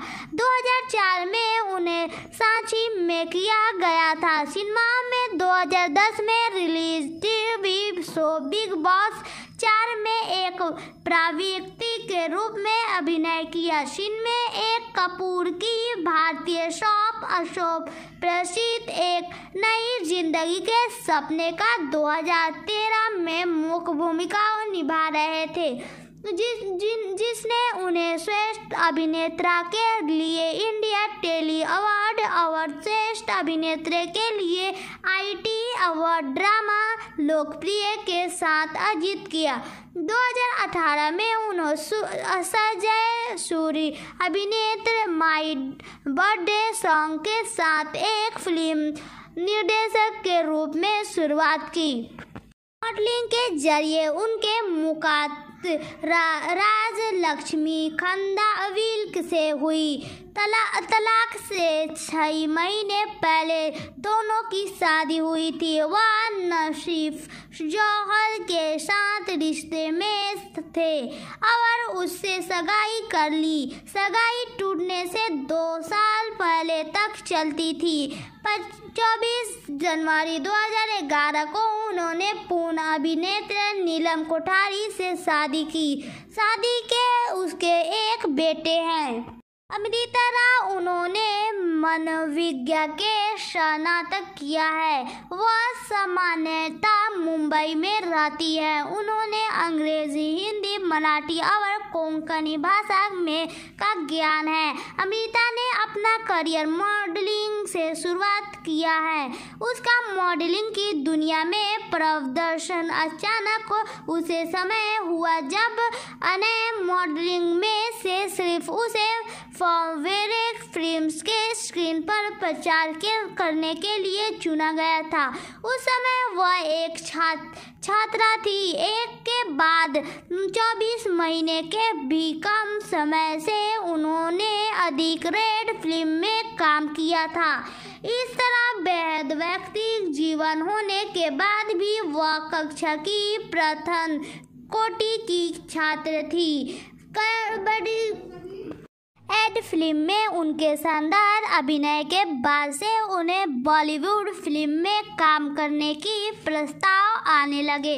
2004 में उन्हें सांची में किया गया था सिनेमा में 2010 में release TV show Bigg Boss चार में एक प्रवृत्ति के रूप में अभिनय किया शिन में एक कपूर की भारतीय शॉप अशोक प्रसिद्ध एक नई अपनी जिंदगी के सपने का 2013 में मुख्य भूमिका निभा रहे थे जिस जिन जिसने उन्हें श्रेष्ठ अभिनेत्रा के लिए इंडिया टेली अवार्ड और श्रेष्ठ अभिनेत्री के लिए आईटी अवार्ड ड्रामा लोकप्रिय के साथ अर्जित किया 2018 में उन्होंने सजय सूरी अभिनेत्र माई बर्थडे सॉन्ग के साथ एक फिल्म निर्देशक के रूप में शुरुआत की मॉडलिंग के जरिए उनके मुकात रा, राज लक्ष्मी खंदा विल्क से हुई तला, तलाक से छ महीने पहले दोनों की शादी हुई थी वह नशीफ जौहर के साथ रिश्ते में थे और उससे सगाई कर ली सगाई टूटने से दो साल पहले तक चलती थी पच, 24 जनवरी 2011 को उन्होंने पूर्ण अभिनेत्र नीलम कोठारी से शादी की शादी के उसके एक बेटे हैं अमृता तरह उन्होंने मनोविज्ञा के स्नातक किया है वह सामान्यता मुंबई में रहती है उन्होंने अंग्रेजी हिंदी मराठी और कोंकणी भाषा में का ज्ञान है अमृता ने अपना करियर मॉडलिंग से शुरुआत किया है उसका मॉडलिंग की दुनिया में प्रदर्शन अचानक उसे समय हुआ जब अन्य मॉडलिंग में से सिर्फ उसे फॉवेरेक फिल्म्स के स्क्रीन पर प्रचार के करने के लिए चुना गया था उस समय वह एक छात्र छात्रा थी एक के बाद 24 महीने के भी कम समय से उन्होंने अधिक रेड फिल्म में काम किया था इस तरह बेहद व्यक्ति जीवन होने के बाद भी वह कक्षा की प्रथम कोटि की छात्र थी कबड्डी एड फिल्म में उनके शानदार अभिनय के बाद से उन्हें बॉलीवुड फिल्म में काम करने की प्रस्ताव आने लगे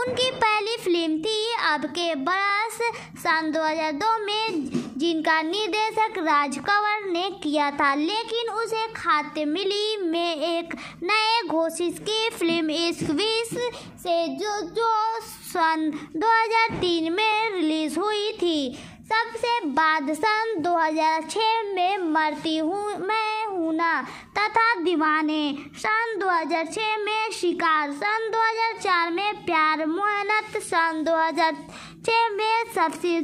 उनकी पहली फिल्म थी अब के बरस सन 2002 में जिनका निर्देशक राज कंवर ने किया था लेकिन उसे खाते मिली में एक नए घोषित की फिल्म इस विश से जो जो सन 2003 में रिलीज हुई थी सबसे बाद सन 2006 में मरती हूँ मैं हूँ ना तथा दीवाने सन 2006 में शिकार सन 2004 में प्यार मोहनत सन 2006 में सबसे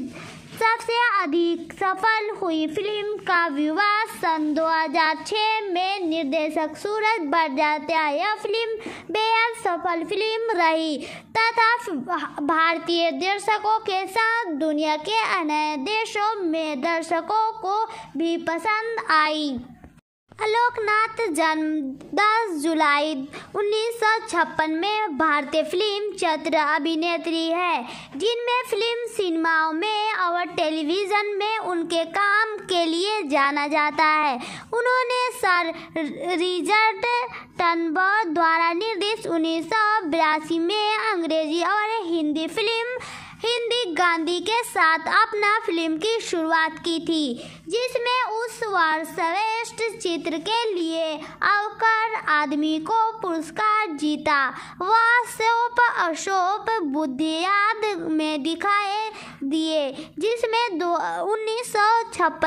सबसे अधिक सफल हुई फिल्म का विवाह सन 2006 में निर्देशक सूरज बरजात्या यह फिल्म बेहद सफल फिल्म रही तथा भारतीय दर्शकों के साथ दुनिया के अन्य देशों में दर्शकों को भी पसंद आई अलोकनाथ जन्म 10 जुलाई 1956 में भारतीय फिल्म चत्र अभिनेत्री है जिनमें फिल्म सिनेमाओं में और टेलीविज़न में उनके काम के लिए जाना जाता है उन्होंने सर रिजर्ट टनबो द्वारा निर्देश उन्नीस में अंग्रेजी और हिंदी फिल्म हिंदी गांधी के साथ अपना फिल्म की शुरुआत की थी जिसमें उस श्रेष्ठ चित्र के लिए अवकर आदमी को पुरस्कार जीता वह शोप अशोप बुद्धियाद में दिखाए दिए जिसमें दो उन्नीस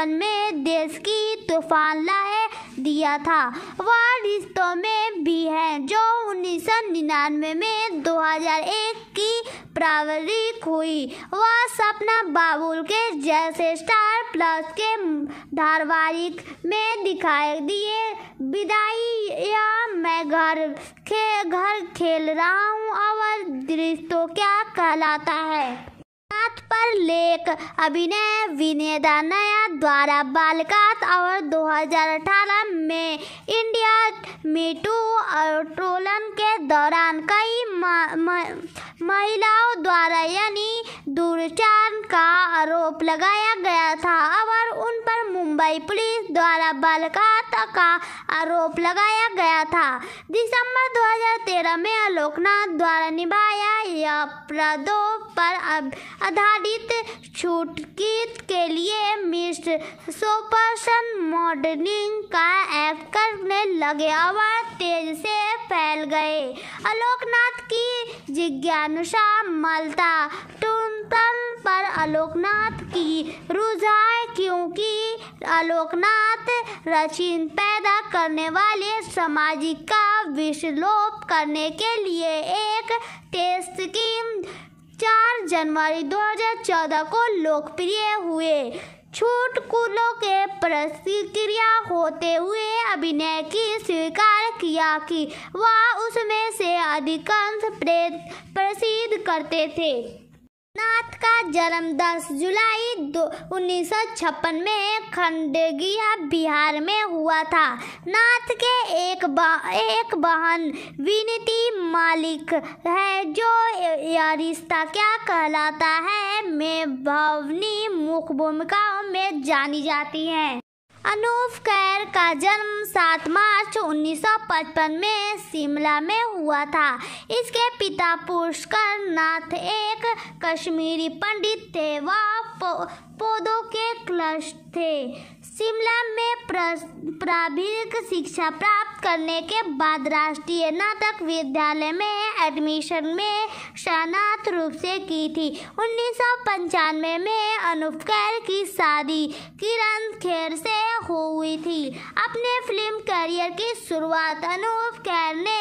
में देश की तूफान लाए दिया था वह रिश्तों में भी है जो उन्नीस में 2001 की प्रावधिक हुई हुई वह सपना बाबुल के जैसे स्टार प्लस के धारावाहिक में दिखाई दिए विदाई या मैं घर खे घर खेल रहा हूँ और दृश्य तो क्या कहलाता है हाथ पर लेख अभिनय विनेदा नया द्वारा बालकात और 2018 में इंडिया मीटू आंदोलन के दौरान कई महिलाओं द्वारा यानी दूरचार का आरोप लगाया गया था और उन पर मुंबई पुलिस द्वारा बालकात का आरोप लगाया गया था दिसंबर 2013 में आलोकनाथ द्वारा निभाया यह अपराधों पर आधारित छूटकीत के लिए मिस्र सोपर्सन मॉडलिंग का ऐप करने लगे और तेज से फैल गए अलोकनाथ की जिज्ञानुषा मलता टुनटन पर अलोकनाथ की रुझाए क्योंकि अलोकनाथ रचिन पैदा करने वाले सामाजिक का विश्लोप करने के लिए एक टेस्ट की चार जनवरी 2014 को लोकप्रिय हुए छूट कुलों के प्रतिक्रिया होते हुए अभिनय की स्वीकार किया कि वह उसमें से अधिकांश प्रसिद्ध करते थे नाथ का जन्म 10 जुलाई दो उन्नीस में खंडगिया बिहार में हुआ था नाथ के एक बा, एक बहन विनती मालिक है जो यह रिश्ता क्या कहलाता है मैं भवनी मुख्य भूमिकाओं में जानी जाती हैं अनूप कैर का जन्म 7 मार्च 1955 में शिमला में हुआ था इसके पिता पुष्कर नाथ एक कश्मीरी पंडित थे वह पौधों के क्लश थे शिमला में प्रारंभिक शिक्षा प्राप्त करने के बाद राष्ट्रीय नाटक विद्यालय में एडमिशन में शनात रूप से की थी उन्नीस सौ पंचानवे में अनूप खैर की शादी किरण खेर से हुई थी अपने फिल्म करियर की शुरुआत अनूप खैर ने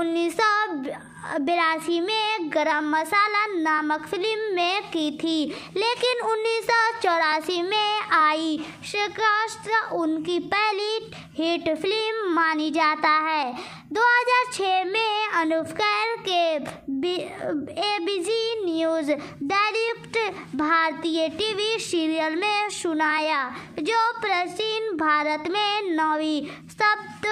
उन्नीस सौ बिरासी में गरम मसाला नामक फिल्म में की थी लेकिन उन्नीस में आई श्रीकास्त्र उनकी पहली हिट फिल्म मानी जाता है 2006 में अनुपकर के ए बिजी न्यूज डायरेक्ट भारतीय टीवी सीरियल में सुनाया जो प्राचीन भारत में नौवीं सप्त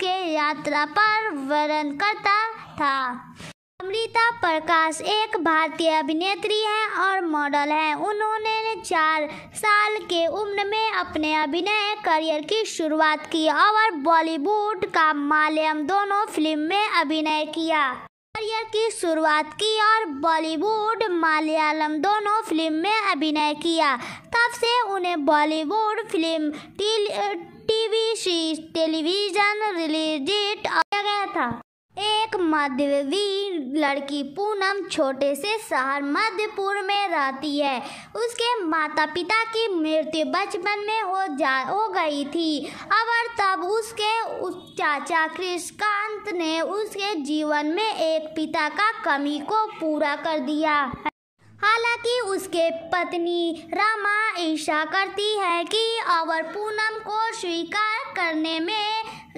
के यात्रा पर वर्णन करता था अमृता प्रकाश एक भारतीय अभिनेत्री हैं और मॉडल हैं उन्होंने चार साल के उम्र में अपने अभिनय करियर की शुरुआत की और बॉलीवुड का मालयम दोनों फिल्म में अभिनय किया करियर की शुरुआत की और बॉलीवुड मलयालम दोनों फिल्म में अभिनय किया तब से उन्हें बॉलीवुड फिल्म टीवी टेलीविजन रिलीजिट किया गया था एक मध्यवी लड़की पूनम छोटे से शहर मध्यपुर में रहती है उसके माता पिता की मृत्यु बचपन में हो जा हो गई थी और तब उसके उस चाचा कृष्णकांत ने उसके जीवन में एक पिता का कमी को पूरा कर दिया हालांकि उसके पत्नी रामा ईर्षा करती है कि और पूनम को स्वीकार करने में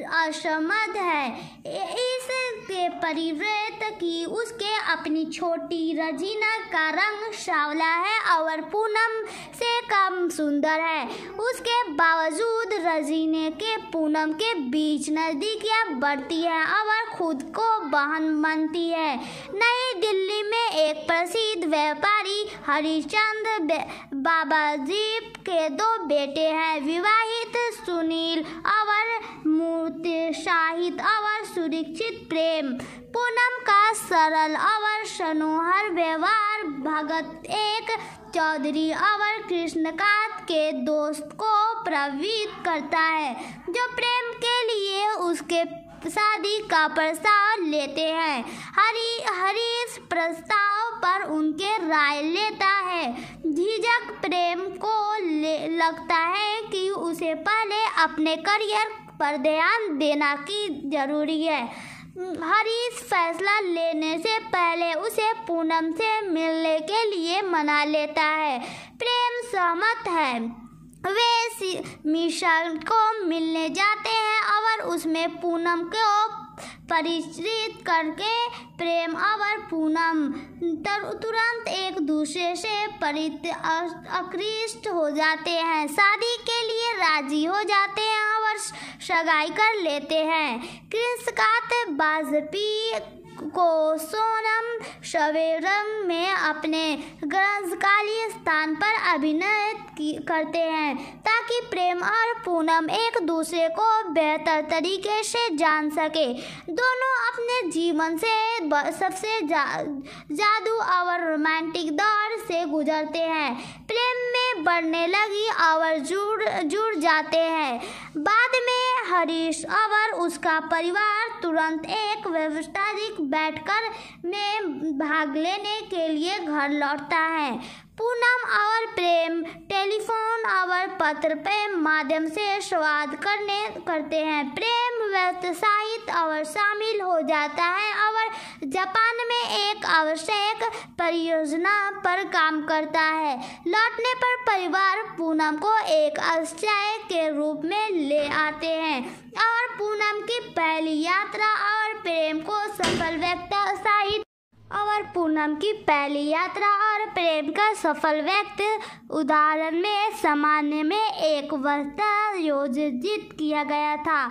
असमर्थ है इसके परिवृत की उसके अपनी छोटी रजीना का रंग शावला है और पूनम से कम सुंदर है उसके बावजूद रजीने के पूनम के बीच नज़दीक बढ़ती है और खुद को बहन मानती है नई दिल्ली में एक प्रसिद्ध व्यापारी हरिचंद बाबाजी के दो बेटे हैं विवाहित सुनील और भूतेर और सुरक्षित प्रेम पूनम का सरल और सनोहर व्यवहार भगत एक चौधरी और कृष्णकांत के दोस्त को प्रवृत्त करता है जो प्रेम के लिए उसके शादी का प्रस्ताव लेते हैं हरी हरी इस प्रस्ताव पर उनके राय लेता है झिझक प्रेम को लगता है कि उसे पहले अपने करियर पर ध्यान देना की जरूरी है इस फैसला लेने से पहले उसे पूनम से मिलने के लिए मना लेता है प्रेम सहमत है वे मिशन को मिलने जाते हैं और उसमें पूनम को परिचित करके प्रेम और पूनम तुरंत एक दूसरे से परित आकृष्ट हो जाते हैं शादी के लिए राजी हो जाते हैं और सगाई कर लेते हैं कृष्णकांत वाजपेयी को सोनम शवेरम में अपने ग्रंथकालीय स्थान पर अभिनय करते हैं ताकि प्रेम और पूनम एक दूसरे को बेहतर तरीके से जान सके दोनों अपने जीवन से सबसे जा, जादू और रोमांटिक दौर से गुजरते हैं प्रेम में बढ़ने लगी और जुड़ जुड़ जाते हैं बाद में हरीश और उसका परिवार तुरंत एक व्यवस्थाधिक बैठकर में भाग लेने के लिए घर लौटता है पूनम और प्रेम टेलीफोन और पत्र प्रेम माध्यम से स्वाद करने करते हैं प्रेम व्यवसायित साहित्य और शामिल हो जाता है और जापान में एक आवश्यक परियोजना पर काम करता है लौटने पर परिवार पूनम को एक आश्चर्य के रूप में ले आते हैं और पूनम की पहली यात्रा और प्रेम को सफल व्यक्त साहित्य और पूनम की पहली यात्रा और प्रेम का सफल व्यक्त उदाहरण में सामान्य में एक वस्ता योजित किया गया था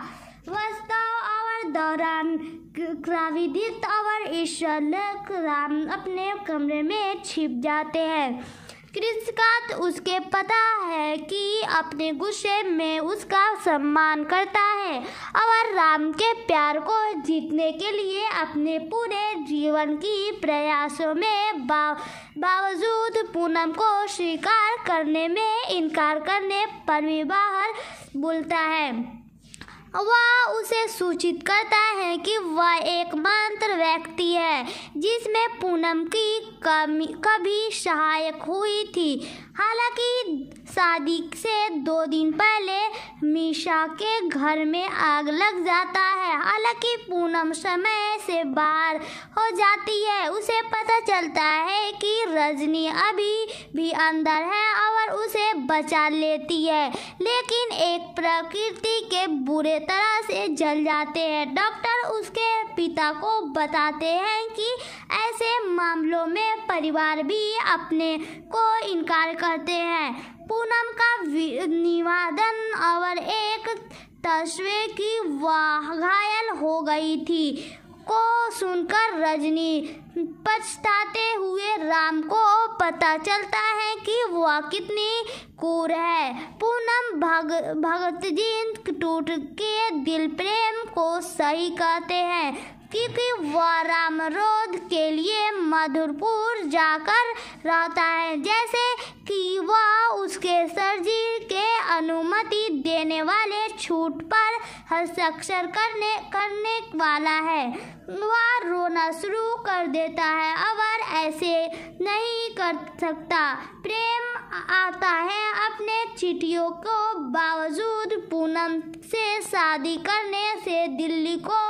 वस्ताव और दौरान क्राविदित और ईश्वर राम अपने कमरे में छिप जाते हैं कृषकात उसके पता है कि अपने गुस्से में उसका सम्मान करता है और राम के प्यार को जीतने के लिए अपने पूरे जीवन की प्रयासों में बाव बावजूद पूनम को स्वीकार करने में इनकार करने पर भी बाहर बोलता है वह उसे सूचित करता है कि वह एकमात्र व्यक्ति है जिसमें पूनम की कमी कभी सहायक हुई थी हालांकि शादी से दो दिन पहले मीशा के घर में आग लग जाता है हालांकि पूनम समय से बाहर हो जाती है उसे पता चलता है कि रजनी अभी भी अंदर है और उसे बचा लेती है लेकिन एक प्रकृति के बुरे तरह से जल जाते हैं डॉक्टर उसके पिता को बताते हैं कि ऐसे मामलों में परिवार भी अपने को इनकार कर करते हैं पूनम का निवादन और एक तस्वीर की वाह घायल हो गई थी को सुनकर रजनी पछताते हुए राम को पता चलता है कि वह कितनी कूर है पूनम भग भगत जी टूट के दिल प्रेम को सही कहते हैं क्योंकि वह रामरोध के लिए मधुरपुर जाकर रहता है जैसे कि वह उसके सर्जी के अनुमति देने वाले छूट पर हस्ताक्षर करने करने वाला है वह रोना शुरू कर देता है अगर ऐसे नहीं कर सकता प्रेम आता है अपने चिट्ठियों को बावजूद पूनम से शादी करने से दिल्ली को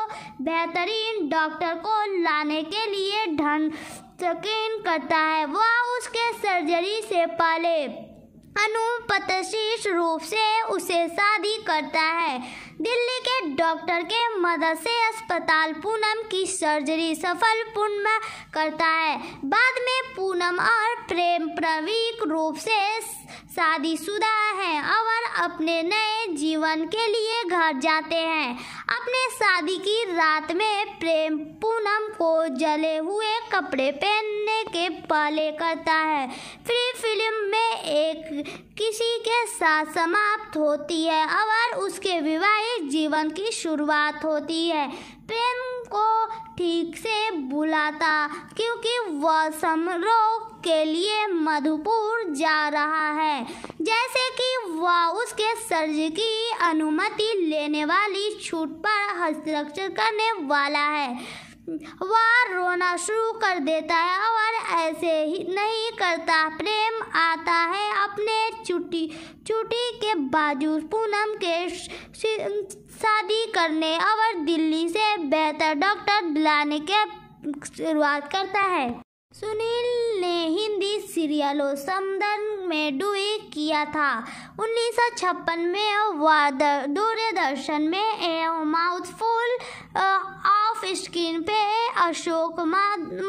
बेहतरीन डॉक्टर को लाने के लिए धन... यकीन करता है वह उसके सर्जरी से पहले अनुपतशीष रूप से उसे शादी करता है दिल्ली के डॉक्टर के मदद से अस्पताल पूनम की सर्जरी सफल पूर्ण करता है बाद में पूनम और प्रेम प्रवीक रूप से शादीशुदा हैं और अपने नए जीवन के लिए घर जाते हैं अपने शादी की रात में प्रेम पूनम को जले हुए कपड़े पहनने के पहले करता है फिर फिल्म में एक किसी के साथ समाप्त होती है और उसके विवाहित फिर जीवन की शुरुआत होती है प्रेम को ठीक से बुलाता क्योंकि वह समारोह के लिए मधुपुर जा रहा है जैसे कि वह उसके सर्ज की अनुमति लेने वाली छूट पर हस्ताक्षर करने वाला है वह रोना शुरू कर देता है और ऐसे ही नहीं करता प्रेम आता है अपने चुटी चुटी के बाजू पूनम के शादी करने और दिल्ली से बेहतर डॉक्टर बुलाने के शुरुआत करता है सुनील ने हिंदी सीरियलों समदन में डुए किया था उन्नीस में वह दूरदर्शन में ए माउथफुल ऑफ स्क्रीन पे अशोक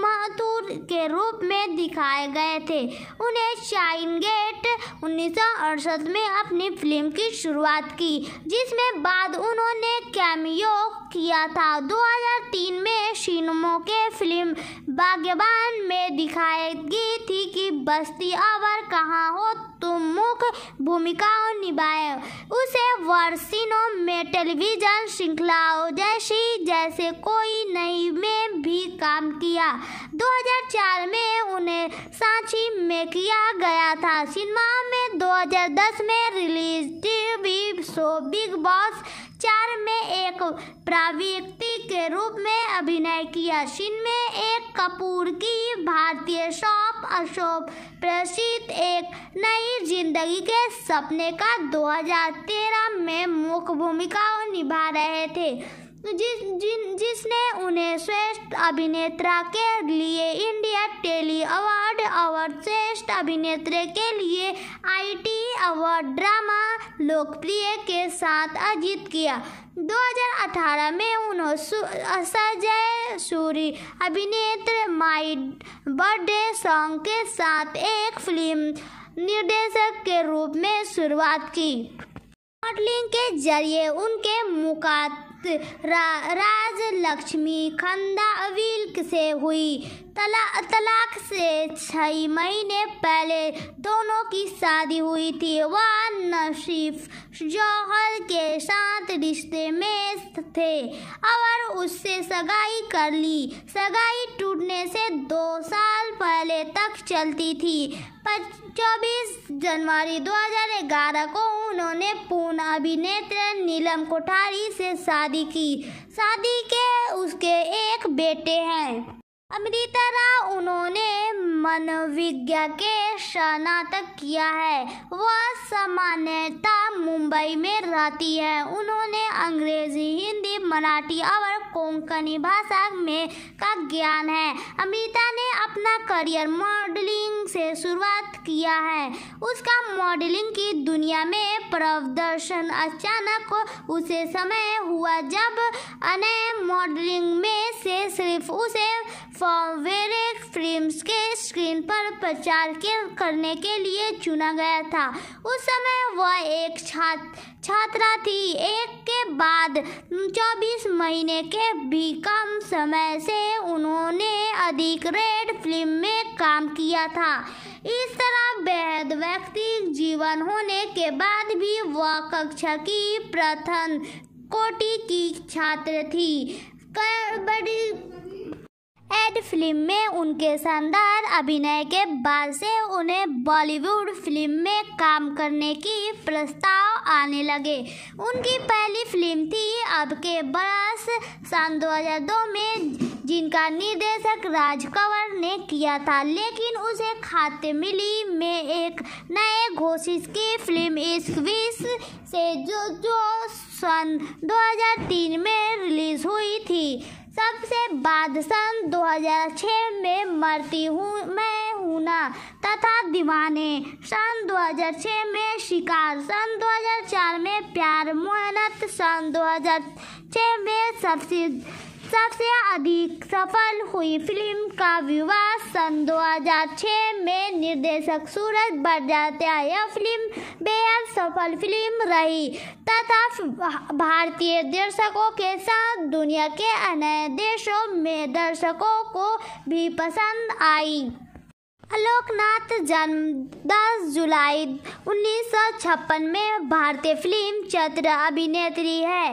माथुर के रूप में दिखाए गए थे उन्हें शाइन गेट उन्नीस में अपनी फिल्म की शुरुआत की जिसमें बाद उन्होंने कैमियो किया था 2003 में शिनमो के फिल्म बागबान में दिखाएगी थी कि बस्ती अवर कहाँ हो तुम मुख्य भूमिकाओं निभाए उसे वर्षिनों में टेलीविजन श्रृंखलाओं जैसी जैसे कोई नहीं में भी काम किया 2004 में उन्हें सांची में किया गया था सिनेमा में 2010 में release TV show Bigg Boss चार में एक प्रवृत्ति के रूप में अभिनय किया सिन में एक कपूर की भारतीय शॉप अशोक प्रसिद्ध एक नई जिंदगी के सपने का 2013 में मुख्य भूमिका निभा रहे थे जिस जिन जिसने उन्हें श्रेष्ठ अभिनेत्रा के लिए इंडिया टेली अवार्ड और श्रेष्ठ अभिनेत्री के लिए आईटी अवार्ड ड्रामा लोकप्रिय के साथ अर्जित किया 2018 में उन्होंने सजय सूरी अभिनेत्र माई बर्थडे सॉन्ग के साथ एक फिल्म निर्देशक के रूप में शुरुआत की मॉडलिंग के जरिए उनके मुकाबले रा, राज लक्ष्मी खंदा अविल्क से हुई तला, तलाक से छः महीने पहले दोनों की शादी हुई थी वह नशीफ जौहर के साथ रिश्ते में थे और उससे सगाई कर ली सगाई टूटने से दो साल पहले तक चलती थी चौबीस जनवरी 2011 को उन्होंने पूर्ण अभिनेत्र नीलम कोठारी से शादी की शादी के उसके एक बेटे हैं अमृता राव उन्होंने मनोविज्ञा के स्नातक किया है वह सामान्यता मुंबई में रहती है उन्होंने अंग्रेजी हिंदी मराठी और कोंकणी भाषा में का ज्ञान है अमृता ने अपना करियर मॉडलिंग से शुरुआत किया है उसका मॉडलिंग की दुनिया में प्रदर्शन अचानक उसे समय हुआ जब अन्य मॉडलिंग में से सिर्फ उसे फॉर्मवेरेक फिल्म्स के स्क्रीन पर प्रचार के करने के लिए चुना गया था उस समय वह एक छात्र छात्रा थी एक के बाद 24 महीने के भी कम समय से उन्होंने अधिक रेड फिल्म में काम किया था इस तरह बेहद व्यक्ति जीवन होने के बाद भी वह कक्षा की प्रथम कोटि की छात्र थी बड़ी एड फिल्म में उनके शानदार अभिनय के बाद से उन्हें बॉलीवुड फिल्म में काम करने की प्रस्ताव आने लगे उनकी पहली फिल्म थी अब के बरस सन 2002 में जिनका निर्देशक राज कंवर ने किया था लेकिन उसे खाते मिली में एक नए घोषित की फिल्म इश्क विश से जो जो सन 2003 में रिलीज हुई थी सबसे बाद सन 2006 में मरती हूँ मैं हूँ ना तथा दीवाने सन 2006 में शिकार सन 2004 में प्यार मोहनत सन 2006 में सबसे सबसे अधिक सफल हुई फिल्म का विवाह सन 2006 में निर्देशक सूरज बरजात्या यह फिल्म बेहद सफल फिल्म रही तथा भारतीय दर्शकों के साथ दुनिया के अन्य देशों में दर्शकों को भी पसंद आई अलोकनाथ जन्म 10 जुलाई उन्नीस में भारतीय फिल्म चत्र अभिनेत्री है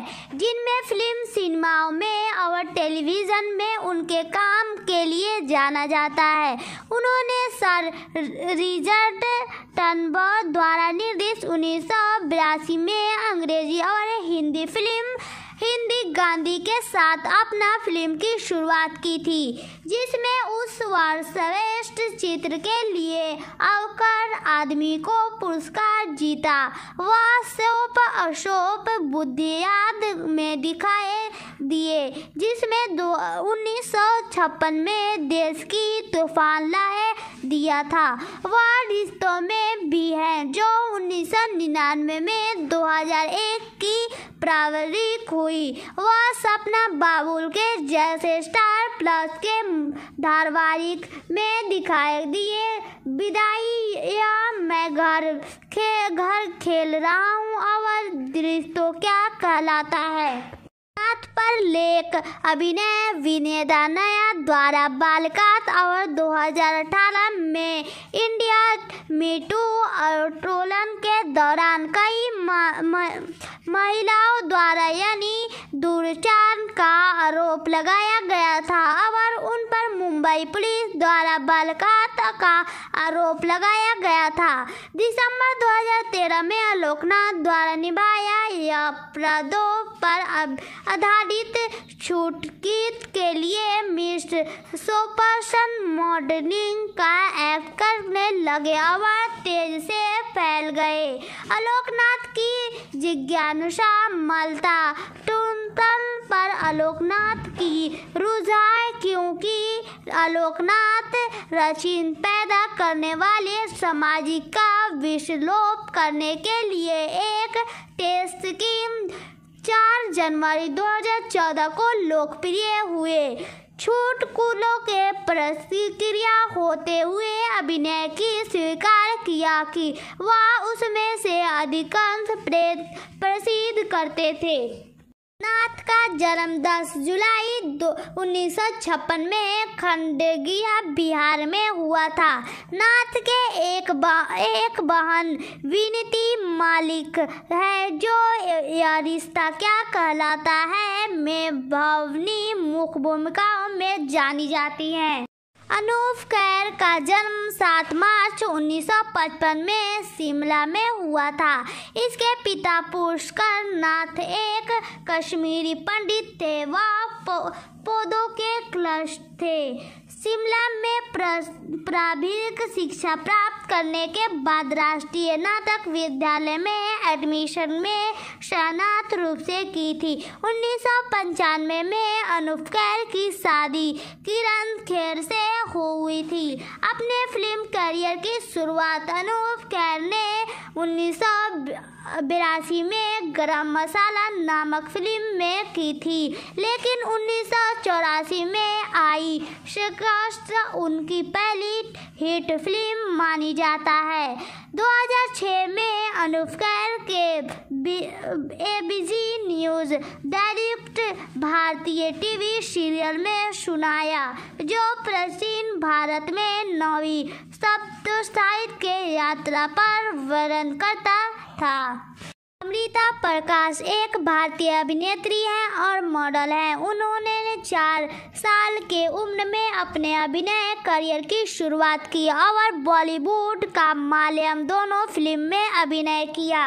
जिनमें फिल्म सिनेमाओं में और टेलीविज़न में उनके काम के लिए जाना जाता है उन्होंने सर रिजर्ट टनबो द्वारा निर्देश उन्नीस में अंग्रेजी और हिंदी फिल्म हिंदी गांधी के साथ अपना फिल्म की शुरुआत की थी जिसमें उस वर्ष श्रेष्ठ चित्र के लिए अवकर आदमी को पुरस्कार जीता वह शोप अशोप बुद्धियाद में दिखाए दिए जिसमें दो उन्नीस में देश की तूफान लाए दिया था वह रिश्तों में भी है जो उन्नीस में 2001 की प्रावधिक हुई हुई वह सपना बाबुल के जैसे स्टार प्लस के धारावाहिक में दिखाई दिए विदाई या मैं घर खे घर खेल रहा हूँ और दृश्य तो क्या कहलाता है पर लेख अभिनय विनय नया द्वारा बालकात और 2018 में इंडिया मीटू आंदोलन के दौरान कई महिलाओं द्वारा यानी दूरचार का आरोप लगाया गया था और उन पर मुंबई पुलिस द्वारा बालकात का आरोप लगाया गया था दिसंबर 2013 में अलोकनाथ द्वारा निभाया यह अपराधों पर आधारित छूटकीत के लिए मिस्र सोपर्सन मॉडलिंग का ऐप करने लगे आवाज तेज से फैल गए आलोकनाथ की जिज्ञानुषा मलता टूंतन पर आलोकनाथ की रुझाए क्योंकि आलोकनाथ रचिन पैदा करने वाले सामाजिक का विश्लोप करने के लिए एक टेस्ट की चार जनवरी 2014 को लोकप्रिय हुए छूट कुलों के प्रतिक्रिया होते हुए अभिनय की स्वीकार किया कि वह उसमें से अधिकांश प्रसिद्ध करते थे नाथ का जन्म 10 जुलाई दो उन्नीस में खंडगिया बिहार में हुआ था नाथ के एक बा, एक बहन विनती मालिक है जो यह रिश्ता क्या कहलाता है में भवनी मुख्य भूमिकाओं में जानी जाती हैं अनूप खैर का जन्म 7 मार्च 1955 में शिमला में हुआ था इसके पिता पुष्कर नाथ एक कश्मीरी पंडित थे वह पौधों के क्लश थे शिमला में प्राविधिक शिक्षा प्राप्त करने के बाद राष्ट्रीय नाटक विद्यालय में एडमिशन में शनात रूप से की थी उन्नीस सौ पंचानवे में अनूप खैर की शादी किरण खेर से हुई थी अपने फिल्म करियर की शुरुआत अनूप खैर ने उन्नीस सौ बिरासी में गरम मसाला नामक फिल्म में की थी लेकिन उन्नीस में आई शिकास्त्र उनकी पहली हिट फिल्म मानी जाता है 2006 में अनुप खैर के A B G news direct भारतीय टीवी सीरियल में सुनाया जो प्राचीन भारत में नौवीं सप्त के यात्रा पर वर्णन करता था अमृता प्रकाश एक भारतीय अभिनेत्री हैं और मॉडल हैं उन्होंने चार साल के उम्र में अपने अभिनय करियर की शुरुआत की और बॉलीवुड का मालयम दोनों फिल्म में अभिनय किया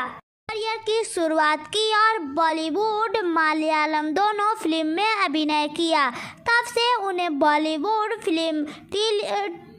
करियर की शुरुआत की और बॉलीवुड मलयालम दोनों फिल्म में अभिनय किया तब से उन्हें बॉलीवुड फिल्म